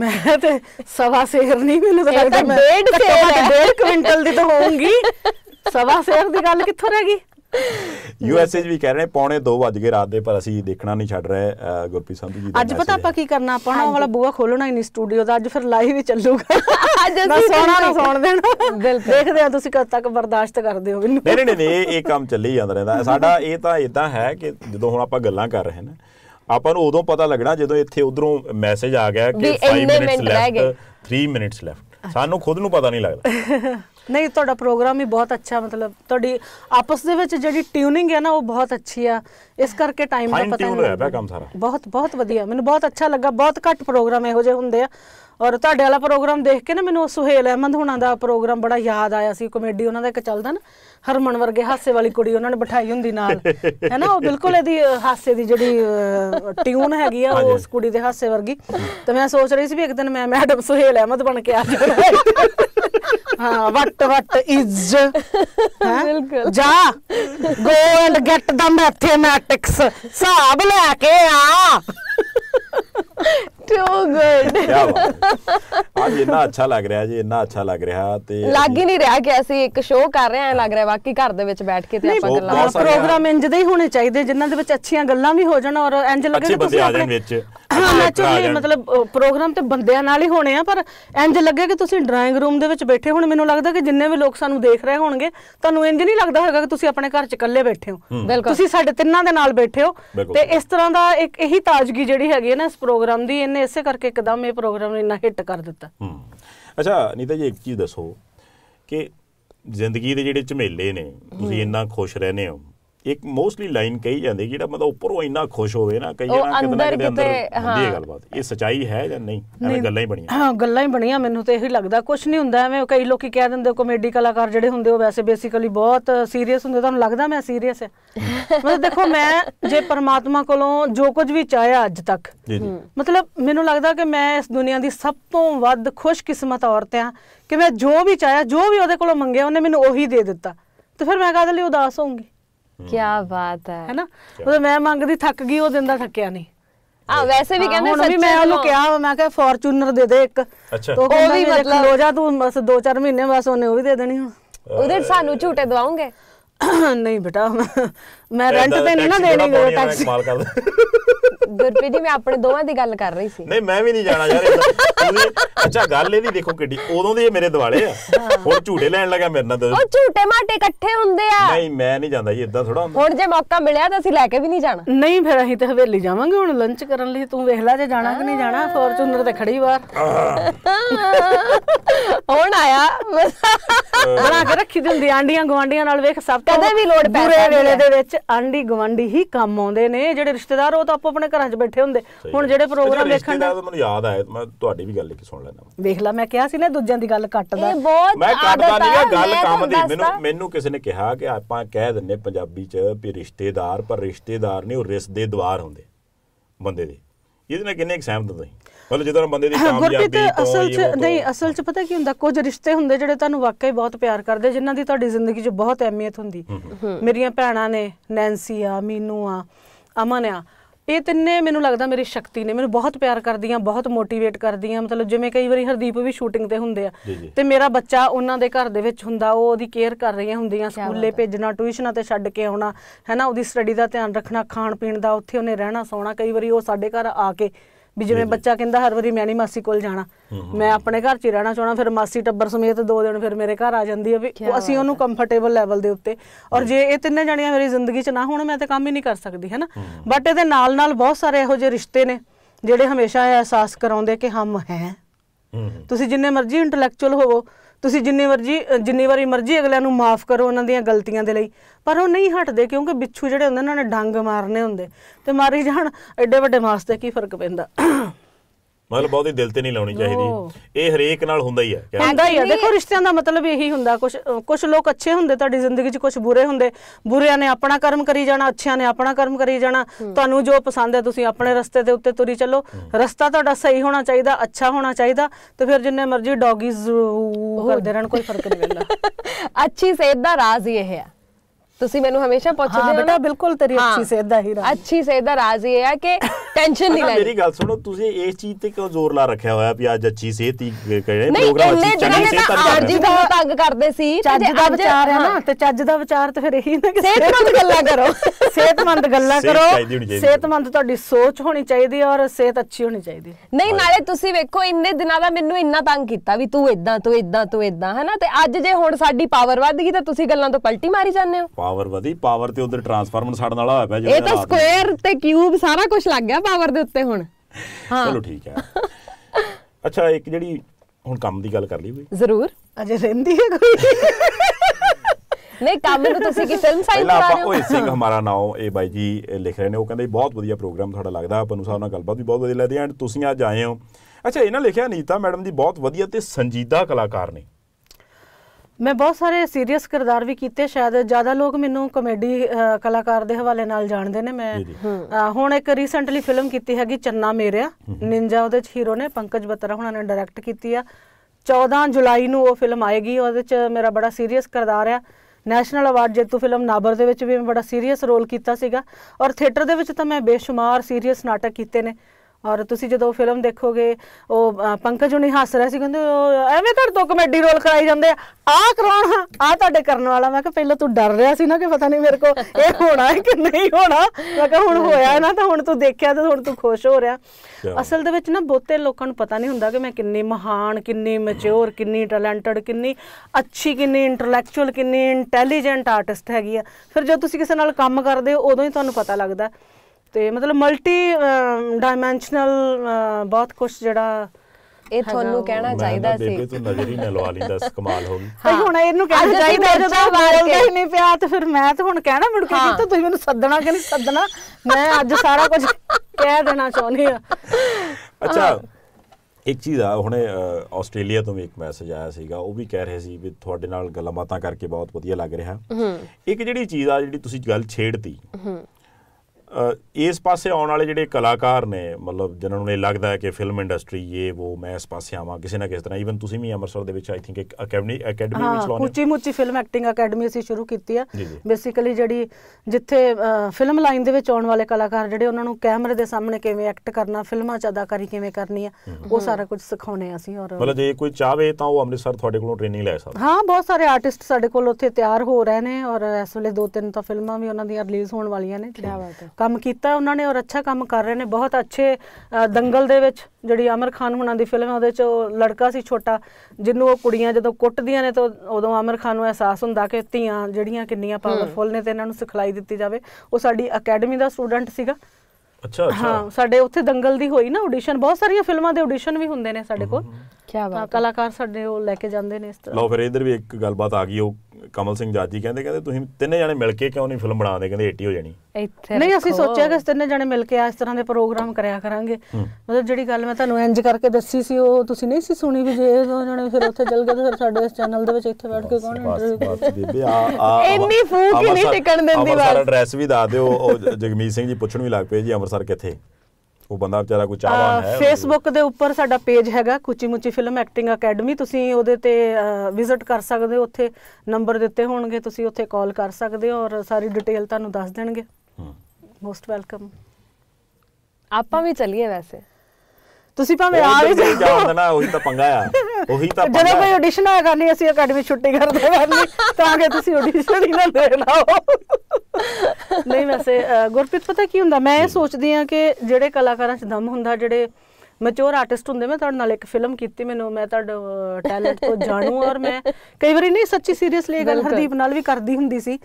ਮੈਂ ਤੇ ਸਵਾ ਸ਼ੇਰ ਨਹੀਂ ਮੈਨੂੰ ਤਾਂ ਲੱਗਦਾ ਮੈਂ ਡੇਢ ਸ਼ੇਰ ਡੇਢ ਕੁਇੰਟਲ ਦੀ ਤਾਂ ਹੋਊਂਗੀ ਸਵਾ ਸ਼ੇਰ ਦੀ ਗੱਲ ਕਿੱਥੋਂ ਰਹਿ ਗਈ ਯੂਐਸਏ ਵੀ ਕਹਿ ਰਹੇ ਪੌਣੇ 2 ਵਜ ਗਏ ਰਾਤ ਦੇ ਪਰ ਅਸੀਂ ਦੇਖਣਾ ਨਹੀਂ ਛੱਡ ਰਹੇ ਗੁਰਪ੍ਰੀਤ ਸੰਧੂ ਜੀ ਦਾ ਅੱਜ ਪਤਾ ਆਪਾਂ ਕੀ ਕਰਨਾ ਆਪਾਂ ਨਾ ਵਾਲਾ ਬੂਆ ਖੋਲਣਾ ਹੀ ਨਹੀਂ ਸਟੂਡੀਓ ਦਾ ਅੱਜ ਫਿਰ ਲਾਈਵ ਹੀ ਚੱਲੂਗਾ ਅੱਜ ਅਸੀਂ ਸੋਣਾ ਨਾ ਸੌਣ ਦੇਣਾ ਦੇਖਦੇ ਆ ਤੁਸੀਂ ਕਦ ਤੱਕ ਬਰਦਾਸ਼ਤ ਕਰਦੇ ਹੋ ਮੈਨੂੰ ਨਹੀਂ ਨਹੀਂ ਨਹੀਂ ਇਹ ਕੰਮ ਚੱਲੀ ਜਾਂਦਾ ਰਹਿੰਦਾ ਸਾਡਾ ਇਹ ਤਾਂ ਇਦਾਂ ਹੈ ਕਿ ਜਦੋਂ ਹੁਣ ਆਪਾਂ ਗੱਲਾਂ ਕਰ ਰਹੇ ਨੇ ਆਪਾਂ ਨੂੰ ਉਦੋਂ ਪਤਾ ਲੱਗਣਾ ਜਦੋਂ ਇੱਥੇ ਉਧਰੋਂ ਮੈਸੇਜ ਆ ਗਿਆ ਕਿ 5 ਮਿੰਟਸ ਲੈਫਟ 3 ਮਿੰਟਸ ਲੈਫਟ ਸਾਨੂੰ ਖੁਦ ਨੂੰ ਪਤਾ ਨਹੀਂ ਲੱਗਦਾ ਨਹੀਂ ਤੁਹਾਡਾ ਪ੍ਰੋਗਰਾਮ ਹੀ ਬਹੁਤ ਅੱਛਾ ਮਤਲਬ ਤੁਹਾਡੀ ਆਪਸ ਦੇ ਵਿੱਚ ਜਿਹੜੀ ਟਿਊਨਿੰਗ ਹੈ ਨਾ ਉਹ ਬਹੁਤ ਅੱਛੀ ਆ ਇਸ ਕਰਕੇ ਟਾਈਮ ਦਾ ਪਤਾ ਨਹੀਂ ਲੱਗਦਾ ਬਹੁਤ ਬਹੁਤ ਵਧੀਆ ਮੈਨੂੰ ਬਹੁਤ ਅੱਛਾ ਲੱਗਾ ਬਹੁਤ ਘੱਟ ਪ੍ਰੋਗਰਾਮ ਇਹੋ ਜਿਹੇ ਹੁੰਦੇ ਆ ਔਰ ਤੁਹਾਡੇ ਵਾਲਾ ਪ੍ਰੋਗਰਾਮ ਦੇਖ ਕੇ ਨਾ ਮੈਨੂੰ ਸੁਹੇਲ ਅਹਿਮਦ ਹੁਣਾਂ ਦਾ ਪ੍ਰੋਗਰਾਮ ਬੜਾ ਯਾਦ ਆਇਆ ਸੀ ਕਮੇਡੀ ਉਹਨਾਂ ਦਾ ਇੱਕ ਚੱਲਦਾ ਨਾ ਹਰਮਨ ਵਰਗੇ ਹਾਸੇ ਵਾਲੀ ਕੁੜੀ ਉਹਨਾਂ ਨੇ ਬਿਠਾਈ ਹੁੰਦੀ ਨਾਲ ਹੈ ਨਾ ਉਹ ਬਿਲਕੁਲ ਇਹਦੀ ਹਾਸੇ ਦੀ ਜਿਹੜੀ ਟਿਊਨ ਹੈਗੀ ਆ ਉਸ ਕੁੜੀ ਦੇ ਹਾਸੇ ਵਰਗੀ ਤੇ ਮੈਂ ਸੋਚ ਰਹੀ ਸੀ ਵੀ ਇੱਕ ਦਿਨ ਮੈਂ ਮੈਡਮ ਸੁਹੇਲ ਅਹਿਮਦ ਬਣ ਕੇ ਆ ਜਾਵਾਂ ਹਾਂ ਵਟ ਵਟ ਇਜ਼ ਬਿਲਕੁਲ ਜਾ go and get the mathematics ਹਿਸਾਬ ਲੈ ਕੇ ਆ ਟੂ ਗੁੱਡ ਕੀ ਬਾਤ ਅੱਜ ਇੰਨਾ ਅੱਛਾ ਲੱਗ ਰਿਹਾ ਜੀ ਇੰਨਾ ਅੱਛਾ ਲੱਗ ਰਿਹਾ ਤੇ ਲੱਗ ਹੀ ਨਹੀਂ ਰਿਹਾ ਕਿ ਅਸੀਂ ਇੱਕ ਸ਼ੋਅ ਕਰ ਰਹੇ ਆਂ ਲੱਗ ਰਿਹਾ ਵਾਕਈ ਘਰ ਦੇ ਵਿੱਚ ਬੈਠ ਕੇ ਤੇ ਆਪਾਂ ਗੱਲਾਂ ਪ੍ਰੋਗਰਾਮ ਇੰਜ ਦੇ ਹੀ ਹੋਣੇ ਚਾਹੀਦੇ ਜਿਨ੍ਹਾਂ ਦੇ ਵਿੱਚ ਅੱਛੀਆਂ ਗੱਲਾਂ ਵੀ ਹੋ ਜਾਣ ਔਰ ਇੰਜ ਲੱਗੇ ਕਿ ਤੁਸੀਂ ਆਪਣੇ ਵਿੱਚ ਹਾਂ ਨੈਚੁਰਲੀ ਮਤਲਬ ਪ੍ਰੋਗਰਾਮ ਤੇ ਬੰਦਿਆਂ ਨਾਲ ਹੀ ਹੋਣੇ ਆ ਪਰ ਇੰਜ ਲੱਗੇ ਕਿ ਤੁਸੀਂ ਡਰਾਇੰਗ ਰੂਮ ਦੇ ਵਿੱਚ ਬੈਠੇ ਹੋਣ ਮੈਨੂੰ ਲੱਗਦਾ ਕਿ ਜਿੰਨੇ ਵੀ ਲੋਕ ਸਾਨੂੰ ਦੇਖ ਰਹੇ ਹੋਣਗੇ ਤੁਹਾਨੂੰ ਇੰਜ ਨਹੀਂ ਲੱਗਦਾ ਹੋਵੇਗਾ ਕਿ ਤੁਸੀਂ ਆਪਣੇ ਘਰ 'ਚ ਇਕੱਲੇ ਬੈਠੇ ਹੋ ਤੁਸੀਂ ਸਾਡੇ ਤਿੰਨਾਂ ਦੇ ਨਾਲ ਬੈਠੇ ਹੋ ਤੇ ਇਸ ਤਰ੍ਹਾਂ ਦਾ ਇੱਕ ਇਹੀ ਤਾਜ਼ਗੀ ਜਿਹੜੀ ਹੈਗੀ ਹੈ ਨਾ ਇਸ ਪ੍ਰੋਗਰਾਮ ਦੀ ਨੇ ਇਸੇ ਕਰਕੇ ਇੱਕਦਮ ਇਹ ਪ੍ਰੋਗਰਾਮ ਨੇ ਇੰਨਾ ਹਿੱਟ ਕਰ ਦਿੱਤਾ ਹੂੰ ਅੱਛਾ ਨੀਤਾ ਜੀ ਇੱਕ ਚੀਜ਼ ਦੱਸੋ ਕਿ ਜ਼ਿੰਦਗੀ ਦੇ ਜਿਹੜੇ ਝਮੇਲੇ ਨੇ ਤੁਸੀਂ ਇੰਨਾ ਖੁਸ਼ ਰਹਿੰਦੇ ਹੋ ਇੱਕ ਮੋਸਟਲੀ ਲਾਈਨ ਕਹੀ ਜਾਂਦੀ ਜਿਹੜਾ ਮਤਲਬ ਉੱਪਰੋਂ ਇੰਨਾ ਖੁਸ਼ ਹੋਵੇ ਨਾ ਕਈ ਜਣਾ ਕਿਤੇ ਨਾ ਕਿਤੇ ਅੰਦਰ ਇਹ ਗੱਲਬਾਤ ਇਹ ਸਚਾਈ ਹੈ ਜਾਂ ਨਹੀਂ ਐਵੇਂ ਗੱਲਾਂ ਹੀ ਬਣੀਆਂ ਹਾਂ ਗੱਲਾਂ ਹੀ ਬਣੀਆਂ ਮੈਨੂੰ ਤੇ ਇਹੀ ਲੱਗਦਾ ਕੁਝ ਨਹੀਂ ਹੁੰਦਾ ਐਵੇਂ ਕਈ ਲੋਕੀ ਕਹਿ ਦਿੰਦੇ ਕਮੇਡੀ ਕਲਾਕਾਰ ਜਿਹੜੇ ਹੁੰਦੇ ਉਹ ਵੈਸੇ ਬੇਸਿਕਲੀ ਬਹੁਤ ਸੀਰੀਅਸ ਹੁੰਦੇ ਤੁਹਾਨੂੰ ਲੱਗਦਾ ਮੈਂ ਸੀਰੀਅਸ ਹਾਂ ਮਤਲਬ ਦੇਖੋ ਮੈਂ ਜੇ ਪਰਮਾਤਮਾ ਕੋਲੋਂ ਜੋ ਕੁਝ ਵੀ ਚਾਹਿਆ ਅੱਜ ਤੱਕ ਮਤਲਬ ਮੈਨੂੰ ਲੱਗਦਾ ਕਿ ਮੈਂ ਇਸ ਦੁਨੀਆ ਦੀ ਸਭ ਤੋਂ ਵੱਧ ਖੁਸ਼ਕਿਸਮਤ ਔਰਤ ਆ ਕਿ ਮੈਂ ਜੋ ਵੀ ਚਾਹਿਆ ਜੋ ਵੀ ਉਹਦੇ ਕੋਲੋਂ ਮੰਗਿਆ ਉਹਨੇ ਮੈਨੂੰ ਉਹੀ ਦੇ ਦਿੱਤਾ ਤੇ ਫਿਰ ਮੈਂ ਕਾਹਦੇ ਲਈ ਉਦਾਸ ਹੋਊਂਗੀ ਕਿਆ ਬਾਤ ਹੈ ਹੈਨਾ ਉਹ ਮੈਂ ਮੰਗਦੀ ਥੱਕ ਗਈ ਉਹ ਦਿੰਦਾ ਥੱਕਿਆ ਨਹੀਂ ਆ ਵੈਸੇ ਵੀ ਕਹਿੰਦੇ ਸੱਚੀ ਮੈਂ ਉਹਨੂੰ ਕਿਹਾ ਮੈਂ ਕਿਹਾ ਫੋਰਚੂਨਰ ਦੇ ਦੇ ਇੱਕ ਉਹ ਵੀ ਮਤਲਬ ਲੋ ਜਾ ਤੂੰ ਬਸ 2-4 ਮਹੀਨੇ ਬਸ ਉਹਨੇ ਉਹ ਵੀ ਦੇ ਦੇਣੀ ਉਹਦੇ ਸਾਨੂੰ ਝੂਟੇ ਦਵਾਉਂਗੇ ਨਹੀਂ ਬੇਟਾ ਮੈਂ ਰੈਂਟ ਤੇ ਨਹੀਂ ਨਾ ਦੇਣੀ ਗੋ ਟੈਕਸ ਇਸਤੇਮਾਲ ਕਰਦਾ ਗੁਰਪ੍ਰੀਤ ਜੀ ਮੈਂ ਆਪਣੇ ਦੋਵਾਂ ਦੀ ਗੱਲ ਕਰ ਰਹੀ ਸੀ ਨਹੀਂ ਮੈਂ ਵੀ ਨਹੀਂ ਜਾਣਾ ਯਾਰ ਅੱਛਾ ਗੱਲ ਇਹ ਵੀ ਦੇਖੋ ਕਿੱਡੀ ਉਦੋਂ ਦੇ ਮੇਰੇ ਦਿਵਾਲੇ ਆ ਹੁਣ ਝੂਟੇ ਲੈਣ ਲੱਗਾ ਮੇਰੇ ਨਾਲ ਉਹ ਝੂਟੇ ਮਾਟੇ ਇਕੱਠੇ ਹੁੰਦੇ ਆ ਨਹੀਂ ਮੈਂ ਨਹੀਂ ਜਾਂਦਾ ਜੀ ਇਦਾਂ ਥੋੜਾ ਹੁਣ ਜੇ ਮੌਕਾ ਮਿਲਿਆ ਤਾਂ ਅਸੀਂ ਲੈ ਕੇ ਵੀ ਨਹੀਂ ਜਾਣਾ ਨਹੀਂ ਫਿਰ ਅਸੀਂ ਤੇ ਹਵੇਲੀ ਜਾਵਾਂਗੇ ਹੁਣ ਲੰਚ ਕਰਨ ਲਈ ਤੂੰ ਵੇਖ ਲੈ ਜੇ ਜਾਣਾ ਕਿ ਨਹੀਂ ਜਾਣਾ ਫੋਰਚੂਨਰ ਤੇ ਖੜੀ ਵਾਰ ਹੁਣ ਆਇਆ ਬਣਾ ਕੇ ਰੱਖੀ ਦਿੰਦੀ ਆਂਡੀਆਂ ਗਵਾਂਡੀਆਂ ਨਾਲ ਵੇਖ ਸਭ ਤੋਂ ਕਦੇ ਵੀ ਲੋੜ ਪੈ ਬੁਰੇ ਵੇਲੇ ਦੇ ਵਿੱਚ ਆਂਢੀ ਗਵੰਡੀ ਹੀ ਕੰਮ ਆਉਂਦੇ ਨੇ ਜਿਹੜੇ ਰਿਸ਼ਤੇਦਾਰ ਉਹ ਤਾਂ ਆਪੋ ਆਪਣੇ ਘਰਾਂ 'ਚ ਬੈਠੇ ਹੁੰਦੇ ਹੁਣ ਜਿਹੜੇ ਪ੍ਰੋਗਰਾਮ ਦੇਖਣ ਦਾ ਮੈਨੂੰ ਯਾਦ ਆਇਆ ਮੈਂ ਤੁਹਾਡੀ ਵੀ ਗੱਲ ਇੱਕ ਸੁਣ ਲੈਣਾ ਵੇਖ ਲੈ ਮੈਂ ਕਿਹਾ ਸੀ ਨਾ ਦੂਜਿਆਂ ਦੀ ਗੱਲ ਕੱਟਦਾ ਇਹ ਬਹੁਤ ਮੈਂ ਕੱਟਦਾ ਨਹੀਂ ਗੱਲ ਕੰਮ ਦੀ ਮੈਨੂੰ ਮੈਨੂੰ ਕਿਸੇ ਨੇ ਕਿਹਾ ਕਿ ਆਪਾਂ ਕਹਿ ਦਿੰਨੇ ਪੰਜਾਬੀ 'ਚ ਵੀ ਰਿਸ਼ਤੇਦਾਰ ਪਰ ਰਿਸ਼ਤੇਦਾਰ ਨਹੀਂ ਉਹ ਦਵਾਰ ਹੁੰਦੇ ਬੰਦੇ ਦੇ ਇਹਦੇ ਨਾਲ ਕਿੰਨੇ ਸਹਿਮਤ ਹੋ ਤੁਸੀਂ ਮਤਲਬ ਜਿਹਦਾ ਬੰਦੇ ਦੀ ਕਾਮਯਾਬੀ ਤੋਂ ਅਸਲ ਚ ਨਹੀਂ ਅਸਲ ਚ ਪਤਾ ਕੀ ਹੁੰਦਾ ਕੁਝ ਰਿਸ਼ਤੇ ਹੁੰਦੇ ਜਿਹੜੇ ਤੁਹਾਨੂੰ ਵਾਕਈ ਬਹੁਤ ਪਿਆਰ ਕਰਦੇ ਜਿਨ੍ਹਾਂ ਦੀ ਤੁਹਾਡੀ ਜ਼ਿੰਦਗੀ 'ਚ ਬਹੁਤ ਅਹਿਮੀਅਤ ਹੁੰਦੀ ਮੇਰੀਆਂ ਭੈਣਾਂ ਨੇ ਨੈਂਸੀ ਆ ਮੀਨੂ ਆ ਅਮਨ ਆ ਇਹ ਤਿੰਨੇ ਮੈਨੂੰ ਲੱਗਦਾ ਮੇਰੀ ਸ਼ਕਤੀ ਨੇ ਮੈਨੂੰ ਬਹੁਤ ਪਿਆਰ ਕਰਦੀਆਂ ਬਹੁਤ ਮੋਟੀਵੇਟ ਕਰਦੀਆਂ ਮਤਲਬ ਜਿਵੇਂ ਕਈ ਵਾਰੀ ਹਰਦੀਪ ਵੀ ਸ਼ੂਟਿੰਗ ਤੇ ਹੁੰਦੇ ਆ ਤੇ ਮੇਰਾ ਬੱਚਾ ਉਹਨਾਂ ਦੇ ਘਰ ਦੇ ਵਿੱਚ ਹੁੰਦਾ ਉਹ ਉਹਦੀ ਕੇਅਰ ਕਰ ਰਹੀਆਂ ਹੁੰਦੀਆਂ ਸਕੂਲੇ ਭੇਜਣਾ ਟਿਊਸ਼ਨਾਂ ਤੇ ਛੱਡ ਕੇ ਆਉਣਾ ਹੈਨਾ ਉਹਦੀ ਸਟੱਡੀ ਦਾ ਧਿਆਨ ਰੱਖਣਾ ਖਾਣ ਪੀਣ ਦਾ ਉੱਥੇ ਉਹਨੇ ਰਹਿਣਾ ਸੌਣਾ ਕਈ ਵਾਰੀ ਉਹ ਸਾਡੇ ਘਰ ਆ ਕੇ ਵੀ ਜਿਵੇਂ ਬੱਚਾ ਕਹਿੰਦਾ ਹਰ ਵਾਰੀ ਮੈਂ ਨਹੀਂ ਮਾਸੀ ਕੋਲ ਜਾਣਾ ਮੈਂ ਆਪਣੇ ਘਰ 'ਚ ਹੀ ਰਹਿਣਾ ਚਾਹਣਾ ਫਿਰ ਮਾਸੀ ਟੱਬਰ ਸਮੇਤ ਦੋ ਦਿਨ ਫਿਰ ਮੇਰੇ ਘਰ ਆ ਜਾਂਦੀ ਹੈ ਵੀ ਅਸੀਂ ਉਹਨੂੰ ਕੰਫਰਟੇਬਲ ਲੈਵਲ ਦੇ ਉੱਤੇ ਔਰ ਜੇ ਇਹ ਤਿੰਨੇ ਜਣੀਆਂ ਮੇਰੀ ਜ਼ਿੰਦਗੀ 'ਚ ਨਾ ਹੋਣ ਮੈਂ ਤੇ ਕੰਮ ਹੀ ਨਹੀਂ ਕਰ ਸਕਦੀ ਹੈ ਨਾ ਬਟ ਇਹਦੇ ਨਾਲ-ਨਾਲ ਬਹੁਤ ਸਾਰੇ ਇਹੋ ਜਿਹੇ ਰਿਸ਼ਤੇ ਨੇ ਜਿਹੜੇ ਹਮੇਸ਼ਾ ਇਹ ਅਹਿਸਾਸ ਕਰਾਉਂਦੇ ਕਿ ਹਮ ਹੈ ਤੁਸੀਂ ਜਿੰਨੇ ਮਰਜ਼ੀ ਇੰਟੈਲੈਕਚੁਅਲ ਹੋਵੋ ਤੁਸੀਂ ਜਿੰਨੀ ਮਰਜ਼ੀ ਜਿੰਨੀ ਵਾਰੀ ਮਰਜ਼ੀ ਅਗਲਿਆਂ ਨੂੰ ਮਾਫ ਕਰੋ ਉਹਨਾਂ ਦੀਆਂ ਗਲਤੀਆਂ ਦੇ ਲਈ ਪਰ ਉਹ ਨਹੀਂ ਹਟਦੇ ਕਿਉਂਕਿ ਬਿੱਛੂ ਜਿਹੜੇ ਹੁੰਦੇ ਉਹਨਾਂ ਨੇ ਡੰਗ ਮਾਰਨੇ ਹੁੰਦੇ ਤੇ ਮਾਰੀ ਜਾਣ ਐਡੇ ਵੱਡੇ ਮਾਸ ਤੇ ਕੀ ਫਰਕ ਪੈਂਦਾ ਮਤਲਬ ਬਹੁਤੀ ਦਿਲ ਤੇ ਨਹੀਂ ਲਾਉਣੀ ਚਾਹੀਦੀ ਇਹ ਹਰੇਕ ਨਾਲ ਹੁੰਦਾ ਹੀ ਹੈ ਹੁੰਦਾ ਹੀ ਹੈ ਦੇਖੋ ਰਿਸ਼ਤਿਆਂ ਦਾ ਮਤਲਬ ਇਹੀ ਹੁੰਦਾ ਕੁਝ ਕੁਝ ਲੋਕ ਅੱਛੇ ਹੁੰਦੇ ਤੁਹਾਡੀ ਜ਼ਿੰਦਗੀ 'ਚ ਕੁਝ ਬੁਰੇ ਹੁੰਦੇ ਬੁਰਿਆਂ ਨੇ ਆਪਣਾ ਕਰਮ ਕਰੀ ਜਾਣਾ ਅੱਛਿਆਂ ਨੇ ਆਪਣਾ ਕਰਮ ਕਰੀ ਜਾਣਾ ਤੁਹਾਨੂੰ ਜੋ ਪਸੰਦ ਹੈ ਤੁਸੀਂ ਆਪਣੇ ਰਸਤੇ ਦੇ ਉੱਤੇ ਤੁਰੀ ਚੱਲੋ ਰਸਤਾ ਤੁਹਾਡਾ ਸਹੀ ਹੋਣਾ ਚਾਹੀਦਾ ਅੱਛਾ ਹੋਣਾ ਚਾਹੀਦਾ ਤੇ ਫਿਰ ਜਿੰਨੇ ਮਰਜ਼ੀ ਡੌਗੀਜ਼ ਕਰਦੇ ਰਹਿਣ ਕੋਈ ਫਰਕ ਨਹੀਂ ਪੈਂਦਾ ਅੱਛੀ ਸਿਹਤ ਦਾ ਰਾਜ਼ ਇਹ ਹੈ ਤੁਸੀਂ ਮੈਨੂੰ ਹਮੇਸ਼ਾ ਪੁੱਛਦੇ ਹੋ ਹਾਂ ਬੇਟਾ ਬਿਲਕੁਲ ਤੇਰੀ ਅੱਛੀ ਸਿਹਤ ਦਾ ਹੀ ਰਾਜੀ ਅੱਛੀ ਸਿਹਤ ਦਾ ਰਾਜ਼ ਇਹ ਹੈ ਕਿ ਟੈਨਸ਼ਨ ਨਹੀਂ ਲੈਣੀ ਮੇਰੀ ਗੱਲ ਸੁਣੋ ਤੁਸੀਂ ਇਸ ਚੀਜ਼ ਤੇ ਕਿਉਂ ਜ਼ੋਰ ਲਾ ਰੱਖਿਆ ਹੋਇਆ ਵੀ ਅੱਜ ਅੱਛੀ ਸਿਹਤ ਹੀ ਕਹਿੰਦੇ ਪ੍ਰੋਗਰਾਮ ਅੱਛੀ ਚੰਗੀ ਸਿਹਤ ਤਾਂ ਅੱਜ ਦਾ ਤੰਗ ਕਰਦੇ ਸੀ ਚੱਜ ਦਾ ਵਿਚਾਰ ਹੈ ਨਾ ਤੇ ਚੱਜ ਦਾ ਵਿਚਾਰ ਤਾਂ ਫਿਰ ਇਹੀ ਨਾ ਕਿ ਸਿਹਤਮੰਦ ਗੱਲਾਂ ਕਰੋ ਸਿਹਤਮੰਦ ਗੱਲਾਂ ਕਰੋ ਸਿਹਤਮੰਦ ਤੁਹਾਡੀ ਸੋਚ ਹੋਣੀ ਚਾਹੀਦੀ ਹੈ ਔਰ ਸਿਹਤ ਅੱਛੀ ਹੋਣੀ ਚਾਹੀਦੀ ਨਹੀਂ ਨਾਲੇ ਤੁਸੀਂ ਵੇਖੋ ਇੰਨੇ ਦਿਨਾਂ ਦਾ ਮੈਨੂੰ ਇੰਨਾ ਤੰਗ ਕੀਤਾ ਵੀ ਤੂੰ ਇਦਾਂ ਤੂੰ ਇਦਾਂ ਤੂੰ ਇਦਾਂ ਹੈ ਨਾ ਤੇ ਅੱਜ ਜੇ ਹੁਣ ਸਾਡੀ ਪਾਵਰ ਵੱਧ ਗਈ ਤਾਂ ਤੁਸੀਂ ਗੱਲਾਂ ਤੋਂ ਪਲਟੀ ਮਾਰੀ ਜਾਂਦੇ ਹੋ ਪਾਵਰ ਵਧੀ ਪਾਵਰ ਤੇ ਉਧਰ ਟਰਾਂਸਫਾਰਮਰ ਸਾੜਨ ਵਾਲਾ ਹੋਇਆ ਪਿਆ ਜਿਹੜਾ ਇਹ ਤਾਂ ਸਕੁਅਰ ਤੇ ਕਿਊਬ ਸਾਰਾ ਕੁਝ ਲੱਗ ਗਿਆ ਪਾਵਰ ਦੇ ਉੱਤੇ ਹੁਣ ਹਾਂ ਚਲੋ ਠੀਕ ਹੈ ਅੱਛਾ ਇੱਕ ਜਿਹੜੀ ਹੁਣ ਕੰਮ ਦੀ ਗੱਲ ਕਰ ਲਈ ਬਈ ਜ਼ਰੂਰ ਅਜੇ ਰਹਿੰਦੀ ਹੈ ਕੋਈ ਨਹੀਂ ਕੰਮ ਨੂੰ ਤੁਸੀਂ ਕੀ ਫਿਲਮ ਸਾਈਨ ਕਰਾ ਰਹੇ ਹੋ ਓਏ ਸਿੰਘ ਹਮਾਰਾ ਨਾਮ ਇਹ ਬਾਈ ਜੀ ਲਿਖ ਰਹੇ ਨੇ ਉਹ ਕਹਿੰਦੇ ਬਹੁਤ ਵਧੀਆ ਪ੍ਰੋਗਰਾਮ ਤੁਹਾਡਾ ਲੱਗਦਾ ਆਪਾਂ ਨੂੰ ਸਾਹਿਬ ਨਾਲ ਗੱਲਬਾਤ ਵੀ ਬਹੁਤ ਵਧੀਆ ਲੱਗਦੀ ਐਂਡ ਤੁਸੀਂ ਅੱਜ ਆਏ ਹੋ ਅੱਛਾ ਇਹਨਾਂ ਲਿਖਿਆ ਨੀਤਾ ਮੈਡਮ ਦੀ ਬਹੁਤ ਵਧੀਆ ਤੇ ਸੰਜੀਦਾ ਕਲਾਕਾਰ ਨੇ ਮੈਂ ਬਹੁਤ ਸਾਰੇ ਸੀਰੀਅਸ ਕਿਰਦਾਰ ਵੀ ਕੀਤੇ ਸ਼ਾਇਦ ਜ਼ਿਆਦਾ ਲੋਕ ਮੈਨੂੰ ਕਮੇਡੀ ਕਲਾਕਾਰ ਦੇ ਹਵਾਲੇ ਨਾਲ ਜਾਣਦੇ ਨੇ ਮੈਂ ਹੁਣ ਇੱਕ ਰੀਸੈਂਟਲੀ ਫਿਲਮ ਕੀਤੀ ਹੈਗੀ ਚੰਨਾ ਮੇਰਿਆ ਨਿੰਜਾ ਉਹਦੇ ਚ ਹੀਰੋ ਨੇ ਪੰਕਜ ਬਤਰਾ ਹੁਣਾਂ ਨੇ ਡਾਇਰੈਕਟ ਕੀਤੀ ਆ 14 ਜੁਲਾਈ ਨੂੰ ਉਹ ਫਿਲਮ ਆਏਗੀ ਉਹਦੇ ਚ ਮੇਰਾ ਬੜਾ ਸੀਰੀਅਸ ਕਿਰਦਾਰ ਆ ਨੈਸ਼ਨਲ ਅਵਾਰਡ ਜੇਤੂ ਫਿਲਮ ਨਾਬਰ ਦੇ ਵਿੱਚ ਵੀ ਮੈਂ ਬੜਾ ਸੀਰੀਅਸ ਰੋਲ ਕੀਤਾ ਸੀਗਾ ਔਰ ਥੀਏਟਰ ਦੇ ਵਿੱਚ ਤਾਂ ਮੈਂ ਬੇਸ਼ੁਮਾਰ ਸੀਰੀਅਸ ਨਾਟਕ ਕੀਤੇ ਨੇ ਔਰ ਤੁਸੀਂ ਜਦੋਂ ਫਿਲਮ ਦੇਖੋਗੇ ਉਹ ਪੰਕਜ ਜੁਣੀ ਹੱਸ ਰਿਹਾ ਸੀ ਕਹਿੰਦੇ ਐਵੇਂ ਤੁਹਾਡੇ ਤੋ ਕਮੇਡੀ ਰੋਲ ਕਰਾਈ ਜਾਂਦੇ ਆ ਆ ਕਰਾਉਣਾ ਆ ਤੁਹਾਡੇ ਕਰਨ ਵਾਲਾ ਮੈਂ ਕਿਹਾ ਪਹਿਲਾਂ ਤੂੰ ਡਰ ਰਿਹਾ ਸੀ ਨਾ ਕਿ ਪਤਾ ਨਹੀਂ ਮੇਰੇ ਕੋ ਇਹ ਹੋਣਾ ਹੈ ਕਿ ਨਹੀਂ ਹੋਣਾ ਮੈਂ ਕਿਹਾ ਹੁਣ ਹੋਇਆ ਨਾ ਤਾਂ ਹੁਣ ਤੂੰ ਦੇਖਿਆ ਤਾਂ ਹੁਣ ਤੂੰ ਖੁਸ਼ ਹੋ ਰਿਹਾ ਅਸਲ ਦੇ ਵਿੱਚ ਨਾ ਬਹੁਤੇ ਲੋਕਾਂ ਨੂੰ ਪਤਾ ਨਹੀਂ ਹੁੰਦਾ ਕਿ ਮੈਂ ਕਿੰਨੀ ਮਹਾਨ ਕਿੰਨੀ ਮੈਚਿਓਰ ਕਿੰਨੀ ਟੈਲੈਂਟਡ ਕਿੰਨੀ ਅੱਛੀ ਕਿੰਨੀ ਇੰਟੈਲੈਕਚੁਅਲ ਕਿੰਨੀ ਇੰਟੈਲੀਜੈਂਟ ਆਰਟਿਸਟ ਹੈਗੀ ਆ ਫਿਰ ਜਦੋਂ ਤੁਸੀਂ ਕਿਸੇ ਨਾਲ ਕੰਮ ਕਰਦੇ ਹੋ ਉਦੋਂ ਹੀ ਤੁਹਾਨੂੰ ਪਤਾ ਲੱਗਦਾ ਤੇ ਮਤਲਬ ਮਲਟੀ ਡਾਈਮੈਂਸ਼ਨਲ ਬਹੁਤ ਕੁਝ ਜਿਹੜਾ ਇਹ ਤੁਹਾਨੂੰ ਕਹਿਣਾ ਚਾਹੀਦਾ ਸੀ ਬੇਬੇ ਤੂੰ ਨਜ਼ਰ ਹੀ ਨਾ ਲਵਾ ਲਈ ਦੱਸ ਕਮਾਲ ਹੋ ਗਈ ਭਾਈ ਹੁਣ ਇਹਨੂੰ ਕਹਿਣਾ ਚਾਹੀਦਾ ਜਦੋਂ ਬੋਲਦਾ ਹੀ ਨਹੀਂ ਪਿਆ ਤੇ ਫਿਰ ਮੈਂ ਤਾਂ ਹੁਣ ਕਹਿਣਾ ਮੁੜ ਕੇ ਕਿ ਤੁਸੀਂ ਮੈਨੂੰ ਸੱਦਣਾ ਕਿ ਨਹੀਂ ਸੱਦਣਾ ਮੈਂ ਅੱਜ ਸਾਰਾ ਕੁਝ ਕਹਿ ਦੇਣਾ ਚਾਹੁੰਦੀ ਆ ਅੱਛਾ ਇੱਕ ਚੀਜ਼ ਆ ਹੁਣੇ ਆਸਟ੍ਰੇਲੀਆ ਤੋਂ ਵੀ ਇੱਕ ਮੈਸੇਜ ਆਇਆ ਸੀਗਾ ਉਹ ਵੀ ਕਹਿ ਰਹੇ ਸੀ ਵੀ ਤੁਹਾਡੇ ਨਾਲ ਗੱਲਾਂ ਬਾਤਾਂ ਕਰਕੇ ਬਹੁਤ ਵਧੀਆ ਲੱਗ ਰਿਹਾ ਇੱਕ ਜਿਹੜੀ ਚੀਜ਼ ਆ ਜਿਹੜੀ ਤੁਸੀਂ ਗੱਲ ਛੇੜਤੀ ਇਸ ਪਾਸੇ ਆਉਣ ਵਾਲੇ ਜਿਹੜੇ ਕਲਾਕਾਰ ਨੇ ਮਤਲਬ ਜਿਨ੍ਹਾਂ ਨੂੰ ਇਹ ਲੱਗਦਾ ਹੈ ਕਿ ਫਿਲਮ ਇੰਡਸਟਰੀ ਇਹ ਉਹ ਮੈਂ ਇਸ ਪਾਸੇ ਆਵਾਂ ਕਿਸੇ ਨਾ ਕਿਸੇ ਤਰ੍ਹਾਂ ਇਵਨ ਤੁਸੀਂ ਵੀ ਅੰਮ੍ਰਿਤਸਰ ਦੇ ਵਿੱਚ ਆਈ ਥਿੰਕ ਇੱਕ ਅਕੈਡਮੀ ਅਕੈਡਮੀ ਵਿੱਚ ਲਾਉਣੀ ਉੱਚੀ ਮੁੱਚੀ ਫਿਲਮ ਐਕਟਿੰਗ ਅਕੈਡਮੀ ਅਸੀਂ ਸ਼ੁਰੂ ਕੀਤੀ ਆ ਬੇਸਿਕਲੀ ਜਿਹੜੀ ਜਿੱਥੇ ਫਿਲਮ ਲਾਈਨ ਦੇ ਵਿੱਚ ਆਉਣ ਵਾਲੇ ਕਲਾਕਾਰ ਜਿਹੜੇ ਉਹਨਾਂ ਨੂੰ ਕੈਮਰੇ ਦੇ ਸਾਹਮਣੇ ਕਿਵੇਂ ਐਕਟ ਕਰਨਾ ਫਿਲਮਾਂ 'ਚ ਅਦਾਕਾਰੀ ਕਿਵੇਂ ਕਰਨੀ ਆ ਉਹ ਸਾਰਾ ਕੁਝ ਸਿਖਾਉਨੇ ਆ ਅਸੀਂ ਔਰ ਮਤਲਬ ਜੇ ਕੋਈ ਚਾਵੇ ਤਾਂ ਉਹ ਅੰਮ੍ਰਿਤਸਰ ਤੁਹਾਡੇ ਕੋਲੋਂ ਟ੍ਰੇਨਿੰਗ ਲੈ ਸਕਦਾ ਹਾਂ ਬਹੁਤ ਸਾਰੇ ਆਰਟਿਸਟ ਸਾਡੇ ਕੋਲ ਉੱਥੇ ਤਿਆਰ ਹੋ ਰਹੇ ਨੇ ਔਰ ਇਸ ਵੇਲੇ ਦੋ ਤਿੰਨ ਤਾਂ ਫਿਲਮਾਂ ਵੀ ਉਹਨਾਂ ਦੀਆਂ ਰਿਲੀਜ਼ ਹੋਣ ਵਾਲੀਆਂ ਨੇ ਕਿਆ ਬਾਤ ਹੈ ਕੰਮ ਕੀਤਾ ਉਹਨਾਂ ਨੇ ਔਰ ਅੱਛਾ ਕੰਮ ਕਰ ਰਹੇ ਨੇ ਬਹੁਤ ਅੱਛੇ ਦੰਗਲ ਦੇ ਵਿੱਚ ਜਿਹੜੀ ਅਮਰ ਖਾਨ ਹੁਣਾਂ ਦੀ ਫਿਲਮ ਹੈ ਉਹਦੇ 'ਚ ਉਹ ਲੜਕਾ ਸੀ ਛੋਟਾ ਜਿੰਨੂੰ ਉਹ ਕੁੜੀਆਂ ਜਦੋਂ ਕੁੱਟਦੀਆਂ ਨੇ ਤਾਂ ਉਦੋਂ ਅਮਰ ਖਾਨ ਨੂੰ ਅਹਿਸਾਸ ਹੁੰਦਾ ਕਿ ਧੀਆਂ ਜਿਹੜੀਆਂ ਕਿੰਨੀਆਂ ਪਾਵਰਫੁਲ ਨੇ ਤੇ ਇਹਨਾਂ ਨੂੰ ਸਿਖਲਾਈ ਦਿੱਤੀ ਜਾਵੇ ਉਹ ਸਾਡੀ ਅਕੈਡਮੀ ਦਾ ਸਟੂਡੈਂਟ ਸੀਗਾ ਅੱਛਾ ਅੱਛਾ ਹਾਂ ਸਾਡੇ ਉੱਥੇ ਦੰਗਲ ਦੀ ਹੋਈ ਨਾ ਆਡੀਸ਼ਨ ਬਹੁਤ ਸਾਰੀਆਂ ਫਿਲਮਾਂ ਦੇ ਆਡੀਸ਼ਨ ਵੀ ਹੁੰਦੇ ਨੇ ਸਾਡੇ ਕੋਲ ਕੀ ਬਾਤ ਕਲਾਕਾਰ ਸਾਡੇ ਉਹ ਲੈ ਕੇ ਜਾਂਦੇ ਨੇ ਇਸ ਤਰ੍ਹਾਂ ਲਓ ਫਿਰ ਇਧਰ ਵੀ ਇੱਕ ਗੱਲਬਾਤ ਆ ਗਈ ਉਹ ਕਮਲ ਸਿੰਘ ਜਾਜੀ ਕਹਿੰਦੇ ਕਹਿੰਦੇ ਤੁਸੀਂ ਤਿੰਨੇ ਜਣੇ ਮਿਲ ਕੇ ਕਿਉਂ ਨਹੀਂ ਫਿਲਮ ਬਣਾਉਂਦੇ ਕਹਿੰਦੇ 80 ਹੋ ਜਾਣੀ ਇੱਥੇ ਨਹੀਂ ਅਸੀਂ ਸੋਚਿਆ ਕਿ ਤਿੰਨੇ ਜਣੇ ਮਿਲ ਕੇ ਇਸ ਤਰ੍ਹਾਂ ਦੇ ਪ੍ਰੋਗਰਾਮ ਕਰਿਆ ਕਰਾਂਗੇ ਮਤਲਬ ਜਿਹੜੀ ਗੱਲ ਮੈਂ ਤੁਹਾਨੂੰ ਇੰਜ ਕਰਕੇ ਦੱਸੀ ਸੀ ਉਹ ਤੁਸੀਂ ਨਹੀਂ ਸੀ ਸੁਣੀ ਵੀ ਜੇ ਦੋ ਜਣੇ ਫਿਰ ਉੱਥੇ ਚਲ ਗਏ ਤਾਂ ਫਿਰ ਸਾਡੇ ਇਸ ਚੈਨਲ ਦੇ ਵਿੱਚ ਇੱਥੇ ਬੈਠ ਕੇ ਕੌਣ ਇੰਟਰਵਿਊ ਬੇਬੇ ਆ ਆ ਇੰਨੀ ਫੂਕ ਹੀ ਨਹੀਂ ਟਿਕਣ ਦਿੰਦੀ ਬਸ ਸਾਰਾ ਐਡਰੈਸ ਵੀ ਦੱਸ ਦਿਓ ਜਗਮੀਤ ਸਿੰਘ ਜੀ ਪੁੱਛਣ ਵੀ ਲੱਗ ਪਏ ਜੀ ਅੰਮ੍ਰਿਤਸਰ ਕਿੱਥੇ ਉਹ ਬੰਦਾ ਵਿਚਾਰਾ ਕੋਈ ਚਾਹਵਾਨ ਹੈ ਫੇਸਬੁੱਕ ਦੇ ਉੱਪਰ ਸਾਡਾ ਪੇਜ ਹੈਗਾ Kuchi Muchi film acting academy ਤੁਸੀਂ ਉਹਦੇ ਤੇ ਵਿਜ਼ਿਟ ਕਰ ਸਕਦੇ ਹੋ ਉੱਥੇ ਨੰਬਰ ਦਿੱਤੇ ਹੋਣਗੇ ਤੁਸੀਂ ਉੱਥੇ ਕਾਲ ਕਰ ਸਕਦੇ ਹੋ ਔਰ ਸਾਰੀ ਡਿਟੇਲ ਤੁਹਾਨੂੰ ਦੱਸ ਦੇਣਗੇ ਹਮ ਮੋਸਟ ਵੈਲਕਮ ਆਪਾਂ ਵੀ ਚੱਲੀਏ ਵੈਸੇ ਤੁਸੀਂ ਭਾਵੇਂ ਆ ਵੀ ਜਾਓ ਨਾ ਉਹ ਤਾਂ ਪੰਗਾ ਆ ਉਹੀ ਤਾਂ ਜਦੋਂ ਕੋਈ ਆਡੀਸ਼ਨ ਆਇਆ ਕਰਨੀ ਅਸੀਂ ਅਕੈਡਮੀ ਛੁੱਟੀ ਕਰ ਦੇਵਾਂਗੇ ਤਾਂ ਕਿ ਤੁਸੀਂ ਆਡੀਸ਼ਨ ਹੀ ਨਾ ਦੇਣਾ ਨਹੀਂ ਵੈਸੇ ਗੁਰਪ੍ਰੀਤ ਪਤਾ ਕੀ ਹੁੰਦਾ ਮੈਂ ਇਹ ਸੋਚਦੀ ਆ ਕਿ ਜਿਹੜੇ ਕਲਾਕਾਰਾਂ 'ਚ ਦਮ ਹੁੰਦਾ ਜਿਹੜੇ ਮੈਚੋਰ ਆਰਟਿਸਟ ਹੁੰਦੇ ਮੈਂ ਤੁਹਾਡੇ ਨਾਲ ਇੱਕ ਫਿਲਮ ਕੀਤੀ ਮੈਨੂੰ ਮੈਂ ਤੁਹਾਡਾ ਟੈਲੈਂਟ ਤੋਂ ਜਾਣੂ ਔਰ ਮੈਂ ਕਈ ਵਾਰੀ ਨਹੀਂ ਸੱਚੀ ਸੀਰੀਅਸਲੀ ਇਹ ਗੱਲ ਹਰਦੀਪ ਨਾਲ ਵੀ ਕਰਦੀ ਹੁੰਦੀ ਸੀ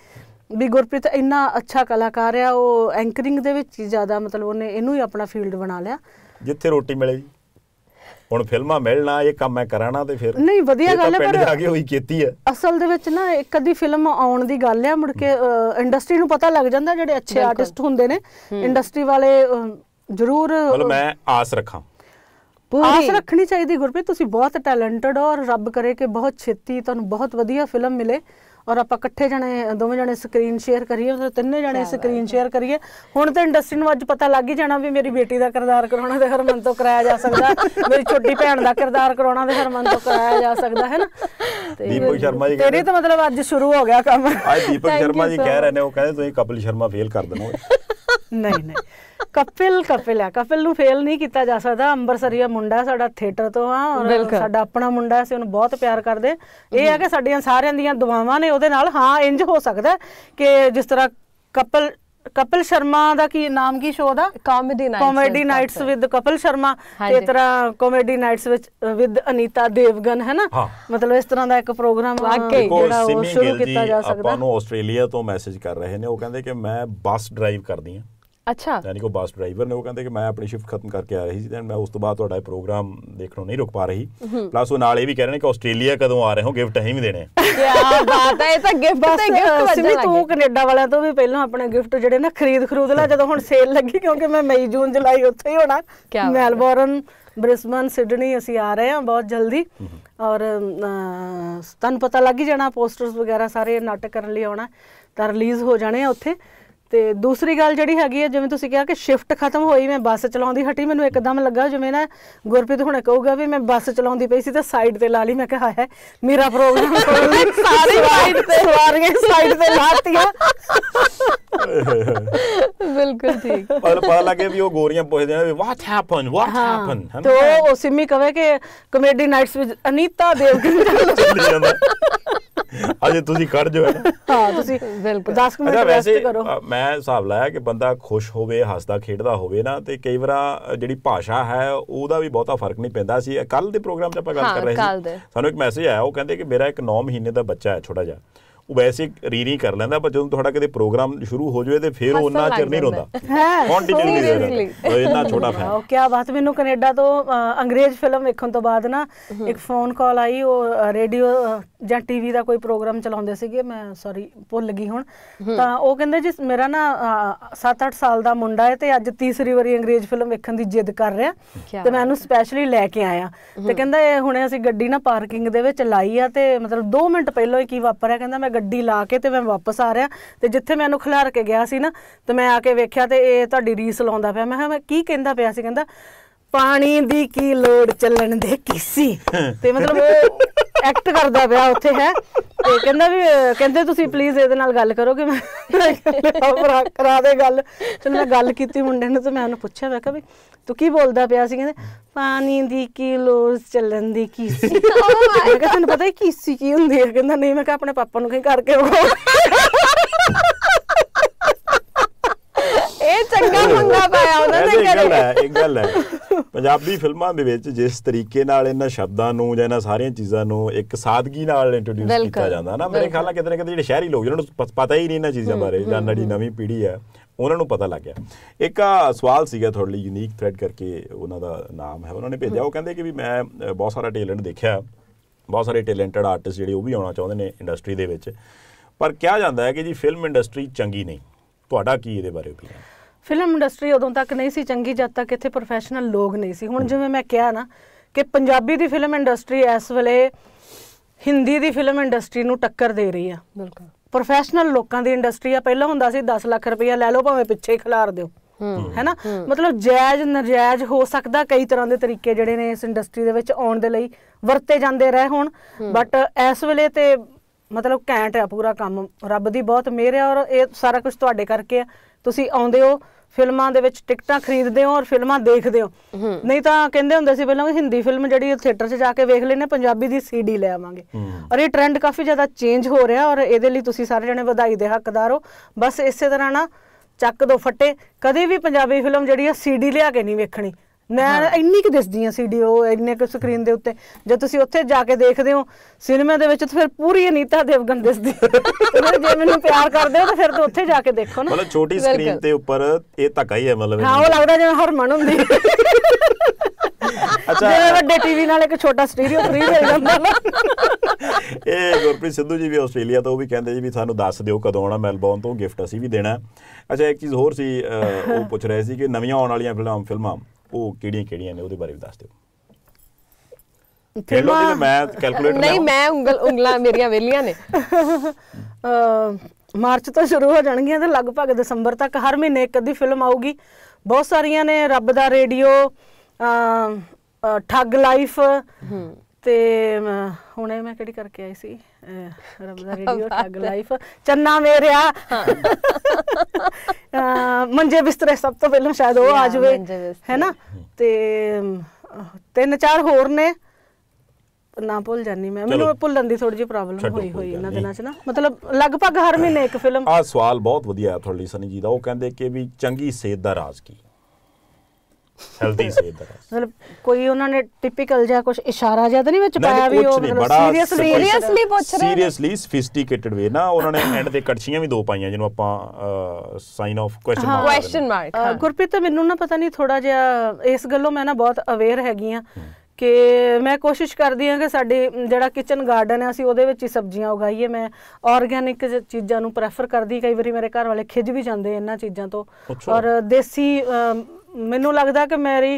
ਵੀ ਗੁਰਪ੍ਰੀਤ ਇੰਨਾ ਅੱਛਾ ਕਲਾਕਾਰ ਆ ਉਹ ਐਂਕਰਿੰਗ ਦੇ ਵਿੱਚ ਹੀ ਜ਼ਿਆਦਾ ਮਤਲਬ ਉਹਨੇ ਇਹਨੂੰ ਹੀ ਆਪਣਾ ਫੀਲਡ ਬਣਾ ਲਿਆ ਜਿੱਥੇ ਰੋਟੀ ਮਿਲੇ ਜੀ ਹੁਣ ਫਿਲਮਾਂ ਮਿਲਣਾ ਇਹ ਕੰਮ ਮੈਂ ਕਰਾਣਾ ਤੇ ਫਿਰ ਨਹੀਂ ਵਧੀਆ ਗੱਲ ਹੈ ਪਰ ਪਿੰਡ ਜਾ ਕੇ ਹੋਈ ਕੀਤੀ ਹੈ ਅਸਲ ਦੇ ਵਿੱਚ ਨਾ ਇੱਕ ਅੱਧੀ ਫਿਲਮ ਆਉਣ ਦੀ ਗੱਲ ਹੈ ਮੁੜ ਕੇ ਇੰਡਸਟਰੀ ਨੂੰ ਪਤਾ ਲੱਗ ਜਾਂਦਾ ਜਿਹੜੇ ਅੱਛੇ ਆਰਟਿਸਟ ਹੁੰਦੇ ਨੇ ਇੰਡਸਟਰੀ ਵਾਲੇ ਜ਼ਰੂਰ ਮਤਲਬ ਮੈਂ ਆਸ ਰੱਖਾਂ ਆਸ ਰੱਖਣੀ ਚਾਹੀਦੀ ਗੁਰਪ੍ਰੀਤ ਤੁਸੀਂ ਬਹੁਤ ਟੈਲੈਂਟਡ ਹੋ ਔਰ ਰੱਬ ਕਰੇ ਕਿ ਬਹੁਤ ਛੇਤੀ ਤੁਹਾਨੂੰ ਬਹੁਤ ਵਧੀਆ ਫਿਲਮ ਮਿਲੇ ਔਰ ਆਪਾਂ ਇਕੱਠੇ ਜਣੇ ਦੋਵੇਂ ਜਣੇ ਸਕਰੀਨ ਸ਼ੇਅਰ ਕਰੀਏ ਤੇ ਤਿੰਨੇ ਜਣੇ ਸਕਰੀਨ ਸ਼ੇਅਰ ਕਰੀਏ ਹੁਣ ਤਾਂ ਇੰਡਸਟਰੀ ਨੂੰ ਅੱਜ ਪਤਾ ਲੱਗ ਹੀ ਜਾਣਾ ਵੀ ਮੇਰੀ ਬੇਟੀ ਦਾ ਕਿਰਦਾਰ ਕਰਾਉਣਾ ਤੇ ਹਰਮਨ ਤੋਂ ਕਰਾਇਆ ਜਾ ਸਕਦਾ ਮੇਰੀ ਛੋਟੀ ਭੈਣ ਦਾ ਕਿਰਦਾਰ ਕਰਾਉਣਾ ਤੇ ਹਰਮਨ ਤੋਂ ਕਰਾਇਆ ਜਾ ਸਕਦਾ ਹੈ ਨਾ ਦੀਪਕ ਸ਼ਰਮਾ ਜੀ ਤੇਰੀ ਤਾਂ ਮਤਲਬ ਅੱਜ ਸ਼ੁਰੂ ਹੋ ਗਿਆ ਕੰਮ ਅੱਜ ਦੀਪਕ ਸ਼ਰਮਾ ਜੀ ਕਹਿ ਰਹੇ ਨੇ ਉਹ ਕਹਿੰਦੇ ਤੁਸੀਂ ਕਪਿਲ ਸ਼ਰਮਾ ਫੇਲ ਕਰ ਦੇਣੋ ਨਹੀਂ ਨਹੀਂ ਕਪਿਲ ਕਪਿਲ ਆ ਕਪਿਲ ਨੂੰ ਫੇਲ ਨਹੀਂ ਕੀਤਾ ਜਾ ਸਕਦਾ ਅੰਬਰਸਰੀਆ ਮੁੰਡਾ ਸਾਡਾ ਥੀਏਟਰ ਤੋਂ ਆ ਔਰ ਸਾਡਾ ਆਪਣਾ ਮੁੰਡਾ ਸੀ ਉਹਨੂੰ ਬਹੁਤ ਪਿਆਰ ਕਰਦੇ ਇਹ ਆ ਕਿ ਸਾਡੀਆਂ ਸਾਰਿਆਂ ਦੀਆਂ ਦੁਆਵਾਂ ਨੇ ਉਹਦੇ ਨਾਲ ਹਾਂ ਇੰਜ ਹੋ ਸਕਦਾ ਕਿ ਜਿਸ ਤਰ੍ਹਾਂ ਕਪਿਲ ਕਪਿਲ ਸ਼ਰਮਾ ਦਾ ਕੀ ਨਾਮ ਕੀ ਸ਼ੋਅ ਦਾ comedy nights comedy nights with Kapil Sharma ਤੇ ਤਰ੍ਹਾਂ ਕਾਮੇਡੀ ਨਾਈਟਸ ਵਿੱਚ ਵਿਦ ਅਨੀਤਾ ਦੇਵਗਨ ਹੈ ਨਾ ਮਤਲਬ ਇਸ ਤਰ੍ਹਾਂ ਦਾ ਇੱਕ ਪ੍ਰੋਗਰਾਮ ਜਿਹੜਾ ਉਹ ਸ਼ੁਰੂ ਕੀਤਾ ਜਾ ਸਕਦਾ ਆਪਾਂ ਨੂੰ ਆਸਟ੍ਰੇਲੀਆ ਤੋਂ ਮੈਸੇਜ ਕਰ ਰਹੇ ਨੇ ਉਹ ਕਹਿੰਦੇ ਕਿ ਮੈਂ ਬੱਸ ਡਰਾਈਵ ਕਰਦੀ ਆ ਅੱਛਾ ਯਾਨੀ ਕੋ ਬੱਸ ਡਰਾਈਵਰ ਨੇ ਉਹ ਕਹਿੰਦੇ ਕਿ ਮੈਂ ਆਪਣੀ ਸ਼ਿਫਟ ਖਤਮ ਕਰਕੇ ਆ ਰਹੀ ਸੀ ਤੇ ਮੈਂ ਉਸ ਤੋਂ ਬਾਅਦ ਤੁਹਾਡਾ ਪ੍ਰੋਗਰਾਮ ਦੇਖਣੋਂ ਨਹੀਂ ਰੁਕ ਪਾ ਰਹੀ ਪਲੱਸ ਉਹ ਨਾਲ ਇਹ ਵੀ ਕਹਿ ਰਹੇ ਨੇ ਕਿ ਆਸਟ੍ਰੇਲੀਆ ਕਦੋਂ ਆ ਰਹੇ ਹੋ ਗਿਫਟ ਅਸੀਂ ਵੀ ਦੇਣੇ ਕੀ ਬਾਤ ਹੈ ਇਹ ਤਾਂ ਗਿਫਟ ਤੇ ਗਿਫਟ ਸਿਮੀ ਤੂੰ ਕੈਨੇਡਾ ਵਾਲਿਆਂ ਤੋਂ ਵੀ ਪਹਿਲਾਂ ਆਪਣੇ ਗਿਫਟ ਜਿਹੜੇ ਨਾ ਖਰੀਦ ਖਰੂਦ ਲੈ ਜਦੋਂ ਹੁਣ ਸੇਲ ਲੱਗੀ ਕਿਉਂਕਿ ਮੈਂ ਮਈ ਜੂਨ ਜੁਲਾਈ ਉੱਥੇ ਹੀ ਹੋਣਾ ਮੈਲਬੌਰਨ ਬ੍ਰਿਸਬਨ ਸਿਡਨੀ ਅਸੀਂ ਆ ਰਹੇ ਹਾਂ ਬਹੁਤ ਜਲਦੀ ਔਰ ਤੁਹਾਨੂੰ ਪਤਾ ਲੱਗ ਹੀ ਜਾਣਾ ਪੋਸਟਰਸ ਵਗੈਰਾ ਸਾਰੇ ਨਾਟਕ ਕਰਨ ਲਈ ਆਉਣਾ ਤਾਂ ਰਿਲੀਜ਼ ਹੋ ਜਾਣੇ ਆ ਉੱਥੇ ਤੇ ਦੂਸਰੀ ਗੱਲ ਜਿਹੜੀ ਹੈਗੀ ਹੈ ਜਿਵੇਂ ਤੁਸੀਂ ਕਿਹਾ ਕਿ ਸ਼ਿਫਟ ਖਤਮ ਹੋਈ ਮੈਂ ਬੱਸ ਚਲਾਉਂਦੀ ਹਟੀ ਮੈਨੂੰ ਇੱਕਦਮ ਲੱਗਾ ਜਿਵੇਂ ਨਾ ਗੁਰਪ੍ਰੀਤ ਹੁਣੇ ਕਹੂਗਾ ਵੀ ਮੈਂ ਬੱਸ ਚਲਾਉਂਦੀ ਪਈ ਸੀ ਤਾਂ ਸਾਈਡ ਤੇ ਲਾ ਲਈ ਮੈਂ ਕਿਹਾ ਹੈ ਮੇਰਾ ਪ੍ਰੋਗਰਾਮ ਸਾਰੀ ਸਾਈਡ ਤੇ ਸਵਾਰੀਆਂ ਸਾਈਡ ਤੇ ਲਾਤੀਆਂ ਬਿਲਕੁਲ ਠੀਕ ਪਰ ਪਤਾ ਲੱਗੇ ਵੀ ਉਹ ਗੋਰੀਆਂ ਪੁੱਛਦੇ ਨੇ ਵਾਟ ਹੈਪਨ ਵਾਟ ਹੈਪਨ ਤੋ ਉਹ ਸਿਮੀ ਕਹੇ ਕਿ ਕਮੇਡੀ ਨਾਈਟਸ ਵਿੱਚ ਅਨੀਤਾ ਦੇਵਗਨ ਚੱਲ ਜਾਂਦਾ ਅੱਜ ਤੁਸੀਂ ਖੜ ਜੋ ਹੈ ਹਾਂ ਤੁਸੀਂ ਬਿਲਕੁਲ 10 ਮਿੰਟ ਰੈਸਟ ਕਰੋ ਮੈਂ ਹਿਸਾਬ ਲਾਇਆ ਕਿ ਬੰਦਾ ਖੁਸ਼ ਹੋਵੇ ਹੱਸਦਾ ਖੇਡਦਾ ਹੋਵੇ ਨਾ ਤੇ ਕਈ ਵਾਰ ਜਿਹੜੀ ਭਾਸ਼ਾ ਹੈ ਉਹਦਾ ਵੀ ਬਹੁਤਾ ਫਰਕ ਨਹੀਂ ਪੈਂਦਾ ਸੀ ਕੱਲ ਦੇ ਪ੍ਰੋਗਰਾਮ 'ਚ ਆਪਾਂ ਗੱਲ ਕਰ ਰਹੇ ਸੀ ਸਾਨੂੰ ਇੱਕ ਮੈਸੇਜ ਆਇਆ ਉਹ ਕਹਿੰਦੇ ਕਿ ਮੇਰਾ ਇੱਕ 9 ਮਹੀਨੇ ਦਾ ਬੱਚਾ ਹੈ ਛੋਟਾ ਜਿਹਾ ਉਹ ਵੈਸੇ ਰੀਰੀ ਕਰ ਲੈਂਦਾ ਪਰ ਜਦੋਂ ਤੁਹਾਡਾ ਕਿਤੇ ਪ੍ਰੋਗਰਾਮ ਸ਼ੁਰੂ ਹੋ ਜਾਵੇ ਤੇ ਫਿਰ ਉਹ ਉਹਨਾਂ ਚਿਰ ਨਹੀਂ ਰੋਂਦਾ ਕੰਟੀਨਿਊ ਨਹੀਂ ਉਹ ਇੰਨਾ ਛੋਟਾ ਫੈਨ ਉਹ ਕੀ ਬਾਤ ਮੈਨੂੰ ਕੈਨੇਡਾ ਤੋਂ ਅੰਗਰੇਜ਼ ਫਿਲਮ ਵੇਖਣ ਤੋਂ ਬਾਅਦ ਨਾ ਇੱਕ ਫੋਨ ਕਾਲ ਆਈ ਉਹ ਰੇਡੀਓ ਜਾਂ ਟੀਵੀ ਦਾ ਕੋਈ ਪ੍ਰੋਗਰਾਮ ਚਲਾਉਂਦੇ ਸੀਗੇ ਮੈਂ ਸੌਰੀ ਭੁੱਲ ਗਈ ਹੁਣ ਤਾਂ ਉਹ ਕਹਿੰਦੇ ਜੀ ਮੇਰਾ ਨਾ 7-8 ਸਾਲ ਦਾ ਮੁੰਡਾ ਹੈ ਤੇ ਅੱਜ ਤੀਸਰੀ ਵਾਰੀ ਅੰਗਰੇਜ਼ ਫਿਲਮ ਵੇਖਣ ਦੀ ਜਿੱਦ ਕਰ ਰਿਹਾ ਤੇ ਮੈਂ ਉਹਨੂੰ ਸਪੈਸ਼ਲੀ ਲੈ ਕੇ ਆਇਆ ਤੇ ਕਹਿੰਦਾ ਹੁਣੇ ਅਸੀਂ ਗੱਡੀ ਨਾ ਪਾਰਕਿੰਗ ਦੇ ਵਿੱਚ ਲਾਈ ਆ ਤੇ ਮਤਲਬ 2 ਮਿੰਟ ਪਹਿਲਾਂ ਹੀ ਕੀ ਵਾਪਰਿਆ ਕਹਿੰਦਾ ਮੈਂ ਗੱਡੀ ਲਾ ਕੇ ਤੇ ਮੈਂ ਵਾਪਸ ਆ ਰਿਹਾ ਤੇ ਜਿੱਥੇ ਮੈਂ ਉਹਨੂੰ ਖਿਲਾਰ ਕੇ ਗਿਆ ਸੀ ਨਾ ਤੇ ਮੈਂ ਆ ਕੇ ਵੇਖਿਆ ਤੇ ਇਹ ਤੁਹਾਡੀ ਰੀਸ ਲਾਉਂਦਾ ਪਿਆ ਮੈਂ ਕਿਹਾ ਮੈਂ ਕੀ ਕਹਿੰਦਾ ਪਿਆ ਸੀ ਕਹਿੰਦਾ ਪਾਣੀ ਦੀ ਕੀ ਲੋੜ ਚੱਲਣ ਦੇ ਕਿਸੀ ਤੇ ਮਤਲਬ ਉਹ ਐਕਟ ਕਰਦਾ ਪਿਆ ਉੱਥੇ ਹੈ ਤੇ ਕਹਿੰਦਾ ਵੀ ਕਹਿੰਦੇ ਤੁਸੀਂ ਪਲੀਜ਼ ਇਹਦੇ ਨਾਲ ਗੱਲ ਕਰੋ ਕਿ ਮੈਂ ਭਰਾ ਕਰਾ ਦੇ ਗੱਲ ਚਲ ਮੈਂ ਗੱਲ ਕੀਤੀ ਮੁੰਡੇ ਨੂੰ ਤੇ ਮੈਂ ਉਹਨੂੰ ਪੁੱਛਿਆ ਮੈਂ ਕਿਹਾ ਵੀ ਤੂੰ ਕੀ ਬੋਲਦਾ ਪਿਆ ਸੀ ਕਹਿੰਦੇ ਪਾਣੀ ਦੀ ਕੀ ਲੋੜ ਚੱਲਣ ਦੀ ਕੀ ਸੀ oh ਮੈਂ ਕਿਹਾ ਤੈਨੂੰ ਪਤਾ ਹੈ ਕੀ ਸੀ ਕੀ ਹੁੰਦੀ ਹੈ ਕਹਿੰਦਾ ਨਹੀਂ ਮੈਂ ਕਿਹਾ ਆਪਣੇ ਪਾਪਾ ਨੂੰ ਕਹੀਂ ਕਰਕੇ ਉਹ ਚੰਗਾ ਮੰਗਾ ਪਾਇਆ ਉਹਨਾਂ ਨੇ ਕਰੇ ਗੱਲ ਹੈ ਇੱਕ ਗੱਲ ਹੈ ਪੰਜਾਬੀ ਫਿਲਮਾਂ ਦੇ ਵਿੱਚ ਜਿਸ ਤਰੀਕੇ ਨਾਲ ਇਹਨਾਂ ਸ਼ਬਦਾਂ ਨੂੰ ਜਾਂ ਇਹਨਾਂ ਸਾਰੀਆਂ ਚੀਜ਼ਾਂ ਨੂੰ ਇੱਕ ਸਾਦਗੀ ਨਾਲ ਇੰਟਰੋਡਿਊਸ ਕੀਤਾ ਜਾਂਦਾ ਨਾ ਮੇਰੇ ਖਿਆਲ ਨਾਲ ਕਿਤੇ ਨਾ ਕਿਤੇ ਜਿਹੜੇ ਸ਼ਹਿਰੀ ਲੋਕ ਜਿਹਨਾਂ ਨੂੰ ਪਤਾ ਹੀ ਨਹੀਂ ਇਹਨਾਂ ਚੀਜ਼ਾਂ ਬਾਰੇ ਜਾਂ ਨੜੀ ਨਵੀਂ ਪੀੜ੍ਹੀ ਹੈ ਉਹਨਾਂ ਨੂੰ ਪਤਾ ਲੱਗ ਗਿਆ ਇੱਕ ਸਵਾਲ ਸੀਗਾ ਤੁਹਾਡੇ ਲਈ ਯੂਨੀਕ ਥ੍ਰੈਡ ਕਰਕੇ ਉਹਨਾਂ ਦਾ ਨਾਮ ਹੈ ਉਹਨਾਂ ਨੇ ਭੇਜਿਆ ਉਹ ਕਹਿੰਦੇ ਕਿ ਵੀ ਮੈਂ ਬਹੁਤ ਸਾਰਾ ਟੈਲੈਂਟ ਦੇਖਿਆ ਬਹੁਤ ਸਾਰੇ ਟੈਲੈਂਟਡ ਆਰਟਿਸਟ ਜਿਹੜੇ ਉਹ ਵੀ ਆਉਣਾ ਚਾਹੁੰਦੇ ਨੇ ਇੰਡਸਟਰੀ ਦੇ ਵਿੱਚ ਪਰ ਕਿਹਾ ਜਾਂਦਾ ਹੈ ਕਿ ਜੀ ਫਿਲਮ ਇੰਡਸਟਰੀ ਚੰਗੀ ਨਹੀਂ ਤੁਹਾਡਾ ਕੀ ਇਹਦੇ ਬਾਰੇ ਓਪੀਨੀਅਨ ਫਿਲਮ ਇੰਡਸਟਰੀ ਉਦੋਂ ਤੱਕ ਨਹੀਂ ਸੀ ਚੰਗੀ ਜਦ ਤੱਕ ਇੱਥੇ ਪ੍ਰੋਫੈਸ਼ਨਲ ਲੋਕ ਨਹੀਂ ਸੀ ਹੁਣ ਜਿਵੇਂ ਮੈਂ ਕਿਹਾ ਨਾ ਕਿ ਪੰਜਾਬੀ ਦੀ ਫਿਲਮ ਇੰਡਸਟਰੀ ਇਸ ਵੇਲੇ ਹਿੰਦੀ ਦੀ ਫਿਲਮ ਇੰਡਸਟਰੀ ਨੂੰ ਟੱਕਰ ਦੇ ਰਹੀ ਆ ਬਿਲਕੁਲ ਪ੍ਰੋਫੈਸ਼ਨਲ ਲੋਕਾਂ ਦੀ ਇੰਡਸਟਰੀ ਆ ਪਹਿਲਾਂ ਹੁੰਦਾ ਸੀ 10 ਲੱਖ ਰੁਪਏ ਲੈ ਲਓ ਭਾਵੇਂ ਪਿੱਛੇ ਖਿਲਾਰ ਦਿਓ ਹੈਨਾ ਮਤਲਬ ਜਾਇਜ਼ ਨਜਾਇਜ਼ ਹੋ ਸਕਦਾ ਕਈ ਤਰ੍ਹਾਂ ਦੇ ਤਰੀਕੇ ਜਿਹੜੇ ਨੇ ਇਸ ਇੰਡਸਟਰੀ ਦੇ ਵਿੱਚ ਆਉਣ ਦੇ ਲਈ ਵਰਤੇ ਜਾਂਦੇ ਰਹੇ ਹੁਣ ਬਟ ਇਸ ਵੇਲੇ ਤੇ ਮਤਲਬ ਘੈਂਟ ਆ ਪੂਰਾ ਕੰਮ ਰੱਬ ਦੀ ਬਹੁਤ ਮਿਹਰ ਆ ਔਰ ਇਹ ਸਾਰਾ ਕੁਝ ਤੁਹਾਡੇ ਕਰਕੇ ਆ ਤੁਸੀਂ ਆਉਂਦੇ ਹੋ ਫਿਲਮਾਂ ਦੇ ਵਿੱਚ ਟਿਕਟਾਂ ਖਰੀਦਦੇ ਹੋ ਔਰ ਫਿਲਮਾਂ ਦੇਖਦੇ ਹੋ ਨਹੀਂ ਤਾਂ ਕਹਿੰਦੇ ਹੁੰਦੇ ਸੀ ਪਹਿਲਾਂ ਕਿ ਹਿੰਦੀ ਫਿਲਮ ਜਿਹੜੀ ਥੀਏਟਰ 'ਚ ਜਾ ਕੇ ਵੇਖ ਲੈਨੇ ਪੰਜਾਬੀ ਦੀ ਸੀਡੀ ਲੈ ਆਵਾਂਗੇ ਔਰ ਇਹ ਟ੍ਰੈਂਡ ਕਾਫੀ ਜ਼ਿਆਦਾ ਚੇਂਜ ਹੋ ਰਿਹਾ ਔਰ ਇਹਦੇ ਲਈ ਤੁਸੀਂ ਸਾਰੇ ਜਣੇ ਵਧਾਈ ਦੇ ਹੱਕਦਾਰ ਹੋ ਬਸ ਇਸੇ ਤਰ੍ਹਾਂ ਨਾ ਚੱਕ ਦੋ ਫੱਟੇ ਕਦੇ ਵੀ ਪੰਜਾਬੀ ਫਿਲਮ ਜਿਹੜੀ ਆ ਸੀਡੀ ਲਿਆ ਕੇ ਨਹੀਂ ਵੇਖਣੀ ਮੈਂ ਇੰਨੀ ਕਿ ਦਿਸਦੀ ਆ ਸੀਡੀਓ ਇੰਨੇ ਕਿ ਸਕਰੀਨ ਦੇ ਉੱਤੇ ਜੇ ਤੁਸੀਂ ਉੱਥੇ ਜਾ ਕੇ ਦੇਖਦੇ ਹੋ ਸਿਨੇਮਾ ਦੇ ਵਿੱਚ ਤਾਂ ਫਿਰ ਪੂਰੀ ਅਨੀਤਾ ਦੇਵਗਨ ਦਿਸਦੀ ਜੇ ਮੈਨੂੰ ਪਿਆਰ ਕਰਦੇ ਹੋ ਤਾਂ ਫਿਰ ਤੂੰ ਉੱਥੇ ਜਾ ਕੇ ਦੇਖੋ ਨਾ ਮਤਲਬ ਛੋਟੀ ਸਕਰੀਨ ਤੇ ਉੱਪਰ ਇਹ ਧੱਕਾ ਹੀ ਹੈ ਮਤਲਬ ਹਾਂ ਉਹ ਲੱਗਦਾ ਜਿਵੇਂ ਹਰਮਨ ਹੁੰਦੀ ਅੱਛਾ ਜੇ ਵੱਡੇ ਟੀਵੀ ਨਾਲ ਇੱਕ ਛੋਟਾ ਸਟੀਰੀਓ ਫ੍ਰੀ ਮਿਲ ਜਾਂਦਾ ਨਾ ਇਹ ਗੁਰਪ੍ਰੀਤ ਸਿੱਧੂ ਜੀ ਵੀ ਆਸਟ੍ਰੇਲੀਆ ਤੋਂ ਉਹ ਵੀ ਕਹਿੰਦੇ ਜੀ ਵੀ ਸਾਨੂੰ ਦੱਸ ਦਿਓ ਕਦੋਂ ਆਉਣਾ ਮੈਲਬੌਰਨ ਤੋਂ ਗਿਫਟ ਅਸੀਂ ਵੀ ਦੇਣਾ ਅੱਛਾ ਇੱਕ ਚੀਜ਼ ਹੋਰ ਸੀ ਉਹ ਪੁੱਛ ਰਹੇ ਸੀ ਕਿ ਨਵੀਆਂ ਆਉਣ ਵਾਲੀਆਂ ਫਿਲਮਾਂ ਉਹ ਕਿਹੜੀਆਂ ਕਿਹੜੀਆਂ ਨੇ ਉਹਦੇ ਬਾਰੇ ਵੀ ਦੱਸ ਦਿਓ ਖੇਲੋ ਦੀ ਮੈਂ ਕੈਲਕੂਲੇਟਰ ਨਹੀਂ ਮੈਂ ਉਂਗਲ ਉਂਗਲਾਂ ਮੇਰੀਆਂ ਵੇਲੀਆਂ ਨੇ ਅ ਮਾਰਚ ਤੋਂ ਸ਼ੁਰੂ ਹੋ ਜਾਣਗੀਆਂ ਤੇ ਲਗਭਗ ਦਸੰਬਰ ਤੱਕ ਹਰ ਮਹੀਨੇ ਇੱਕ ਅੱਧੀ ਫਿਲਮ ਆਊਗੀ ਬਹੁਤ ਸਾਰੀਆਂ ਨੇ ਰੱਬ ਦਾ ਰੇਡੀਓ ਅ ਠੱਗ ਲਾਈਫ ਤੇ ਹੁਣੇ ਮੈਂ ਕਿਹੜੀ ਕਰਕੇ ਆਈ ਸੀ ਰੱਬ ਦਾ ਰੇਡੀਓ ਠੱਗ ਲਾਈਫ ਚੰਨਾ ਮੇਰਿਆ ਮੰਜੇ ਬਿਸਤਰੇ ਸਭ ਤੋਂ ਪਹਿਲਾਂ ਸ਼ਾਇਦ ਉਹ ਆ ਜਵੇ ਹੈਨਾ ਤੇ ਤਿੰਨ ਚਾਰ ਹੋਰ ਨੇ ਨਾ ਭੁੱਲ ਜਾਨੀ ਮੈਂ ਮੈਨੂੰ ਭੁੱਲਣ ਦੀ ਥੋੜੀ ਜਿਹੀ ਪ੍ਰੋਬਲਮ ਹੋਈ ਹੋਈ ਇਹਨਾਂ ਦਿਨਾਂ 'ਚ ਨਾ ਮਤਲਬ ਲਗਭਗ ਹਰ ਮਹੀਨੇ ਇੱਕ ਫਿਲਮ ਆ ਸਵਾਲ ਬਹੁਤ ਵਧੀਆ ਹੈ ਤੁਹਾਡੀ ਸਨੀ ਜੀ ਦਾ ਉਹ ਕਹਿੰਦੇ ਕਿ ਵੀ ਚੰਗੀ ਸਿਹਤ ਦਾ ਰਾਜ਼ ਕੀ ਹੈਲਦੀ ਸੀ ਇਦਾਂ ਮਤਲਬ ਕੋਈ ਉਹਨਾਂ ਨੇ ਟਿਪੀਕਲ ਜਿਹਾ ਕੁਝ ਇਸ਼ਾਰਾ ਜਿਹਾ ਤਾਂ ਨਹੀਂ ਵਿੱਚ ਪਾਇਆ ਵੀ ਉਹ ਸੀਰੀਅਸਲੀ ਸੀਰੀਅਸਲੀ ਪੁੱਛ ਰਹੇ ਸੀਰੀਅਸਲੀ ਸਫਿਸਟੀਕੇਟਡ ਵੇ ਨਾ ਉਹਨਾਂ ਨੇ ਐਂਡ ਤੇ ਕੜਛੀਆਂ ਵੀ ਦੋ ਪਾਈਆਂ ਜਿਹਨੂੰ ਆਪਾਂ sign of question mark question mark Gurpreet ਮੈਨੂੰ ਨਾ ਪਤਾ ਨਹੀਂ ਥੋੜਾ ਜਿਹਾ ਇਸ ਗੱਲੋਂ ਮੈਂ ਨਾ ਬਹੁਤ ਅਵੇਅਰ ਹੈਗੀ ਆ ਕਿ ਮੈਂ ਕੋਸ਼ਿਸ਼ ਕਰਦੀ ਹਾਂ ਕਿ ਸਾਡੇ ਜਿਹੜਾ ਕਿਚਨ ਗਾਰਡਨ ਹੈ ਅਸੀਂ ਉਹਦੇ ਵਿੱਚ ਹੀ ਸਬਜ਼ੀਆਂ ਉਗਾਈਏ ਮੈਂ ਆਰਗੈਨਿਕ ਚੀਜ਼ਾਂ ਨੂੰ ਪ੍ਰੈਫਰ ਕਰਦੀ ਕਈ ਵਾਰੀ ਮੇਰੇ ਘਰ ਵਾਲੇ ਖਿਜ ਵੀ ਜਾਂਦੇ ਇਹਨਾਂ ਚੀਜ਼ਾਂ ਤੋਂ ਔਰ ਦੇਸੀ ਮੈਨੂੰ ਲੱਗਦਾ ਕਿ ਮੇਰੀ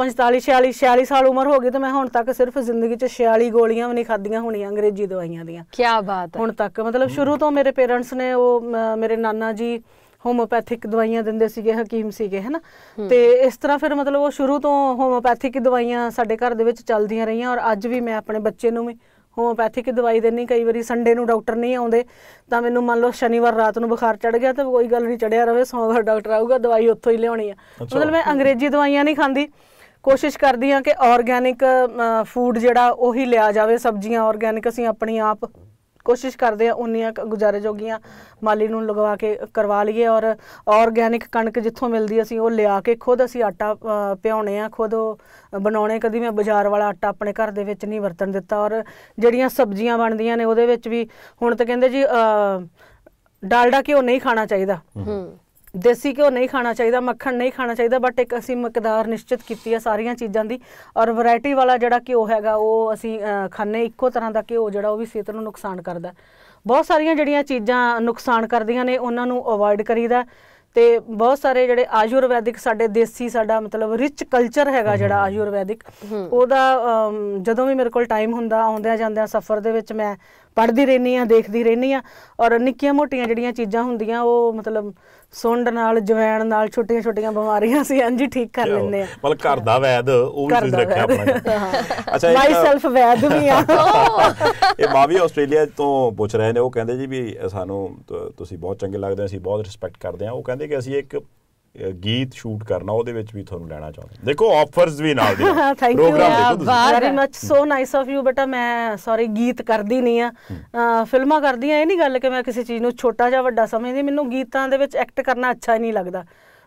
45 46 46 ਸਾਲ ਉਮਰ ਹੋ ਗਈ ਤੇ ਮੈਂ ਹੁਣ ਤੱਕ ਸਿਰਫ ਜ਼ਿੰਦਗੀ 'ਚ 46 ਗੋਲੀਆਂ ਵੀ ਨਹੀਂ ਖਾਧੀਆਂ ਹੋਣੀਆਂ ਅੰਗਰੇਜ਼ੀ ਦਵਾਈਆਂ ਦੀਆਂ ਕੀ ਬਾਤ ਹੈ ਹੁਣ ਤੱਕ ਮਤਲਬ ਸ਼ੁਰੂ ਤੋਂ ਮੇਰੇ ਪੇਰੈਂਟਸ ਨੇ ਉਹ ਮੇਰੇ ਨਾਨਾ ਜੀ ਹੋਮੋਪੈਥਿਕ ਦਵਾਈਆਂ ਦਿੰਦੇ ਸੀਗੇ ਹਕੀਮ ਸੀਗੇ ਹਨਾ ਤੇ ਇਸ ਤਰ੍ਹਾਂ ਫਿਰ ਮਤਲਬ ਉਹ ਸ਼ੁਰੂ ਤੋਂ ਹੋਮੋਪੈਥਿਕ ਦਵਾਈਆਂ ਸਾਡੇ ਘਰ ਦੇ ਵਿੱਚ ਚੱਲਦੀਆਂ ਰਹੀਆਂ ਔਰ ਅੱਜ ਵੀ ਮੈਂ ਆਪਣੇ ਬੱਚੇ ਨੂੰ ਵੀ ਹੋਮੋਪੈਥਿਕ ਦਵਾਈ ਦੇਣੀ ਕਈ ਵਾਰੀ ਸੰਡੇ ਨੂੰ ਡਾਕਟਰ ਨਹੀਂ ਆਉਂਦੇ ਤਾਂ ਮੈਨੂੰ ਮੰਨ ਲਓ ਸ਼ਨੀਵਾਰ ਰਾਤ ਨੂੰ ਬੁਖਾਰ ਚੜ ਗਿਆ ਤਾਂ ਕੋਈ ਗੱਲ ਨਹੀਂ ਚੜਿਆ ਰਵੇ ਸੋਮਵਾਰ ਡਾਕਟਰ ਆਊਗਾ ਦਵਾਈ ਉੱਥੋਂ ਹੀ ਲਿਆਉਣੀ ਆ ਮਤਲਬ ਮੈਂ ਅੰਗਰੇਜ਼ੀ ਦਵਾਈਆਂ ਨਹੀਂ ਖਾਂਦੀ ਕੋਸ਼ਿਸ਼ ਕਰਦੀ ਆ ਕਿ ਆਰਗੈਨਿਕ ਫੂਡ ਜਿਹੜਾ ਉਹੀ ਲਿਆ ਜਾਵੇ ਸਬਜ਼ੀਆਂ ਆਰਗੈਨਿਕ ਅਸੀਂ ਆਪਣੀ ਆਪ ਕੋਸ਼ਿਸ਼ ਕਰਦੇ ਆ ਉਨੀਆਂ ਗੁਜ਼ਾਰੇ ਜੋਗੀਆਂ ਮਾਲੀ ਨੂੰ ਲਗਵਾ ਕੇ ਕਰਵਾ ਲਈਏ ਔਰ ਆਰਗੈਨਿਕ ਕਣਕ ਜਿੱਥੋਂ ਮਿਲਦੀ ਅਸੀਂ ਉਹ ਲਿਆ ਕੇ ਖੁਦ ਅਸੀਂ ਆਟਾ ਪਿਉਣੇ ਆ ਖੁਦ ਬਣਾਉਣੇ ਕਦੀ ਮੈਂ ਬਾਜ਼ਾਰ ਵਾਲਾ ਆਟਾ ਆਪਣੇ ਘਰ ਦੇ ਵਿੱਚ ਨਹੀਂ ਵਰਤਣ ਦਿੱਤਾ ਔਰ ਜਿਹੜੀਆਂ ਸਬਜ਼ੀਆਂ ਬਣਦੀਆਂ ਨੇ ਉਹਦੇ ਵਿੱਚ ਵੀ ਹੁਣ ਤਾਂ ਕਹਿੰਦੇ ਜੀ ਡਾਲਡਾ ਕਿਉਂ ਨਹੀਂ ਖਾਣਾ ਚਾਹੀਦਾ ਦੇਸੀ ਘਿਓ ਨਹੀਂ ਖਾਣਾ ਚਾਹੀਦਾ ਮੱਖਣ ਨਹੀਂ ਖਾਣਾ ਚਾਹੀਦਾ ਬਟ ਇੱਕ ਅਸੀਂ ਮਕਦਾਰ ਨਿਸ਼ਚਿਤ ਕੀਤੀ ਹੈ ਸਾਰੀਆਂ ਚੀਜ਼ਾਂ ਦੀ ਔਰ ਵੈਰਾਈਟੀ ਵਾਲਾ ਜਿਹੜਾ ਕਿ ਉਹ ਹੈਗਾ ਉਹ ਅਸੀਂ ਖਾਣੇ ਇੱਕੋ ਤਰ੍ਹਾਂ ਦਾ ਘਿਓ ਜਿਹੜਾ ਉਹ ਵੀ ਸਿਹਤ ਨੂੰ ਨੁਕਸਾਨ ਕਰਦਾ ਬਹੁਤ ਸਾਰੀਆਂ ਜਿਹੜੀਆਂ ਚੀਜ਼ਾਂ ਨੁਕਸਾਨ ਕਰਦੀਆਂ ਨੇ ਉਹਨਾਂ ਨੂੰ ਅਵੋਇਡ ਕਰੀਦਾ ਤੇ ਬਹੁਤ ਸਾਰੇ ਜਿਹੜੇ ਆਯੁਰਵੈਦਿਕ ਸਾਡੇ ਦੇਸੀ ਸਾਡਾ ਮਤਲਬ ਰਿਚ ਕਲਚਰ ਹੈਗਾ ਜਿਹੜਾ ਆਯੁਰਵੈਦਿਕ ਉਹਦਾ ਜਦੋਂ ਵੀ ਮੇਰੇ ਕੋਲ ਟਾਈਮ ਹੁੰਦਾ ਆਉਂਦਿਆਂ ਜਾਂਦਿਆਂ ਸਫ਼ਰ ਦੇ ਵਿੱਚ ਮੈਂ ਪੜ੍ਹਦੀ ਰਹਿੰਦੀ ਆ ਦੇਖਦੀ ਰਹਿੰਦੀ ਆ ਔਰ ਨਿੱਕੀਆਂ ਮੋਟੀਆਂ ਜਿਹੜੀਆਂ ਚੀਜ਼ਾਂ ਹੁੰਦੀਆਂ ਉਹ ਮਤਲਬ ਸੁੰਡ ਨਾਲ ਜਵੈਣ ਨਾਲ ਛੋਟੀਆਂ ਛੋਟੀਆਂ ਬਿਮਾਰੀਆਂ ਸੀ ਅੰਜੀ ਠੀਕ ਕਰ ਲੈਂਦੇ ਆ ਮਤਲਬ ਘਰ ਦਾ ਵੈਦ ਉਹ ਵੀ ਤੁਸੀਂ ਰੱਖਿਆ ਆਪਣਾ ਅੱਛਾ ਮਾਈ ਸੈਲਫ ਵੈਦ ਵੀ ਆ ਇਹ ਵੀ ਆਸਟ੍ਰੇਲੀਆ ਤੋਂ ਪੁੱਛ ਰਹੇ ਨੇ ਉਹ ਕਹਿੰਦੇ ਜੀ ਵੀ ਸਾਨੂੰ ਤੁਸੀਂ ਬਹੁਤ ਚੰਗੇ ਲੱਗਦੇ ਆ ਅਸੀਂ ਬਹੁਤ ਰਿਸਪੈਕਟ ਕਰਦੇ ਆ ਉਹ ਕਹਿੰਦੇ ਕਿ ਅਸੀਂ ਇੱਕ ਗੀਤ ਸ਼ੂਟ ਕਰਨਾ ਉਹਦੇ ਵਿੱਚ ਵੀ ਤੁਹਾਨੂੰ ਲੈਣਾ ਚਾਹੁੰਦੇ ਦੇਖੋ ਆਫਰਸ ਵੀ ਨਾਲ ਦੇ thank you very much so nice of you but ਮੈਂ ਸੌਰੀ ਗੀਤ ਕਰਦੀ ਨਹੀਂ ਆ ਫਿਲਮਾਂ ਕਰਦੀ ਆ ਇਹ ਨਹੀਂ ਗੱਲ ਕਿ ਮੈਂ ਕਿਸੇ ਚੀਜ਼ ਨੂੰ ਛੋਟਾ ਜਾਂ ਵੱਡਾ ਸਮਝਦੀ ਮੈਨੂੰ ਗੀਤਾਂ ਦੇ ਵਿੱਚ ਐਕਟ ਕਰਨਾ ਅੱਛਾ ਨਹੀਂ ਲੱਗਦਾ